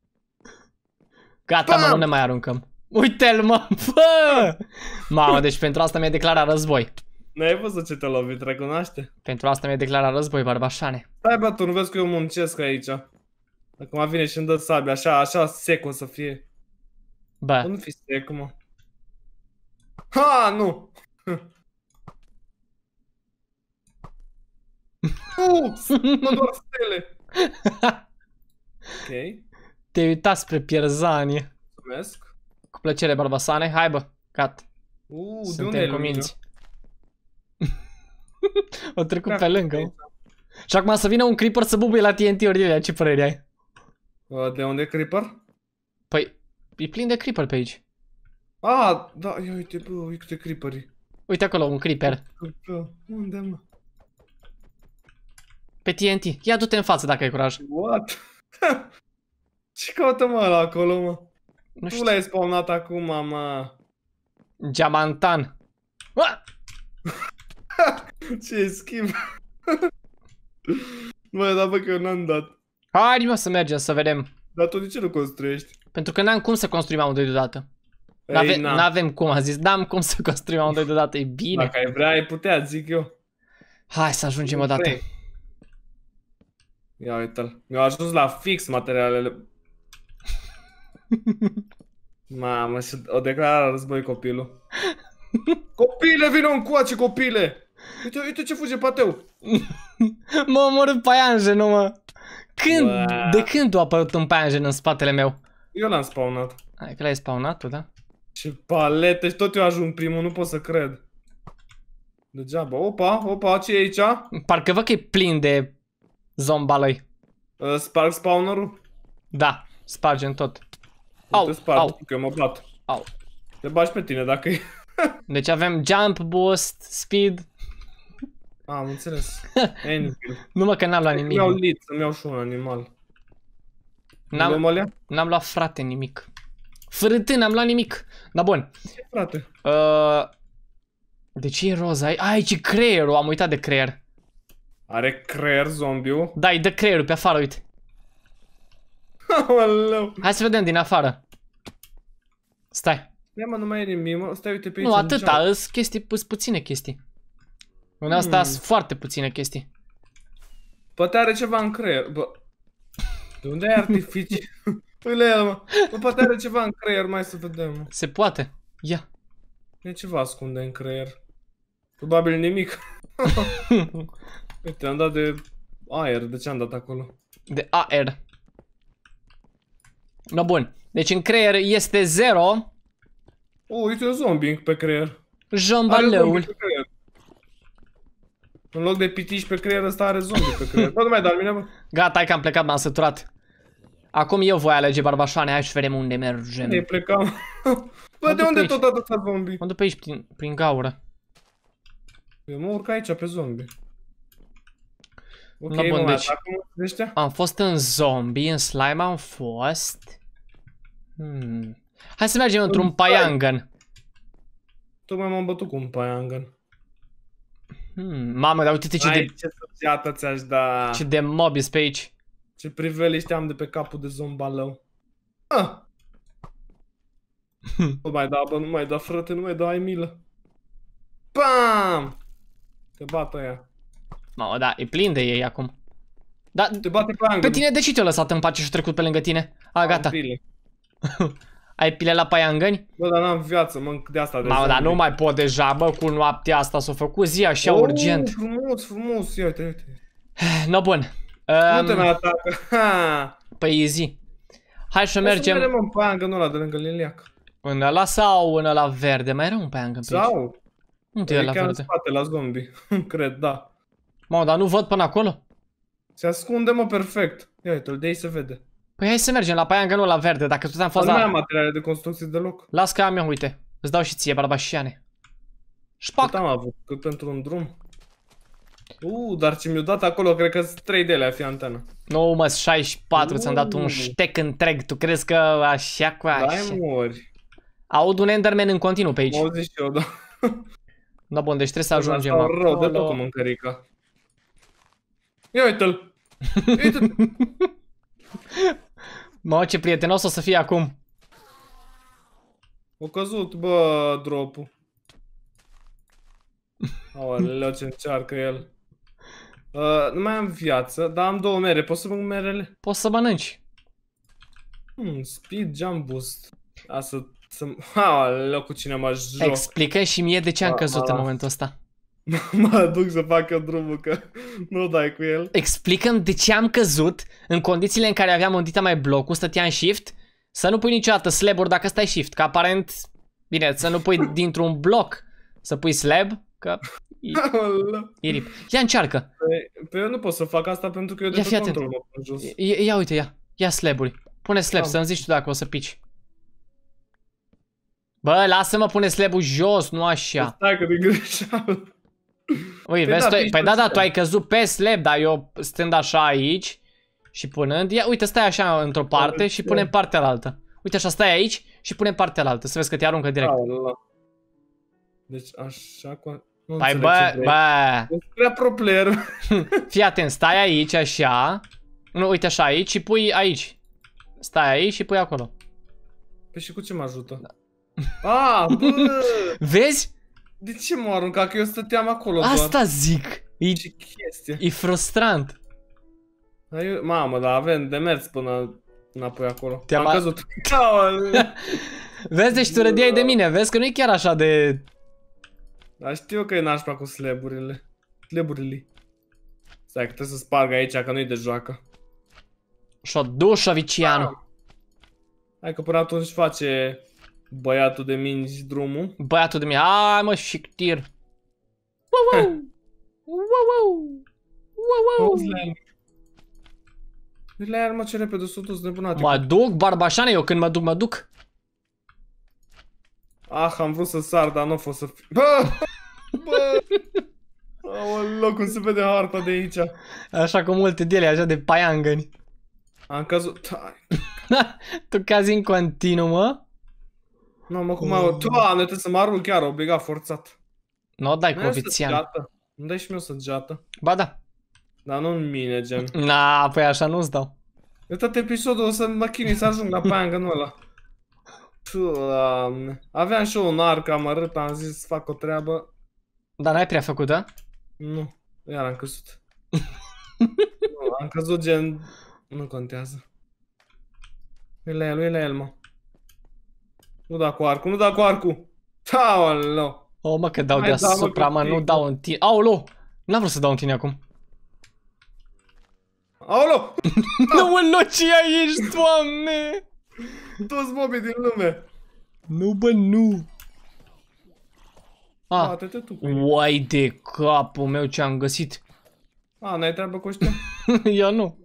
Gata, mă, nu ne mai aruncăm. Uite-l, mă, bă! Mamă, deci pentru asta mi-ai declarat război. Nu ai văzut ce te lovit, recunoaște? Pentru asta mi-ai declarat război, barbașane. Stai, bă, tu nu vezi că eu muncesc aici. Acum vine și îmi dă sabia, așa, așa sec o să fie. Bă. Nu fi sec, mă. Ha, nu! Nu! Sunt doar stele! ok. Te-ai uitat spre pierzanie. Mulțumesc. Cu plăcere, Barbasane. Hai bă, cat. Uuu, de unde cuminți. o trecut Craft pe lângă. Și acum să vină un creeper să bubuie la TNT-urile, ce părere ai? De unde creeper? Păi, e plin de creeper pe aici. A, da, ia uite, bă, uite câte creeperi. Uite acolo, un creeper. Unde, mă? Pe TNT. Ia du-te în față dacă ai curaj. What? Ce caută mă la acolo, mă? Nu știu. Tu l-ai spawnat acum, mă. Diamantan. Ce schimb. Bă, dar bă că eu n-am dat. Hai mă să mergem să vedem. Dar tu de ce nu construiești? Pentru că n-am cum să construim amândoi deodată. N-avem cum, a zis. N-am cum să construim amândoi deodată, e bine. Dacă ai vrea, ai putea, zic eu. Hai să ajungem o dată. Vrei. Ia uite-l. Mi-au ajuns la fix materialele. Mamă, și o declară război copilul. Copile, vină în coace, copile! Uite, uite ce fuge pateu! mă omorât paianjen, nu mă! Când, Bă. de când tu a apărut un paianjen în spatele meu? Eu l-am spawnat. Ai că l-ai spawnat tu, da? Ce palete, și tot eu ajung primul, nu pot să cred. Degeaba, opa, opa, ce e aici? Parcă văd că e plin de zombalei. Ă, sparg spawnerul? Da, spargem tot. Au, sparg, au. că mă bat. Au. Te bagi pe tine dacă e. Deci avem jump, boost, speed. Am înțeles. Numai că n-am luat nimic. Mi-au lit, îmi mi iau și un animal. N-am -am luat frate nimic. Frate, n-am luat nimic. Da bun. frate? Uh, de ce e roz Ai, ce creierul, am uitat de creier. Are creier zombiu? Da, îi dă creierul pe afară, uite. Hai să vedem din afară. Stai. Ia mă, nu mai e nimic, mă. Stai, uite pe aici. Nu, atâta, Sunt chestii, sunt puține chestii. În asta hmm. sunt foarte puține chestii. Poate are ceva în creier, bă. De unde ai artificii? Uite păi, el, mă. Bă, poate are ceva în creier, mai să vedem. Se poate. Ia. E ceva ascunde în creier. Probabil nimic. Uite, am dat de aer. De ce am dat acolo? De aer. No, da, bun. Deci în creier este 0. O, uite un zombie pe creier. Jambaleul. În loc de pitici pe creier, ăsta are zombie pe creier. Bă, nu mai da mine, bă. Gata, hai că am plecat, m-am săturat. Acum eu voi alege barbașoane, hai și vedem unde mergem. Ne plecam. Bă, de unde tot atâta zombie? Mă duc pe aici, prin, prin gaură. Eu mă urc aici, pe zombie. Ok, no, bun, deci, am fost în zombie, în slime am fost. Hmm. Hai să mergem într-un paiangan. Tocmai m-am bătut cu un paiangan. Hmm. Mamă, dar uite-te ce Ai, de... ce sociată ți-aș da... Ce de mob pe aici. Ce priveliște am de pe capul de zombalău. Ah. nu mai da, bă, nu mai da, frate, nu mai da, ai milă. Pam! Te bat aia. Mă da, e plin de ei acum. Da, te bate pe, pe tine de ce te-a lăsat în pace și trecut pe lângă tine? A, am gata. Pile. Ai pile la paiangăni? Bă, dar n-am viață, mă, de asta Mă, dar nu mai pot deja, bă, cu noaptea asta s o făcut zi așa oh, urgent. frumos, frumos, ia uite, uite. No, bun. Um, nu te mai atacă, Păi e zi. Hai să mergem. Să mergem în paiangănul ăla de lângă Liliac. În ăla sau în ăla verde? Mai era un paiangăn pe aici? Sau? Unde păi, e, e la verde? în spate, la zombie, cred, da. Mă, dar nu văd până acolo? Se ascunde, mă, perfect. Ia uite-l, de aici se vede. Păi hai să mergem la paia la verde, dacă tot am fost la... Nu am materiale de construcție deloc. Las că am eu, uite. Îți dau și ție, barbașiane. Șpac! Cât am avut? Cât pentru un drum? Uuu, dar ce mi-o dat acolo, cred că 3 de alea fi antena. Nu no, mă, 64, ți-am dat un ștec întreg, tu crezi că așa cu așa? Dai mori. Aud un Enderman în continuu pe aici. Mă auzi și eu, da. Da bun, deci trebuie să ajungem acolo. rău de tot cu mâncărica. Ia uite-l! mă, ce prietenos o să fie acum. O căzut, bă, drop-ul. Aoleleu, ce încearcă el. Uh, nu mai am viață, dar am două mere. Poți să mănânc merele? Poți să mănânci. Hmm, speed jump boost. Asta să... Aoleu, cu cine mă joc. Explică și mie de ce am căzut a, a, în da. momentul ăsta. mă aduc să fac eu drumul că nu dai cu el. Explicăm de ce am căzut în condițiile în care aveam undita mai blocul, stăteam shift, să nu pui niciodată slab dacă stai shift, că aparent, bine, să nu pui dintr-un bloc să pui slab, că e, e rip. Ia încearcă. Pe, păi, pe păi eu nu pot să fac asta pentru că eu ia, de pe control jos. Ia, ia uite, ia, ia slab-uri. Pune slab, să-mi zici tu dacă o să pici. Bă, lasă-mă, pune slab jos, nu așa. Stai că de greșeală. Ui, vezi, tu, păi da, păi da, da tu ai căzut pe slab, dar eu stând așa aici și punând, ia, uite, stai așa într-o parte și punem partea alaltă. Uite așa, stai aici și punem partea alaltă, să vezi că te aruncă direct. Da, deci așa cu... Nu Pai bă, bă. Prea pro player. Fii atent, stai aici așa. Nu, uite așa aici și pui aici. Stai aici și pui acolo. Păi și cu ce mă ajută? Da. A, ah, bă! Vezi? De ce m-a aruncat? Că eu stăteam acolo Asta doar. zic! E, ce chestie. e frustrant. mamă, dar avem de mers până înapoi acolo. Te-am căzut. vezi, deci tu rădeai de mine. Vezi că nu e chiar așa de... Dar știu că e nașpa cu sleburile. Sleburile. Stai că trebuie să sparg aici, că nu-i de joacă. Și-o dușă, Vicianu. Hai că până atunci face... Băiatul de minzi drumul. Băiatul de minzi. Hai mă, șictir. Wow, wow. wow, wow. Wow, wow. Le ar mă ce repede, sunt toți nebunate. Mă duc, barbașane, eu când mă duc, mă duc. Ah, am vrut să sar, dar nu a fost să fi... Bă! Bă! Aoleu, cum se vede harta de aici. Așa cu multe dele, așa de paiangăni. Am căzut... tu cazi în continuu, mă. Nu, mă, cum am. Doamne, trebuie să mă arunc chiar, obligat, forțat. Nu o dai cu ofițian. Nu dai și mie o săgeată. Ba da. Dar nu în mine, gen. Na, păi așa nu-ți dau. E tot episodul o să mă chinui să ajung la pangă ăla. Doamne. Aveam și eu un arc amărât, am zis să fac o treabă. Dar n-ai prea făcut, da? Nu. Iar am căzut. nu, am căzut gen... Nu contează. E la el, e la el, mă. Nu da cu arcul, nu da cu arcul. Taolo. O, mă, că dau deasupra, da, mă, nu dau în tine. Aolo! N-am vrut să dau în tine acum. Aolo! nu mă, Nocia ești, doamne! Toți mobii din lume. Nu, bă, nu. A, tu păi. uai de capul meu ce-am găsit. A, n-ai treabă cu ăștia? Eu nu.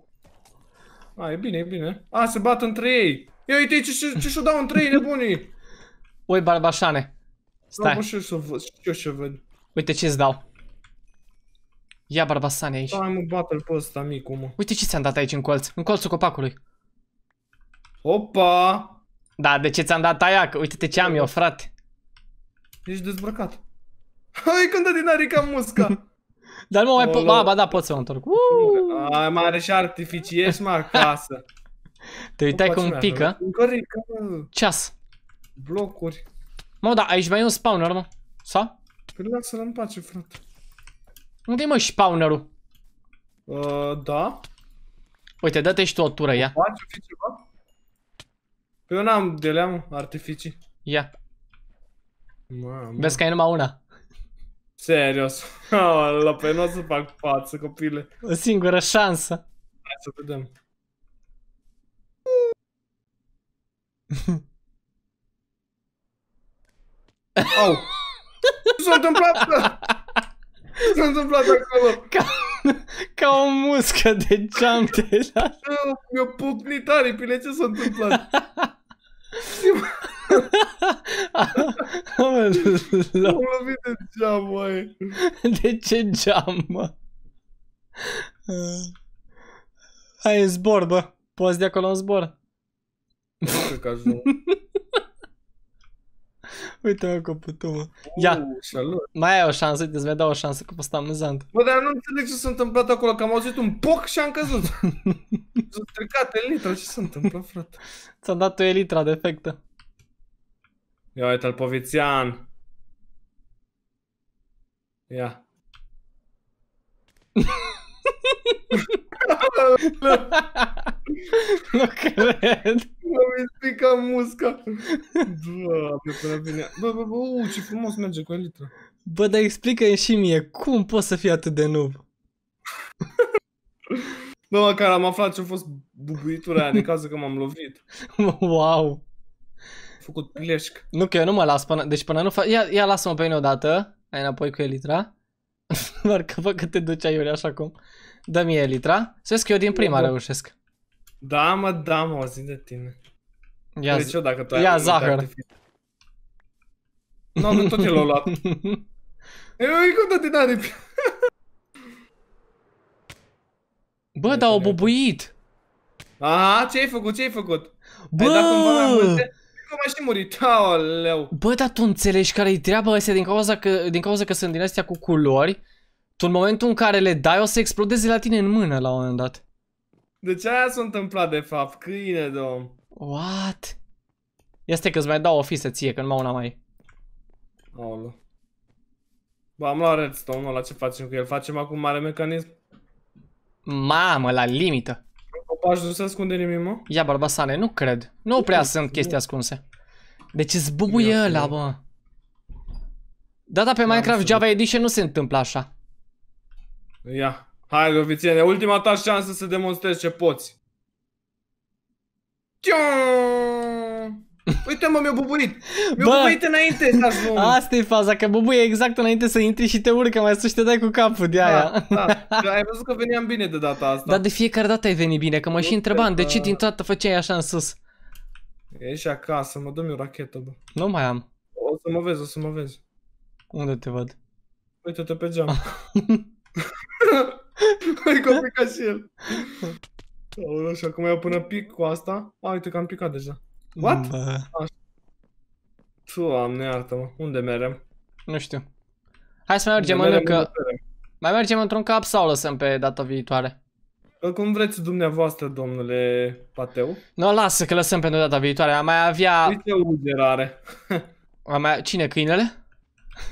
A, e bine, e bine. A, se bat între ei. Ia uite ce, ce și-o dau între ei, nebunii. Ui, barbașane. Stai. Nu știu să văd, știu ce văd. Uite ce-ți dau. Ia barbasane aici. am mă, battle pe ăsta micu, mă. Uite ce ți-am dat aici în colț, în colțul copacului. Opa! Da, de ce ți-am dat aia? Că uite-te ce am eu, frate. Ești dezbrăcat. Hai, când din arica musca. Dar nu mai pot, ba, da, pot să mă întorc. Ai, mai are și artificii, ești mă acasă. Te uitai cum pică. Ceas. Ceas. Blocuri. Mă, da, aici mai e un spawner, mă. Sa? Păi lasă-l în pace, frate. unde e mă, spawnerul? Uh, da. Uite, dă-te și tu o tură, ia. Artificii, bă? Păi eu n-am de leam artificii. Ia. Mamă. Vezi că ai numai una. Serios. La pe păi nu o să fac față, copile. O singură șansă. Hai să vedem. Au! Ce s-a întâmplat? Ce s-a întâmplat acolo? Ca, ca o muscă de geam de la... Mi-a pupnit aripile, ce s-a întâmplat? Am lovit de geam, măi. De ce geam, mă? Hai, zbor, bă. Poți de acolo în zbor. Nu cred că ajung. Uite mă, putu mă. Ia, mai ai o șansă, uite, îți mai dau o șansă că păsta amuzant. Bă, dar nu înțeleg ce s-a întâmplat acolo, că am auzit un poc și am căzut. S-a stricat elitra, ce s-a întâmplat, frate? Ți-am dat o elitra defectă. Ia uite-l, Povițian. Ia. nu, nu mi spica musca. Doamne, până vine. Bă, bă, bă, uu, uh, ce frumos merge cu elitra. Bă, dar explică-mi și mie, cum poți să fii atât de nub? Bă, măcar am aflat ce a fost bubuitura aia de cază că m-am lovit. wow! A făcut pleșc. Nu că eu nu mă las până... Deci până nu fac... Ia, ia lasă-mă pe mine odată. Ai înapoi cu elitra. Marca, bă, că te ducea Iulia așa cum. Dă-mi litra. Să vezi că eu din prima da, reușesc. Da, mă, da, mă, o zi de tine. Ia, deci eu, dacă tu ia zahăr. Nu, nu tot l-au luat. Eu cum tot din aripi. Bă, dar au bubuit. Aha, ce ai făcut, ce ai făcut? Bă! Ai Cum și murit? Aoleu. Bă, dar tu înțelegi care-i treaba astea din cauza că, din cauza că sunt din astea cu culori tu în momentul în care le dai o să explodeze la tine în mână la un moment dat. ce aia s-a întâmplat de fapt, câine de om. What? Este că îți mai dau o fisă ție, că nu mai una mai Olu. Bă, am luat redstone la ce facem cu el? Facem acum mare mecanism? Mamă, la limită. Copaj nu se ascunde nimic, mă? Ia, barbasane, nu cred. Nu prea sunt chestii ascunse. De deci ce zbubuie ăla, bă? Data pe Minecraft Java Edition nu se întâmplă așa. Ia. Hai, ofițere, ultima ta șansă să demonstrezi ce poți. Uite mă, mi-a buburit! Mi-a bubuit înainte să Asta e faza, că bubuie exact înainte să intri și te urcă, mai să te dai cu capul de da, aia. Da, da. Ai văzut că veneam bine de data asta. Dar de fiecare dată ai venit bine, că mă și întrebam, de ce din toată făceai așa în sus? Ești acasă, mă dă-mi o rachetă, bă. Nu mai am. O să mă vezi, o să mă vezi. Unde te văd? Uite-te pe geam. adică a și el. Aoleu, și acum eu până pic cu asta. A, uite că am picat deja. What? Bă. Da. Așa. Doamne, iartă-mă. Unde merem? Nu știu. Hai să mergem în că... Mai mergem într-un cap sau lăsăm pe data viitoare? Păi, cum vreți dumneavoastră, domnule Pateu? Nu, lasă că lăsăm pentru data viitoare. Am mai avea... Uite o ugerare. Am mai... Cine, câinele?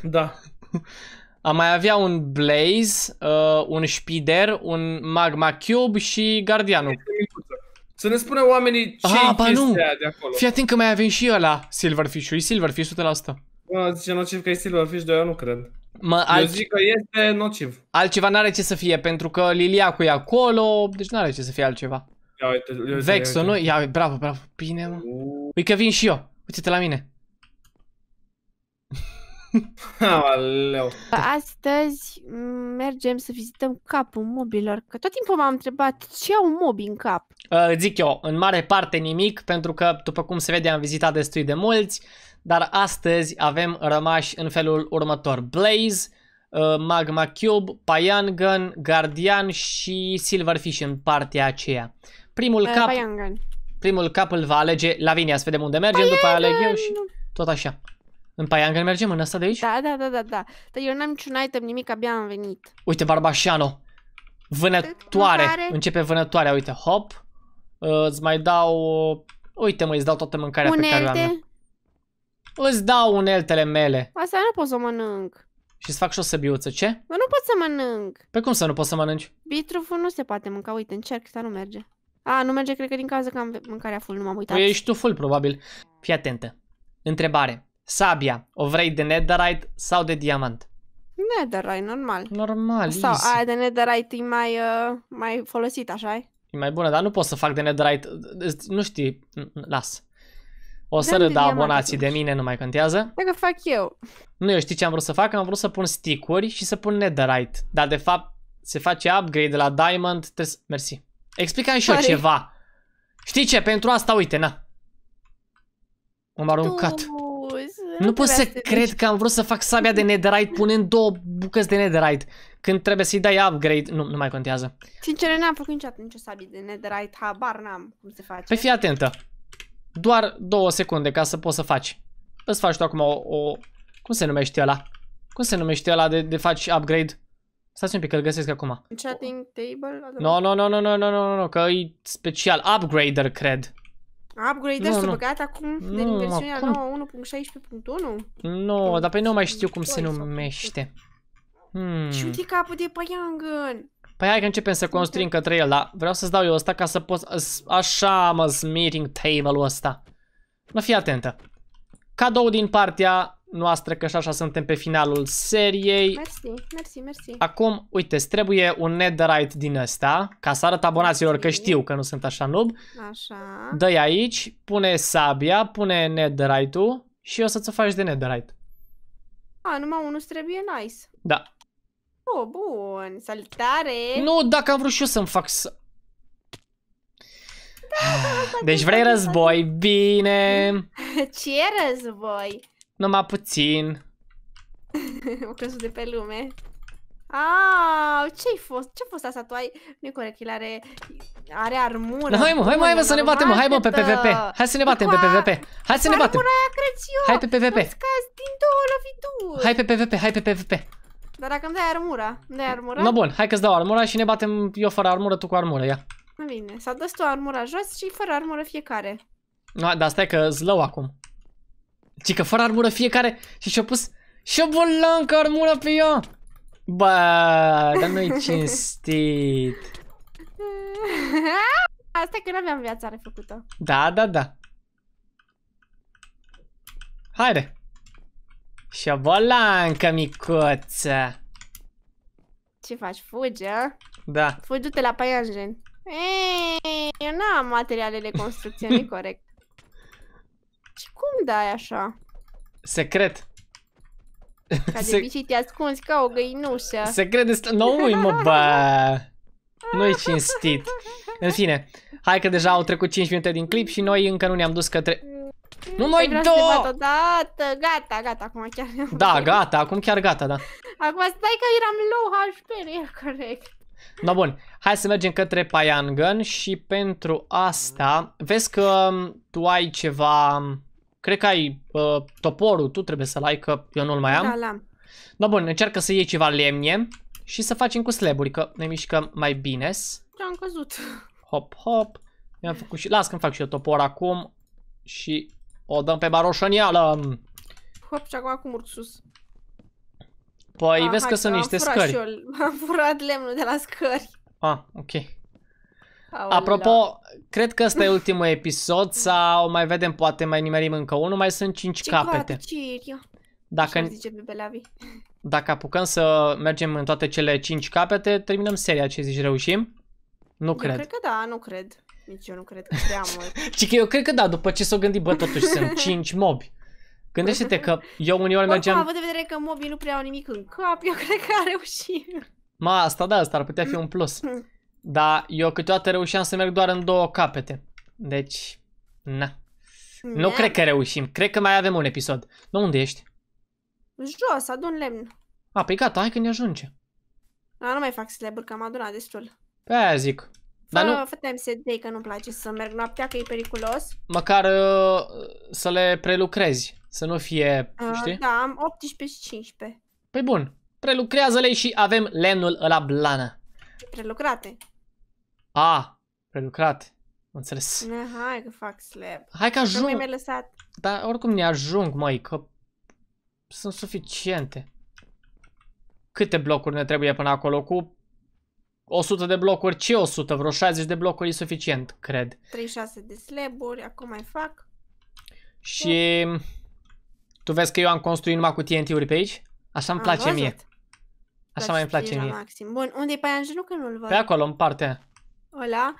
Da. Am mai avea un Blaze, uh, un Spider, un Magma Cube și Guardianul. Să ne spună oamenii ce ah, ba nu. de acolo. Fii atent că mai avem și ăla Silverfish-ul. E Silverfish 100%. Mă, zice nociv că e Silverfish, dar eu nu cred. Mă, alt... zic că este nociv. Altceva n-are ce să fie, pentru că Lilia cu e acolo, deci n-are ce să fie altceva. Ia uite, uite, Vexo, uite, uite. nu? Ia uite, bravo, bravo. Bine, mă. Uite că vin și eu. Uite-te la mine. Aleu. Astăzi mm, mergem să vizităm capul mobilor, că tot timpul m-am întrebat ce au mobi în cap. Uh, zic eu, în mare parte nimic, pentru că, după cum se vede, am vizitat destui de mulți, dar astăzi avem rămași în felul următor. Blaze, uh, Magma Cube, Payan Gun, Guardian și Silverfish în partea aceea. Primul uh, cap... Payangan. Primul cap îl va alege Lavinia, să vedem unde mergem, Payangan. după aleg eu și tot așa. În Paiangă mergem? În asta de aici? Da, da, da, da, da. Dar eu n-am niciun item, nimic, abia am venit. Uite, Barbașano. Vânătoare. Începe vânătoarea, uite, hop. Uh, îți mai dau... Uite, mă, îți dau toată mâncarea pe care am Îți dau uneltele mele. Asta nu pot să o mănânc. Și să fac și o săbiuță, ce? Dar nu pot să mănânc. Pe cum să nu pot să mănânci? Bitruful nu se poate mânca, uite, încerc, dar nu merge. A, nu merge, cred că din cauza că am mâncarea full, nu m-am uitat. Păi ești tu full, probabil. Fii atentă. Întrebare. Sabia, o vrei de netherite sau de diamant? Netherite, normal. Normal, Sau easy. aia de netherite e mai, uh, mai folosit, așa -i? E mai bună, dar nu pot să fac de netherite, nu știi, las. O să râd abonații de mine, nu mai contează. Dacă fac eu. Nu, eu știi ce am vrut să fac? Am vrut să pun sticuri și să pun netherite. Dar de fapt se face upgrade de la diamond, trebuie să... Mersi. Explicai și eu ceva. Știi ce? Pentru asta, uite, na. M-am aruncat. Tu... Nu, nu pot să, să cred că am vrut să fac sabia de netherite punând două bucăți de netherite. Când trebuie să-i dai upgrade, nu, nu mai contează. Sincer, n-am făcut niciodată nicio sabie de netherite, habar n-am cum se face. Păi fii atentă. Doar două secunde ca să poți să faci. Îți faci tu acum o, o... Cum se numește ăla? Cum se numește ăla de, de faci upgrade? Stați un pic, că îl găsesc acum. Chatting table? Nu, no, nu, no, nu, no, nu, nu, nu, nu, că e special. Upgrader, cred. Upgrade-ul s băgat acum de versiunea nouă 1.16.1? Nu, dar pe nu mai știu cum se numește. Hmm. Și uite capul de păiangăn. Păi hai că începem să construim către el, dar vreau să-ți dau eu ăsta ca să pot... Așa mă, meeting table-ul ăsta. Nu fi atentă. Cadou din partea noastră, că și așa suntem pe finalul seriei. Mersi, mersi, mersi. Acum, uite, îți trebuie un netherite din ăsta, ca să arăt abonaților că știu că nu sunt așa noob. Așa. dă aici, pune sabia, pune netherite-ul și o să-ți faci de netherite. A, numai unul trebuie nice. Da. Oh, bun, salutare! Nu, dacă am vrut și eu să-mi fac să... Da, ah, deci vrei război? Bine! Ce război? Numai puțin. Am căsut de pe lume. Aaaa, ce-ai fost? Ce-a fost asta? Tu ai... Nu-i corect, el are... Are armură. hai mă, hai mă, hai mă să ne batem, hai mă pe PvP. Hai să ne batem pe PvP. Hai să ne batem. Armura cred eu. Hai pe PvP. Îți din două lovituri. Hai pe PvP, hai pe PvP. Dar dacă îmi dai armura, îmi dai armura? No, bun, hai că-ți dau armura și ne batem eu fără armură, tu cu armură, ia. Bine, s-a dus tu armura jos și fără armură fiecare. No, dar stai că-s acum. Ci că fără armură fiecare și și-a pus și o bolancă armură pe ea. Bă, dar nu-i cinstit. Asta că nu aveam viața refăcută. Da, da, da. Haide. Și o bolancă micuță. Ce faci, fuge? Da. Fugi, du-te la paianjen. Ei, eu n-am materialele construcției, corect cum dai așa? Secret. Ca de te ascunzi ca o găinușă. Secret este... Nu, mă, bă! Nu-i cinstit. În fine, hai că deja au trecut 5 minute din clip și noi încă nu ne-am dus către... Mm, nu noi două! Gata, gata, acum chiar... Da, gata, acum chiar gata, da. Acum stai că eram low HP, e corect. No, bun, hai să mergem către Payangan și pentru asta, vezi că um, tu ai ceva um, Cred că ai uh, toporul, tu trebuie să-l ai, că eu nu-l mai am. Da, l-am. Da, bun, încearcă să iei ceva lemne și să facem cu sleburi, că ne mișcăm mai bine. Ce da, am căzut. Hop, hop. Mi-am făcut și... Las că-mi fac și eu topor acum și o dăm pe baroșonială. Hop, și acum acum urc sus? Păi, A, vezi hai, că sunt niște scări. Am furat lemnul de la scări. Ah, ok. Aolea. Apropo, cred că ăsta e ultimul episod sau mai vedem, poate mai nimerim încă unul, mai sunt 5 Ce capete. dacă, zice dacă apucăm să mergem în toate cele 5 capete, terminăm seria, ce zici, reușim? Nu eu cred. cred că da, nu cred. Nici eu nu cred că prea mult. Ci că eu cred că da, după ce s-o gândit, bă, totuși sunt 5 mobi. Gândește-te că eu uneori mergeam... Oricum, având de vedere că mobii nu prea au nimic în cap, eu cred că a reușit. Ma, asta da, asta ar putea fi un plus. Dar eu câteodată reușeam să merg doar în două capete. Deci, na. Ne? Nu cred că reușim. Cred că mai avem un episod. Nu unde ești? Jos, adun lemn. A, păi gata, hai că ne ajunge. A, nu mai fac slab că am adunat destul. Pe aia zic. Dar Fă, nu... Fă-te MSD că nu-mi place să merg noaptea, că e periculos. Măcar uh, să le prelucrezi, să nu fie, uh, știi? Da, am 18 și 15. Păi bun, prelucrează-le și avem lemnul ăla blană. Prelucrate. A, ah, prelucrat. Înțeles. Ne, hai că fac slab. Hai că ajung. Nu mi-ai lăsat. Dar oricum ne ajung, măi, că sunt suficiente. Câte blocuri ne trebuie până acolo? Cu 100 de blocuri, ce 100? Vreo 60 de blocuri e suficient, cred. 36 de slaburi, acum mai fac. Și... Tu vezi că eu am construit numai cu TNT-uri pe aici? Așa îmi place văzut. mie. Așa deci mai îmi place mie. Maxim. Bun, unde e paianjenul că nu-l văd? Pe acolo, în partea Hola.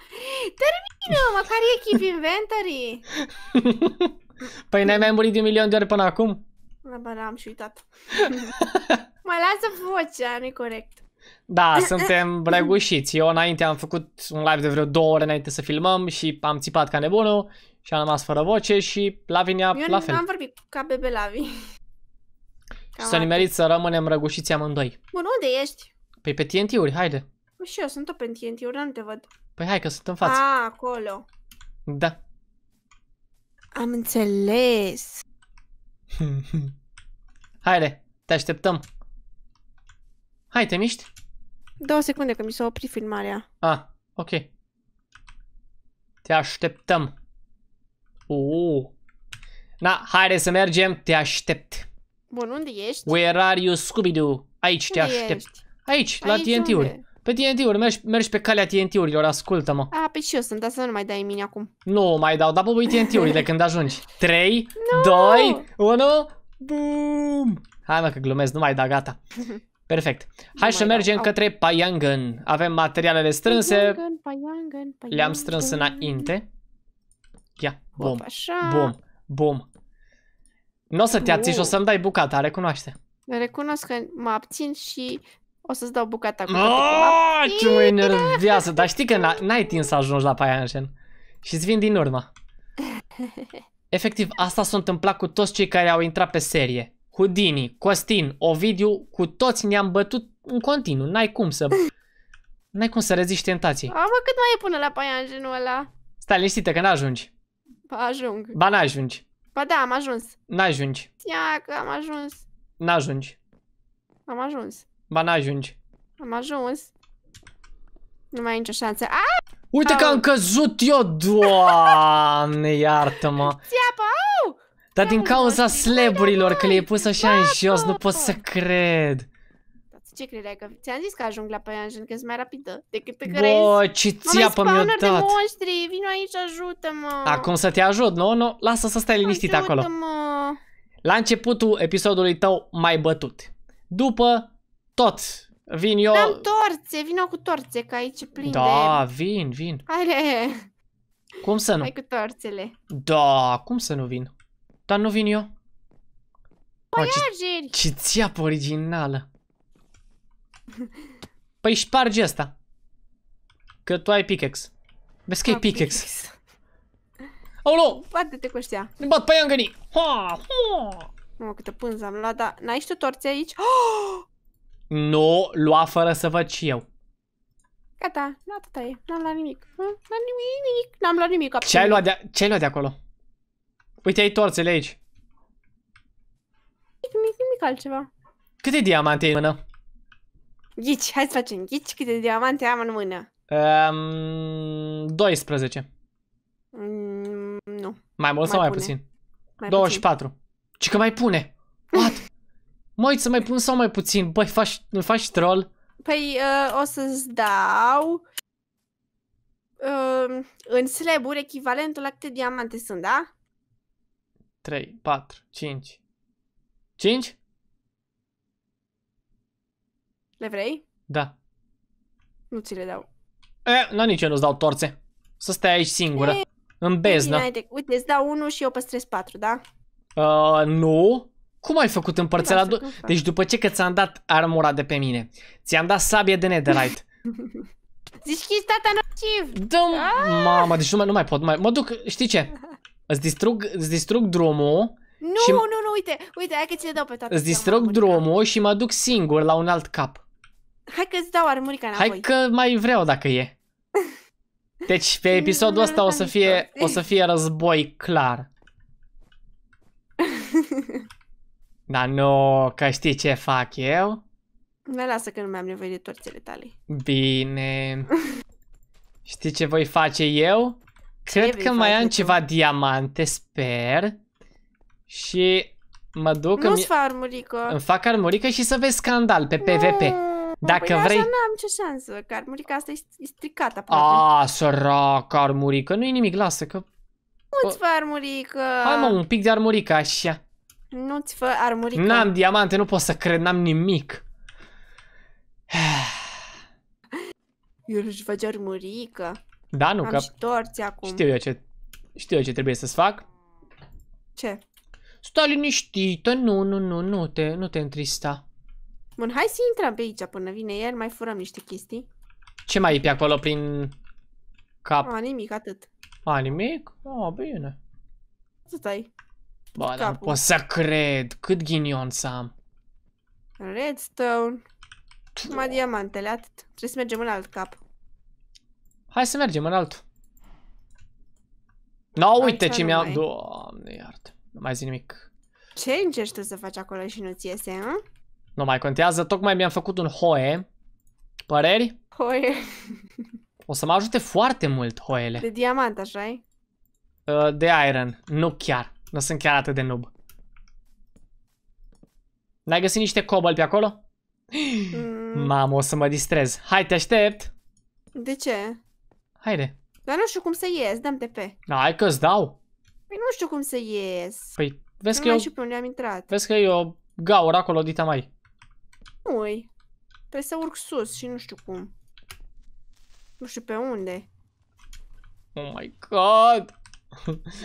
Termină, măcar e Keep Inventory. păi n-ai mai murit de un milion de ori până acum? Da, bă, am și uitat. mă lasă vocea, nu-i corect. Da, suntem răgușiți. Eu înainte am făcut un live de vreo două ore înainte să filmăm și am țipat ca nebunul și am rămas fără voce și Lavinia Eu la fel. Eu am vorbit ca bebe Lavi. Cam să nimerit să rămânem răgușiți amândoi. Bun, unde ești? Păi pe TNT-uri, haide. Păi și eu sunt tot pe TNT-uri, nu te văd. Păi hai că sunt în față. A, acolo. Da. Am înțeles. Haide, te așteptăm. Hai, te miști? Două secunde că mi s-a oprit filmarea. Ah, ok. Te așteptăm. Uuu. Na, haide să mergem, te aștept. Bun, unde ești? Where are you, Scooby-Doo? Aici, unde te aștept. Ești? Aici, Aici, la TNT-uri. Pe TNT-uri, mergi, mergi pe calea TNT-urilor, ascultă-mă. A, pe și eu sunt, dar să nu mai dai mine acum. Nu mai dau, dar bă, TNT-urile când ajungi. 3, no! 2, 1, boom! Hai mă că glumesc, nu mai da, gata. Perfect. Hai nu să mergem da. către Payangan. Avem materialele strânse. Payangan, Payangan, Le-am strâns înainte. Ia, bum, bum, bum. Nu o să te ații și o să-mi dai bucata, recunoaște. Recunosc că mă abțin și o să-ți dau bucata cu oh, Ce mă enervează! Dar știi că n-ai timp să ajungi la Paianjen. Și-ți vin din urmă. Efectiv, asta s-a întâmplat cu toți cei care au intrat pe serie. Houdini, Costin, Ovidiu, cu toți ne-am bătut în continuu. N-ai cum să... N-ai cum să reziști tentații. A, mă, cât mai e până la paianjenul ăla? Stai liniștită că n-ajungi. Ba, ajung. Ba, n-ajungi. Ba da, am ajuns. N-ajungi. Ia că am ajuns. N-ajungi. Am ajuns. Ba n-ajungi. Am ajuns. Nu mai ai nicio șansă. Aaaa! Uite au. că am căzut eu, doamne, iartă-mă. Țeapă, au! Dar din cauza sleburilor, că le-ai pus așa în jos, nu pot să cred. Ce credeai? Că ți-am zis că ajung la Păianjen, că sunt mai rapidă decât pe crezi. Bă, ce țeapă mi-o dat. de monștri, vino aici, ajută-mă. Acum să te ajut, nu? nu? Lasă să stai liniștit acolo. La începutul episodului tău mai bătut. După tot. Vin eu... Am torțe, vină cu torțe, ca aici e plin Da, de... vin, vin. Are. Cum să nu? Hai cu torțele. Da, cum să nu vin? Dar nu vin eu. Păiajeri! Ce, ce țeapă originală. Păi șpargi asta. Că tu ai pickaxe. Vezi că e pickaxe. pickaxe. Aolo! Bate-te cu ăștia. Ne bat pe ea în gănii. Ha, ha. Mă, câtă pânză am luat, dar n-ai și tu torțe aici? Oh! Nu lua fără să văd și eu. Gata, nu atâta e. N-am luat nimic. N-am nimic, n-am luat nimic. Ce ai luat de, ce ai luat de acolo? Uite, ai torțele aici. Nimic, nimic altceva. Câte diamante ai în mână? Ghici, hai să facem ghici câte diamante am în mână. Um, ehm, 12. Mm, nu. Mai mult mai sau mai pune. puțin? Mai 24. Puțin. Ce că mai pune? What? Mă uit să mai pun sau mai puțin? Băi, faci, faci troll? Păi, uh, o să-ți dau... Uh, în slaburi echivalentul la câte diamante sunt, da? 3, 4, 5. 5? Le vrei? Da. Nu ți le dau. E, na, nici eu nu-ți dau torțe. Să stai aici singură. E, în beznă. Uite, da. uite, îți dau unul și eu păstrez patru, da? Uh, nu. Cum ai făcut în părțela fac, deci după ce că ți-am dat armura de pe mine, ți-am dat sabie de netherite. Zici că ești tata nociv. Da, mamă, deci nu mai, nu mai pot. Nu mai, mă duc, știi ce? Îți distrug, îți distrug drumul. Nu, și... nu, nu, uite, uite, hai că ți le dau pe toate. Îți distrug drumul și mă duc singur la un alt cap. Hai că îți dau armurica înapoi. Hai că mai vreau dacă e. Deci pe episodul ăsta o să fie, o să fie război clar. Dar nu, că știi ce fac eu? Ne lasă că nu mai am nevoie de torțele tale. Bine. știi ce voi face eu? Ce Cred că mai am tu? ceva diamante, sper. Și mă duc... Nu-ți îmi... fac armurică. Îmi fac armurică și să vezi scandal pe PvP. Dacă păi vrei... n-am ce șansă, că armurica asta e stricată aproape. A, săracă armurică, nu-i nimic, lasă că... Nu-ți fac armurică! Hai mă, un pic de armurică, așa. Nu-ți fă armurică. N-am diamante, nu pot să cred, n-am nimic. Eu își face armurică. Da, nu, Am că... și torți acum. Știu eu ce, știu eu ce trebuie să-ți fac. Ce? Stai liniștită, nu, nu, nu, nu te, nu te întrista. Bun, hai să intrăm pe aici până vine el, mai furăm niște chestii. Ce mai e pe acolo prin cap? A, nimic, atât. A, nimic? A, bine. Atât ai. Ba, dar nu pot să cred. Cât ghinion să am. Redstone. ma diamantele, atât. Trebuie să mergem în alt cap. Hai să mergem în alt. No, Aici uite ce mi-a... Doamne, iartă. Nu mai zic nimic. Ce încerci tu să faci acolo și nu-ți iese, hă? Nu mai contează. Tocmai mi-am făcut un hoe. Păreri? Hoe. O să mă ajute foarte mult hoele. De diamant, așa -i? Uh, de iron. Nu chiar. Nu sunt chiar atât de noob. N-ai găsit niște cobalt pe acolo? Mm. Mamă, o să mă distrez. Hai, te aștept! De ce? Haide. Dar nu știu cum să ies, dăm TP. Hai că-ți dau. Păi nu știu cum să ies. Păi, vezi nu că eu... știu pe unde am intrat. Vezi că e o gaură acolo, dita mai. Ui. Trebuie să urc sus și nu știu cum. Nu știu pe unde. Oh my god!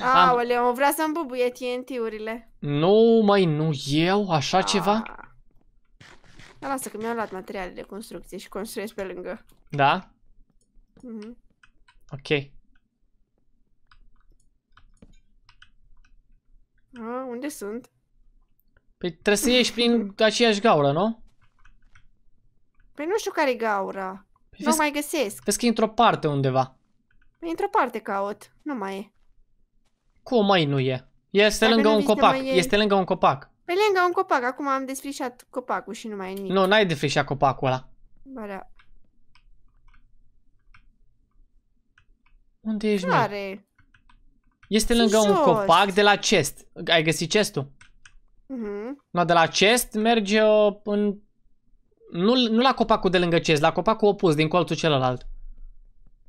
Aoleu, am... vrea să-mi bubuie TNT-urile. Nu, mai nu eu, așa A. Ah. ceva? Da, lasă că mi-am luat materiale de construcție și construiesc pe lângă. Da? Mm -hmm. ok. A, unde sunt? Păi trebuie să ieși prin aceeași gaură, nu? Păi nu știu care e gaura. Păi nu mai găsesc. Vezi că e într-o parte undeva. într-o parte caut. Nu mai e. Cum mai nu e? Este Dacă lângă un copac. E... Este lângă un copac. Pe păi lângă un copac. Acum am desfrișat copacul și nu mai e nimic. Nu, n-ai desfrișat copacul ăla. Ba da. Unde ești, Care? Mă? Este lângă Sus. un copac de la chest. Ai găsit chestul? Mhm. No, de la chest merge uh, în... Nu, nu la copacul de lângă chest, la copacul opus, din colțul celălalt.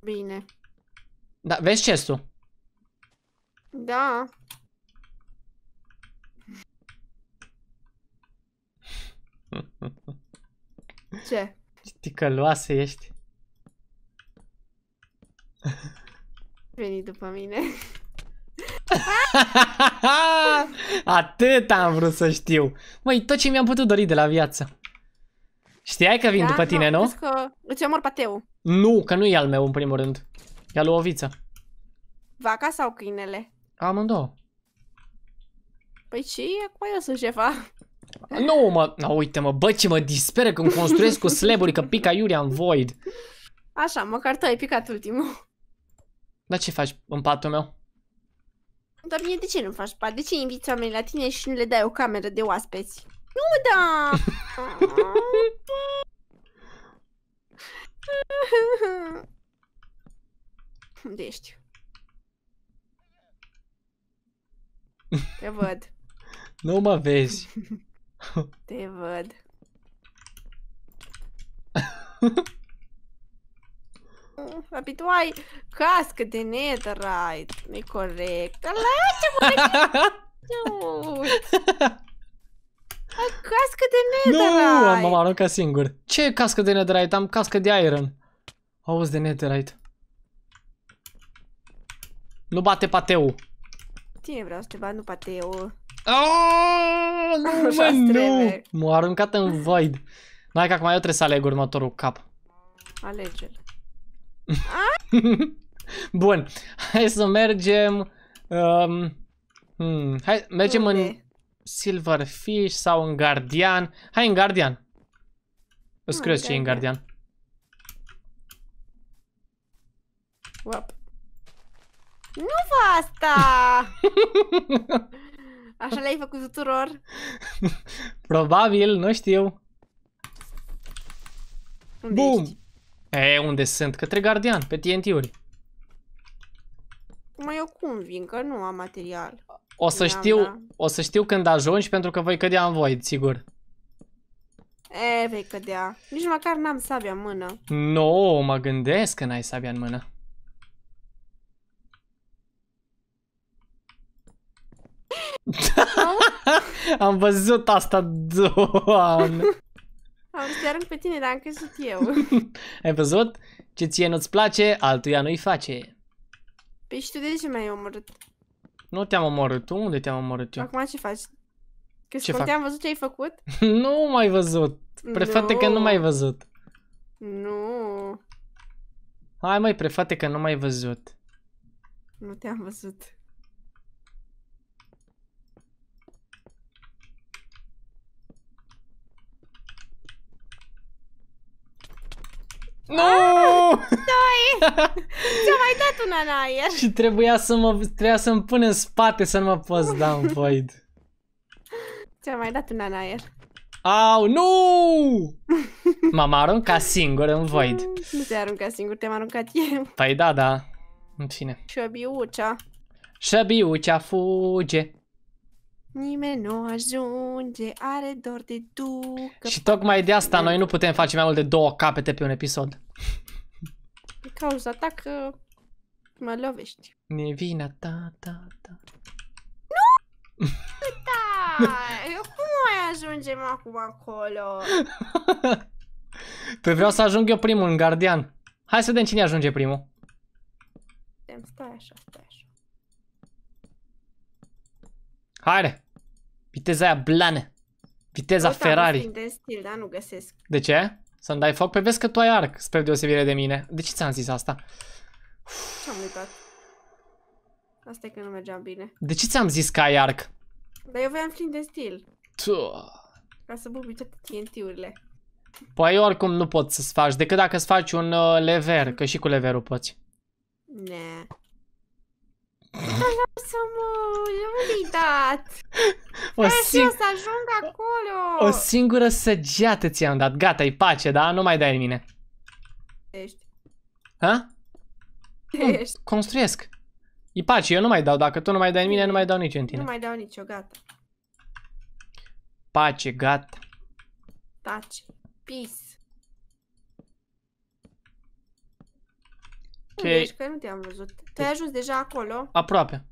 Bine. Da, vezi chestul? Da. Ce? Ce ticăloasă ești. Veni după mine. Atât am vrut să știu. Măi, tot ce mi-am putut dori de la viață. Știai că vin da, după tine, nu? Că îți omor pateu. Nu, că nu e al meu în primul rând. E al lui Oviță. Vaca sau câinele? Amândouă. Păi e acum eu să șefa. Nu mă, na, uite mă, bă ce mă disperă când construiesc cu sleburi că pica Iulia în void. Așa, măcar tu ai picat ultimul. Dar ce faci în patul meu? Dar mie de ce nu faci pat? De ce inviți oamenii la tine și nu le dai o cameră de oaspeți? Nu, da! Unde ești? Te văd. nu mă vezi. Te văd. Abituai, cască de netherite. Nu-i corect. Lasă-mă! cască de netherite! Nu, am am aruncat singur. Ce cască de netherite? Am cască de iron. Auzi de netherite. Nu bate pateul. Tine vreau să te bat, nu pateu. Aaaa, nu, mă, nu! M-a aruncat în void. Mai că acum eu trebuie să aleg următorul cap. Alege-l. Bun, hai să mergem... Um, hmm, hai, mergem Unde? în Silverfish sau în Guardian. Hai în Guardian. Îți ce e în Guardian. wap nu fa asta! Așa le-ai făcut tuturor? Probabil, nu știu. Unde Bum! Ești? E, unde sunt? Către gardian, pe TNT-uri. Mai eu cum vin, că nu am material. O să știu, da. o să știu când ajungi pentru că voi cădea în void, sigur. E, vei cădea. Nici măcar n-am sabia în mână. Nu, no, mă gândesc că n-ai sabia în mână. Am văzut asta, doamne. Am să pe tine, dar am crezut eu. Ai văzut? Ce ție nu-ți place, altuia nu-i face. Păi și tu de ce m-ai omorât? Nu te-am omorât. Tu unde te-am omorât eu? Acum ce faci? Că ce fac? am văzut ce ai făcut? nu m-ai văzut. Prefate no. că nu m-ai văzut. Nu. Hai mai prefate că nu m-ai văzut. Nu te-am văzut. Nu! Ah, doi! ți mai dat una în aer. Și trebuia să mă, trebuia să-mi pun în spate să nu mă poți da un void. ți mai dat una în aer. Au, nu! M-am aruncat singur în void. Nu te-ai aruncat singur, te-am aruncat eu. Păi da, da. În fine. Șăbiucea. Șăbiucea fuge. Nimeni nu ajunge, are dor de ducă. Și tocmai de asta păi- noi nu putem face mai mult de două capete pe un episod. Pe cauza ta că mă lovești. E vina ta, ta, ta. Nu! Da! Cum mai ajungem acum acolo? Păi vreau să ajung eu primul în gardian. Hai să vedem cine ajunge primul. Stai așa, stai. Haide! Viteza aia blană. Viteza Tot Ferrari. de stil, dar nu găsesc. De ce? Să-mi dai foc? Pe vezi că tu ai arc, spre deosebire de mine. De ce ți-am zis asta? Ce-am uitat? Asta e că nu mergeam bine. De ce ți-am zis că ai arc? Dar eu voiam flint de stil. Tu... Ca să bubi toate TNT-urile. Păi oricum nu poți să-ți faci, decât dacă-ți faci un uh, lever, că și cu leverul poți. Ne. Lasă-mă, unde-i dat? O sing... să ajung acolo. O singură săgeată ți-am dat. Gata, e pace, da? Nu mai dai în mine. Ești. Ha? Ești. Construiesc. E pace, eu nu mai dau. Dacă tu nu mai dai în mine, nu mai dau nici în tine. Nu mai dau nici eu, gata. Pace, gata. Taci. Peace. Ok. Unde ești? Că nu te-am văzut. Te-ai ajuns deja acolo? Aproape.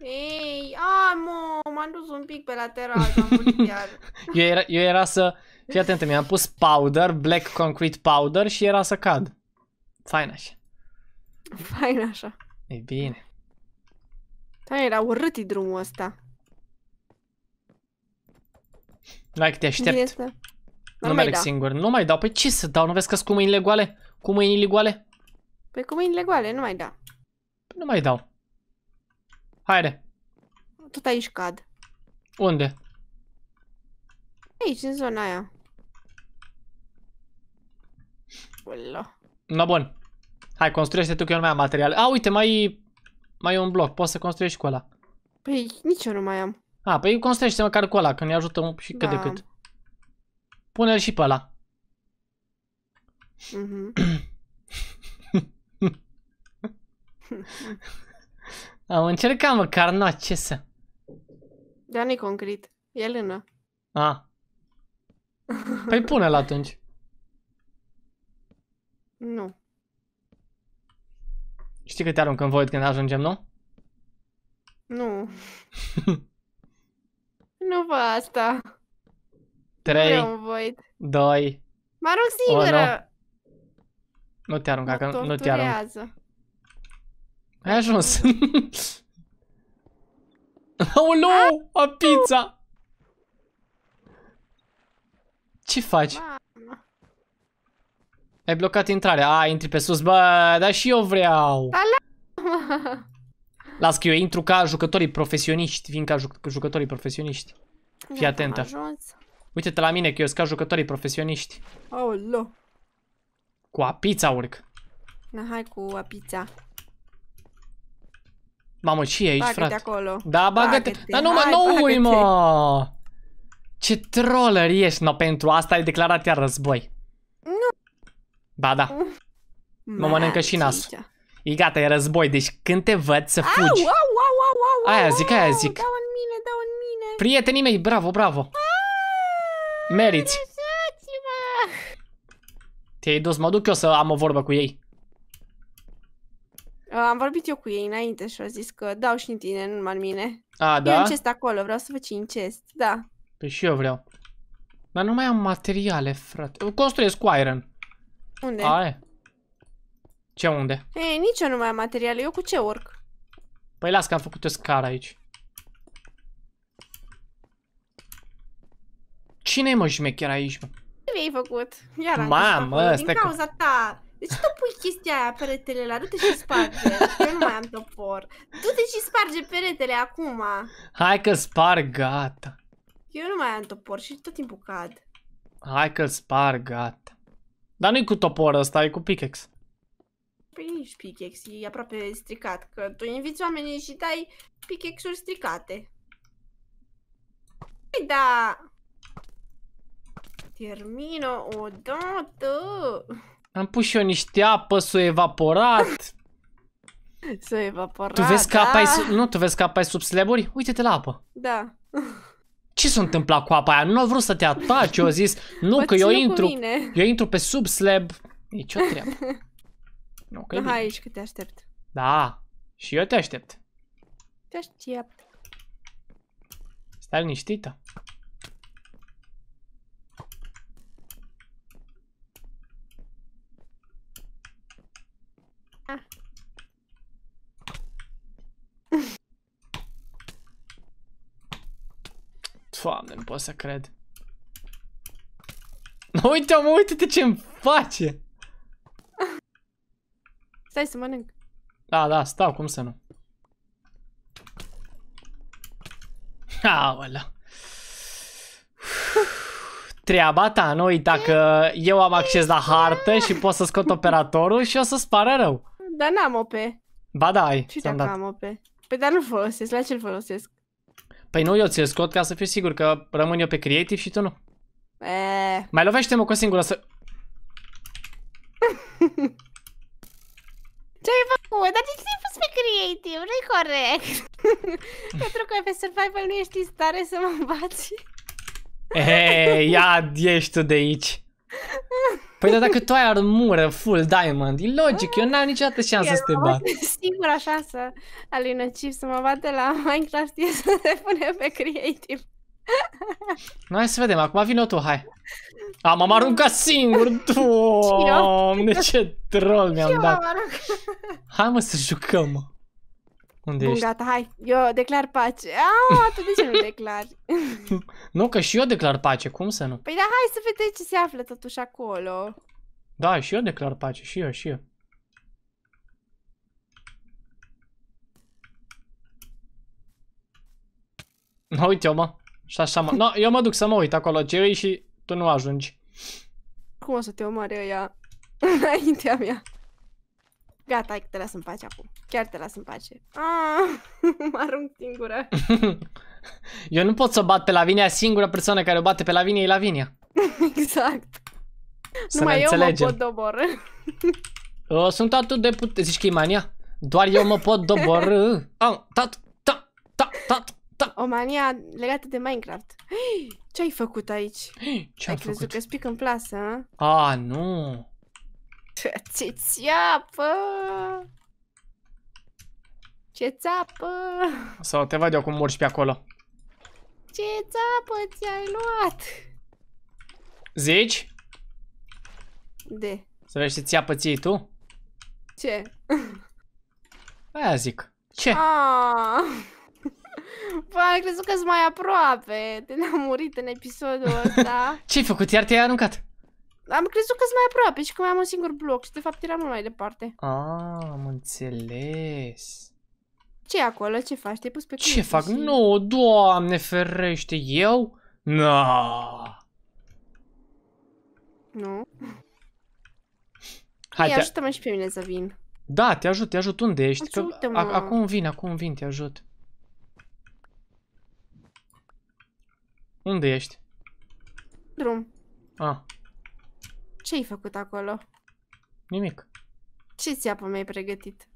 Ei, amo, m-am dus un pic pe lateral și am iar. eu, era, eu era să... Fii atentă, mi-am pus powder, black concrete powder și era să cad. Fain așa. Fain așa. E bine. Da, era urât drumul ăsta. Like, te aștept. Nu merg dat. singur. Nu mai dau. Păi ce să dau? Nu vezi că cu mâinile goale? Cu mâinile goale? Păi cu mâinile goale, nu mai da. Păi nu mai dau. Haide. Tot aici cad. Unde? Aici, în zona aia. Ulo. No, bun. Hai, construiește tu că eu nu mai am materiale. A, uite, mai, mai e un bloc. Poți să construiești cu ăla. Păi, nici eu nu mai am. A, păi construiește măcar cu ăla, că ne ajută și cât da. de cât. Pune-l și pe ăla. Mm-hmm. Am încercat măcar, nu, ce să... Dar nu-i concret. E lână. A. Păi pune-l atunci. Nu. Știi că te aruncă în void când ajungem, nu? Nu. nu vă asta. 3, 2, Mă rog singură. 1. Nu te arunca, că nu te arunc. Ai ajuns. Aoleu, o pizza! Ce faci? Ai blocat intrarea. A, intri pe sus. Bă, dar și eu vreau. Las că eu intru ca jucătorii profesioniști. Vin ca juc jucătorii profesioniști. Fii atentă. Uite-te la mine că eu sunt ca jucătorii profesioniști. Aoleu. Cu apița urc. Na, hai cu apița. Mamă, ce e aici, bagă frate? acolo. Da, bagă-te. Bagă Dar mă, noului, mă! Ce troller ești, no, pentru asta ai declarat iar război. Nu. Ba da. Mă mănâncă și nasul. E gata, e război, deci când te văd să fugi. Au, au, au, au, au, aia zic, aia zic. Dau în mine, dau în mine. Prietenii mei, bravo, bravo. Meriți. Te-ai dus, mă duc eu să am o vorbă cu ei. Uh, am vorbit eu cu ei înainte și au zis că dau și în tine, nu numai mine. A, da? E acolo, vreau să vă incest, da. Păi și eu vreau. Dar nu mai am materiale, frate. Eu construiesc cu iron. Unde? Aia. Ce unde? E, nici eu nu mai am materiale, eu cu ce urc? Păi las că am făcut o scară aici. Cine-i mă șmecher aici, mă? ai făcut? Iar Mamă, stai Din cauza ta. De ce tu pui chestia aia peretele la? Du-te și sparge. Eu nu mai am topor. Du-te și sparge peretele acum. Hai că sparg, gata. Eu nu mai am topor și tot timpul cad. Hai că sparg, gata. Dar nu-i cu topor ăsta, e cu pickaxe. Păi nici pickaxe, e aproape stricat. Că tu inviți oamenii și dai pickaxe-uri stricate. Păi da... Termină odată! Am pus și eu niște apă, s-o evaporat. S-a evaporat, tu vezi că apa da? e sub... Nu, tu vezi că apa e sub slaburi? Uite-te la apă. Da. Ce s-a întâmplat cu apa aia? Nu a vrut să te ataci, eu zis. Nu, mă că eu intru, eu intru pe sub slab. Nici o treabă. Nu, că Aha, da, aici că te aștept. Da, și eu te aștept. Te aștept. Stai liniștită. Doamne, nu pot să cred. Uite, mă, uite-te ce-mi face! Stai să mănânc. Da, da, stau, cum să nu? Aola. Treaba ta, uita dacă eu am acces la hartă și pot să scot operatorul și o să-ți pară rău. Dar n-am OP. Ba da, ai. Și dacă am OP. Păi dar nu folosesc, la ce-l folosesc? Păi nu, eu ți-l scot ca să fiu sigur că rămân eu pe creative și tu nu. E... Mai lovește-mă cu o singură să... Ce-ai făcut? Dar de ce ți-ai pus pe creative? Nu-i corect. Pentru că pe survival nu ești în stare să mă bați. Ei, ia, ești tu de aici. Păi dacă tu ai armură full diamond, e logic, eu n-am niciodată șansă să te bat. Singura șansă a lui Nociv să mă bate la Minecraft e să te pune pe creative. Nu hai să vedem, acum vino tu, hai. A, m-am aruncat singur, doamne, ce troll mi-am dat. Hai mă să jucăm. Unde Bun, ești? gata, hai, eu declar pace. Ah, tu de ce nu declari? nu, că și eu declar pace, cum să nu? Păi da, hai să vedem ce se află totuși acolo. Da, și eu declar pace, și eu, și eu. Nu uite eu mă. Și așa mă. No, eu mă duc să mă uit acolo ce și tu nu ajungi. Cum o să te omoare ea? Înaintea mea. Gata, te las în pace acum. Chiar te las în pace. Ah, mă arunc singură. Eu nu pot să bat pe Lavinia, singura persoană care o bate pe Lavinia e Lavinia. exact. Să Numai ne eu mă pot dobor. sunt atât de puternic. Zici că e mania? Doar eu mă pot dobor. Am, tat, ta, ta, ta, ta. O mania legată de Minecraft. Ce ai făcut aici? Ce ai, ai crezut că spic în plasă? A, nu. Ce țeapă! Ce țapă! Sau te văd eu cum urci pe acolo. Ce țapă ți-ai luat? Zici? De. Să vezi ce țeapă ții tu? Ce? Aia zic. Ce? Aaaa. Bă, am crezut că sunt mai aproape. Te-am murit în episodul ăsta. Ce-ai făcut? Iar te-ai aruncat? Am crezut că sunt mai aproape și că mai am un singur bloc și de fapt era mult mai departe. Ah, am înțeles. ce e acolo? Ce faci? Te-ai pus pe Ce fac? Și... Nu, doamne ferește, eu? Na. Nu. Hai, Ei, te... ajută-mă și pe mine să vin. Da, te ajut, te ajut. Unde ești? Că... Acum vin, acum vin, te ajut. Unde ești? Drum. Ah. Ce-ai făcut acolo? Nimic. Ce țeapă mi-ai pregătit?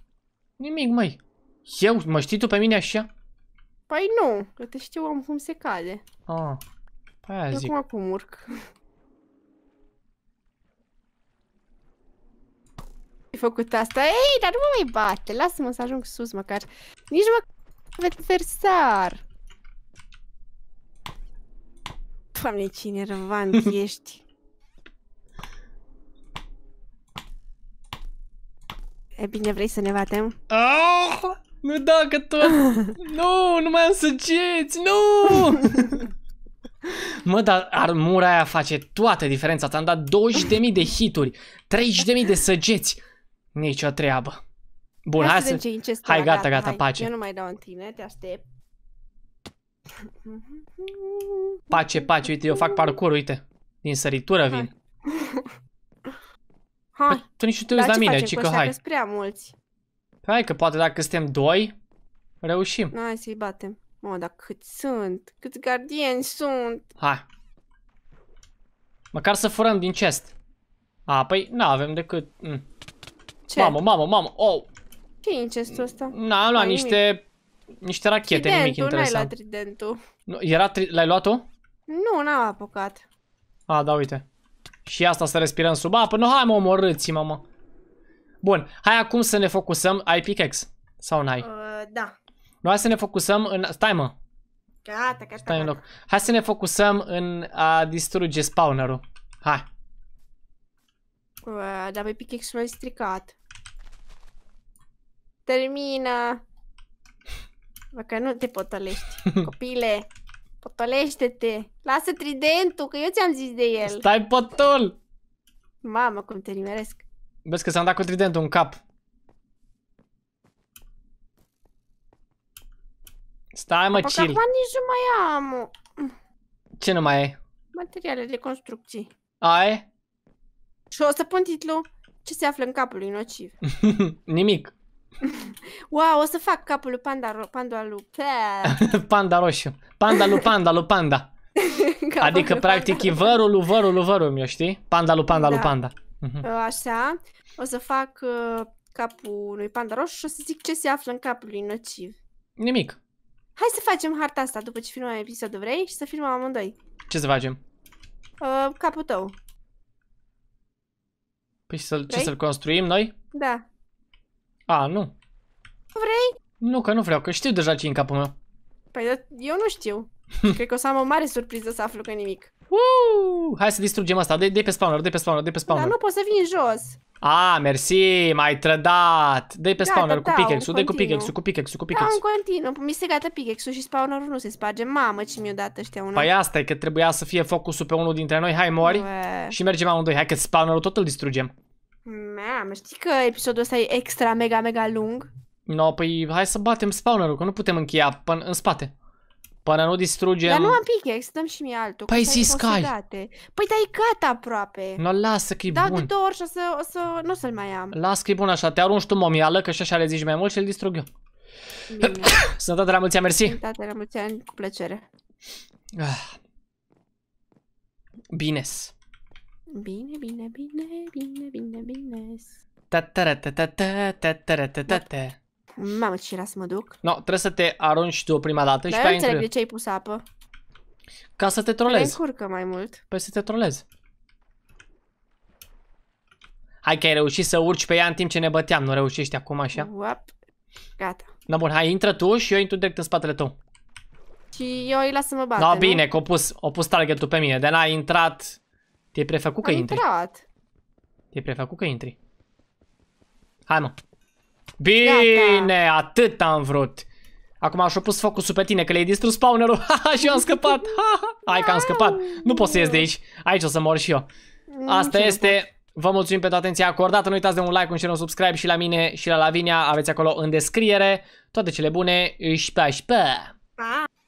Nimic, măi. Eu? Mă știi tu pe mine așa? Pai nu, că te știu om cum se cade. Ah, păi aia Eu zic. cum acum urc. Ai făcut asta? Ei, dar nu mă mai bate, lasă-mă să ajung sus măcar. Nici mă versar. Doamne, cine râvant ești. E bine, vrei să ne batem? Oh! Nu da, că tu... nu, nu mai am săgeți, nu! Mă, dar armura aia face toată diferența. Ți-am dat 20.000 de hituri, 30.000 de săgeți. Nici o treabă. Bun, hai, hai să... Ce hai, gata, gata, gata hai. pace. Eu nu mai dau în tine, te aștept. Pace, pace, uite, eu fac parcur, uite. Din săritură vin. Hai. Ha, păi, tu nici nu te uiți la, mine, ci că păi hai. prea mulți. Păi hai că poate dacă suntem doi, reușim. Hai să-i batem. Mă, dar cât sunt? Câți gardieni sunt? Hai. Măcar să furăm din chest. A, păi nu avem decât... Mm. Ce? Mamă, mamă, mamă, oh! ce e în chestul ăsta? Na, am luat niște... Niște rachete, tridentul, nimic interesant. Tridentul, n-ai luat tridentul. Nu, era tri... L-ai luat tu? Nu, n-am apucat. A, da, uite. Și asta să respirăm sub apă. Nu, hai mă, omorâți-mă, mă. Bun, hai acum să ne focusăm. Ai pickaxe? Sau n-ai? Uh, da. Nu, hai să ne focusăm în... Stai, mă. Gata, gata, Stai În loc. Hai să ne focusăm în a distruge spawnerul. Hai. Uh, dar pe pickaxe ai stricat. Termină. că nu te potolești, copile. Potolește-te! Lasă tridentul, că eu ți-am zis de el! Stai potul! Mamă, cum te nimeresc! Vezi că s-am dat cu tridentul în cap. Stai mă, chill! Acum nici nu mai am... Ce nu mai ai? Materiale de construcții. Ai? Și o să pun titlul Ce se află în capul lui nociv. Nimic. Wow, o să fac capul lui Panda, ro- panda lui... panda roșu. Panda lui Panda lui Panda. adică, practic, e vărul lui vărul lui vărul meu, știi? Panda lui Panda da. lui Panda. Mhm. Uh, așa. O să fac uh, capul lui Panda roșu și o să zic ce se află în capul lui nociv. Nimic. Hai să facem harta asta după ce filmăm episodul, vrei? Și să filmăm amândoi. Ce să facem? Uh, capul tău. Păi să, l ce să-l construim noi? Da. A, nu. Vrei? Nu, că nu vreau, că știu deja ce în capul meu. Păi, dar eu nu știu. Cred că o să am o mare surpriză să aflu că nimic. Uuu, hai să distrugem asta. De, de pe spawner, de pe spawner, de pe spawner. Dar nu poți să vin jos. A, mersi, m-ai trădat. de pe spawner cu pickaxe-ul, dă cu pickaxe-ul, cu pickaxe-ul, cu pickaxe-ul. Da, în continuu. Mi se gata pickaxe-ul și spawnerul nu se sparge. Mamă, ce mi-o dat ăștia unul. Păi asta e că trebuia să fie focusul pe unul dintre noi. Hai, mori Ue. și mergem amândoi. Hai că spawnerul tot îl distrugem. Mam, știi că episodul ăsta e extra mega mega lung? No, păi hai să batem spawnerul, că nu putem încheia până în spate. Până nu distrugem... Dar nu am pickaxe, dăm și mie altul. Păi zi Sky! Păi dai gata aproape. No, lasă că e Dau bun. de două ori și o să, o să, nu o să-l mai am. Lasă că e bun așa, te arunci tu momială, că și așa le zici mai mult și îl distrug eu. Sănătate la mulți ani, mersi. Sănătate la mulți ani, cu plăcere. Ah. Bines. Bine, bine, bine, bine, bine, bine. ta ta ta ta ta ta ta ta ta ta Mamă, ce era să mă duc. No, trebuie să te arunci tu prima dată și pe aia înțeleg de ce ai pus apă. Ca să te trolezi. Te încurcă mai mult. Păi să te trolezi. Hai că ai reușit să urci pe ea în timp ce ne băteam, nu reușești acum așa? Uap. Gata. Da bun, hai intră tu și eu intru direct în spatele tău. Și eu îi las să mă bate, Da, bine, nu? că o pus, o targetul pe mine, de n-a intrat te-ai prefăcut că intri. intrat. Te-ai prefăcut că intri. Hai mă. Bine, Gata. atât am vrut. Acum aș o pus focusul pe tine că le-ai distrus spawnerul și eu am scăpat. Hai că am scăpat. Nu pot să ies de aici. Aici o să mor și eu. Asta este... Vă mulțumim pentru atenția acordată. Nu uitați de un like, un share, un subscribe și la mine și la Lavinia. Aveți acolo în descriere. Toate cele bune. Și pa, și pa.